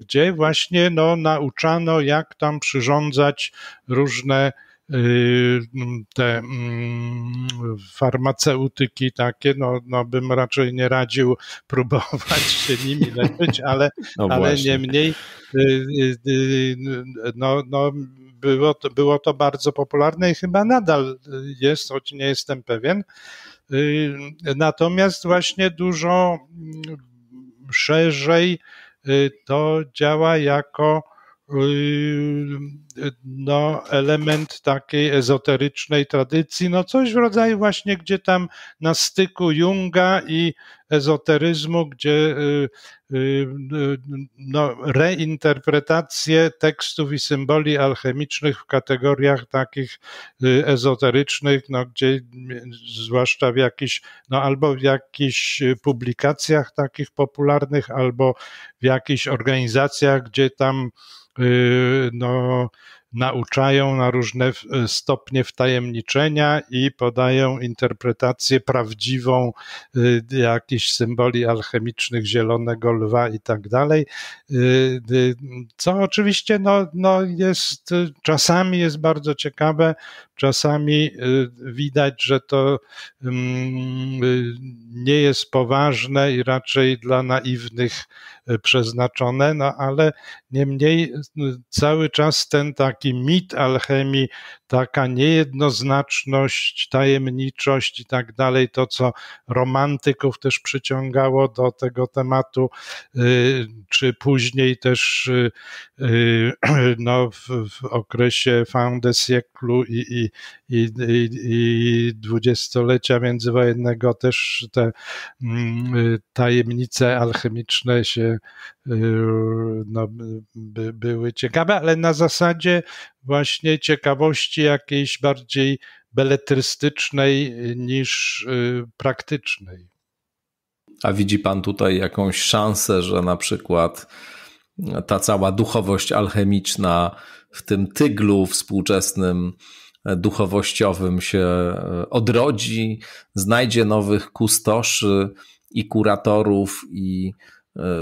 gdzie właśnie no, nauczano, jak tam przyrządzać różne Yy, te mm, farmaceutyki takie, no, no bym raczej nie radził próbować się nimi leczyć, ale, no ale niemniej yy, yy, no, no, było, to, było to bardzo popularne i chyba nadal jest, choć nie jestem pewien. Natomiast właśnie dużo mm, szerzej to działa jako Y, no, element takiej ezoterycznej tradycji, no coś w rodzaju właśnie gdzie tam na styku Junga i ezoteryzmu, gdzie y, y, no, reinterpretacje tekstów i symboli alchemicznych w kategoriach takich ezoterycznych, no, gdzie zwłaszcza w jakichś, no, albo w jakichś publikacjach takich popularnych, albo w jakichś organizacjach, gdzie tam Y, no, nauczają na różne y, stopnie wtajemniczenia i podają interpretację prawdziwą y, jakichś symboli alchemicznych, zielonego lwa i tak dalej, co oczywiście no, no jest, czasami jest bardzo ciekawe, czasami widać, że to mm, nie jest poważne i raczej dla naiwnych Y, przeznaczone, no ale niemniej y, cały czas ten taki mit alchemii taka niejednoznaczność, tajemniczość i tak dalej, to co romantyków też przyciągało do tego tematu, y, czy później też y, y, no, w, okresie fin de siècle i, i, i, i dwudziestolecia międzywojennego też te mm, tajemnice alchemiczne się no, by, były ciekawe, ale na zasadzie właśnie ciekawości jakiejś bardziej beletrystycznej y, niż y, praktycznej. A widzi Pan tutaj jakąś szansę, że na przykład mm, ta cała duchowość alchemiczna w tym tyglu współczesnym, e, duchowościowym się e, odrodzi, znajdzie nowych kustoszy i kuratorów i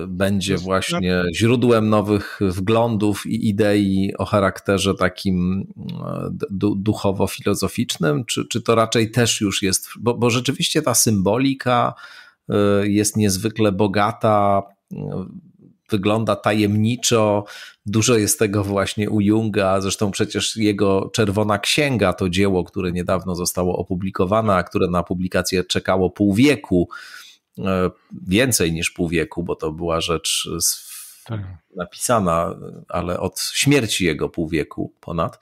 będzie właśnie źródłem nowych wglądów i idei o charakterze takim e, duchowo-filozoficznym, czy, czy to raczej też już jest, bo, bo rzeczywiście ta symbolika e, jest niezwykle bogata, e, wygląda tajemniczo, dużo jest tego właśnie u Junga, zresztą przecież jego Czerwona Księga to dzieło, które niedawno zostało opublikowane, a które na publikację czekało pół wieku, E, więcej niż pół wieku, bo to była rzecz e, tak. napisana, ale od śmierci jego pół wieku ponad,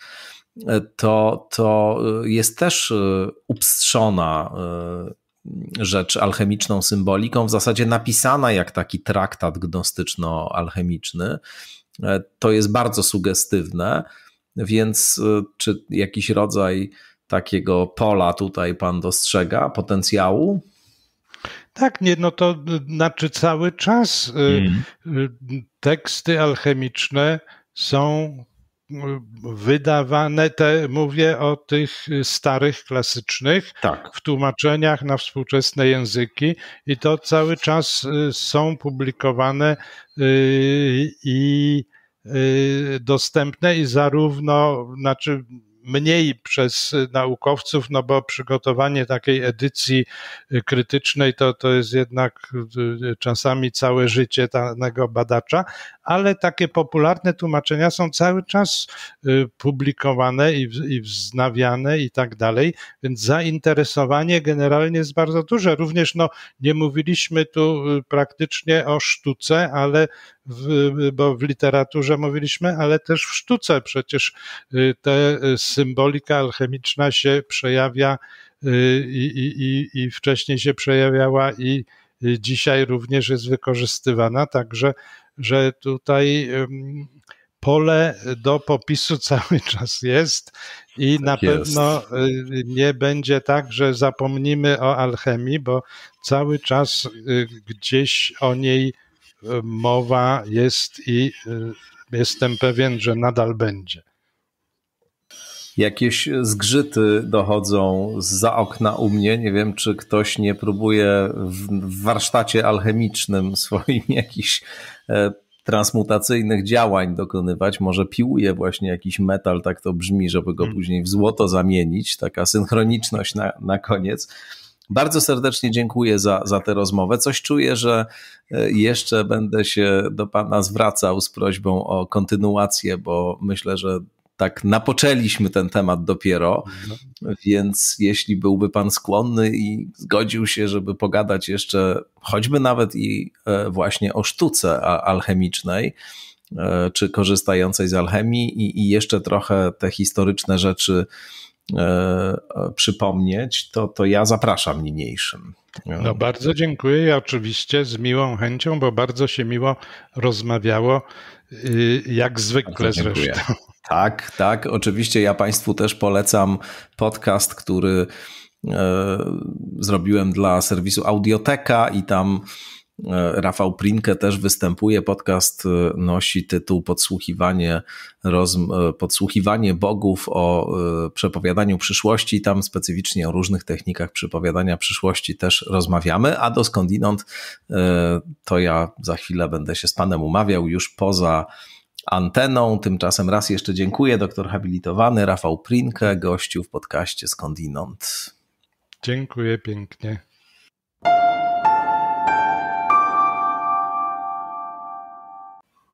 e, to, to jest też upstrzona rzecz alchemiczną symboliką, w zasadzie napisana jak taki traktat gnostyczno-alchemiczny. To jest bardzo sugestywne, więc czy jakiś rodzaj takiego pola tutaj pan dostrzega, potencjału? Tak, nie, no to znaczy cały czas mm. teksty alchemiczne są y, wydawane, te, mówię o tych starych, klasycznych, tak. w tłumaczeniach na współczesne języki i to cały czas są publikowane i dostępne i zarówno, znaczy mniej przez naukowców, no bo przygotowanie takiej edycji y, krytycznej to, to jest jednak y, y, czasami całe życie danego badacza, ale takie popularne tłumaczenia są cały czas publikowane i, i wznawiane i tak dalej, więc zainteresowanie generalnie jest bardzo duże. Również no, nie mówiliśmy tu praktycznie o sztuce, ale w, bo w literaturze mówiliśmy, ale też w sztuce przecież y, ta y, symbolika alchemiczna się przejawia y, i, i, i, i wcześniej się przejawiała i dzisiaj również jest wykorzystywana, także że tutaj pole do popisu cały czas jest i tak na jest. pewno nie będzie tak, że zapomnimy o alchemii, bo cały czas gdzieś o niej mowa jest i y, jestem pewien, że nadal będzie. Jakieś zgrzyty dochodzą za okna u mnie. Nie wiem, czy ktoś nie próbuje w warsztacie alchemicznym swoim jakichś e, transmutacyjnych działań dokonywać. Może piłuje właśnie jakiś metal, tak to brzmi, żeby go hmm. później w złoto zamienić. Taka synchroniczność na, na koniec. Bardzo serdecznie dziękuję za, za tę rozmowę. Coś czuję, że e, jeszcze będę się do Pana zwracał z prośbą o kontynuację, bo myślę, że tak napoczęliśmy ten temat dopiero, mhm. więc jeśli byłby Pan skłonny i zgodził się, żeby pogadać jeszcze choćby nawet i e, właśnie o sztuce alchemicznej, e, czy korzystającej z alchemii i, i jeszcze trochę te historyczne rzeczy E, e, przypomnieć, to, to ja zapraszam niniejszym. No bardzo dziękuję ja oczywiście z miłą chęcią, bo bardzo się miło rozmawiało, y, jak zwykle zresztą. Tak, tak. Oczywiście ja Państwu też polecam podcast, który e, zrobiłem dla serwisu Audioteka i tam E, Rafał Prinkę też występuje. Podcast e, nosi tytuł Podsłuchiwanie, e, Podsłuchiwanie bogów o przepowiadaniu przyszłości. Tam specyficznie o różnych technikach przepowiadania przyszłości też rozmawiamy. A do skądinąd to ja za chwilę będę się z Panem umawiał już poza anteną. Tymczasem raz jeszcze dziękuję. Doktor habilitowany Rafał Prinkę, gościu w podcaście Skądinąd. Dziękuję pięknie.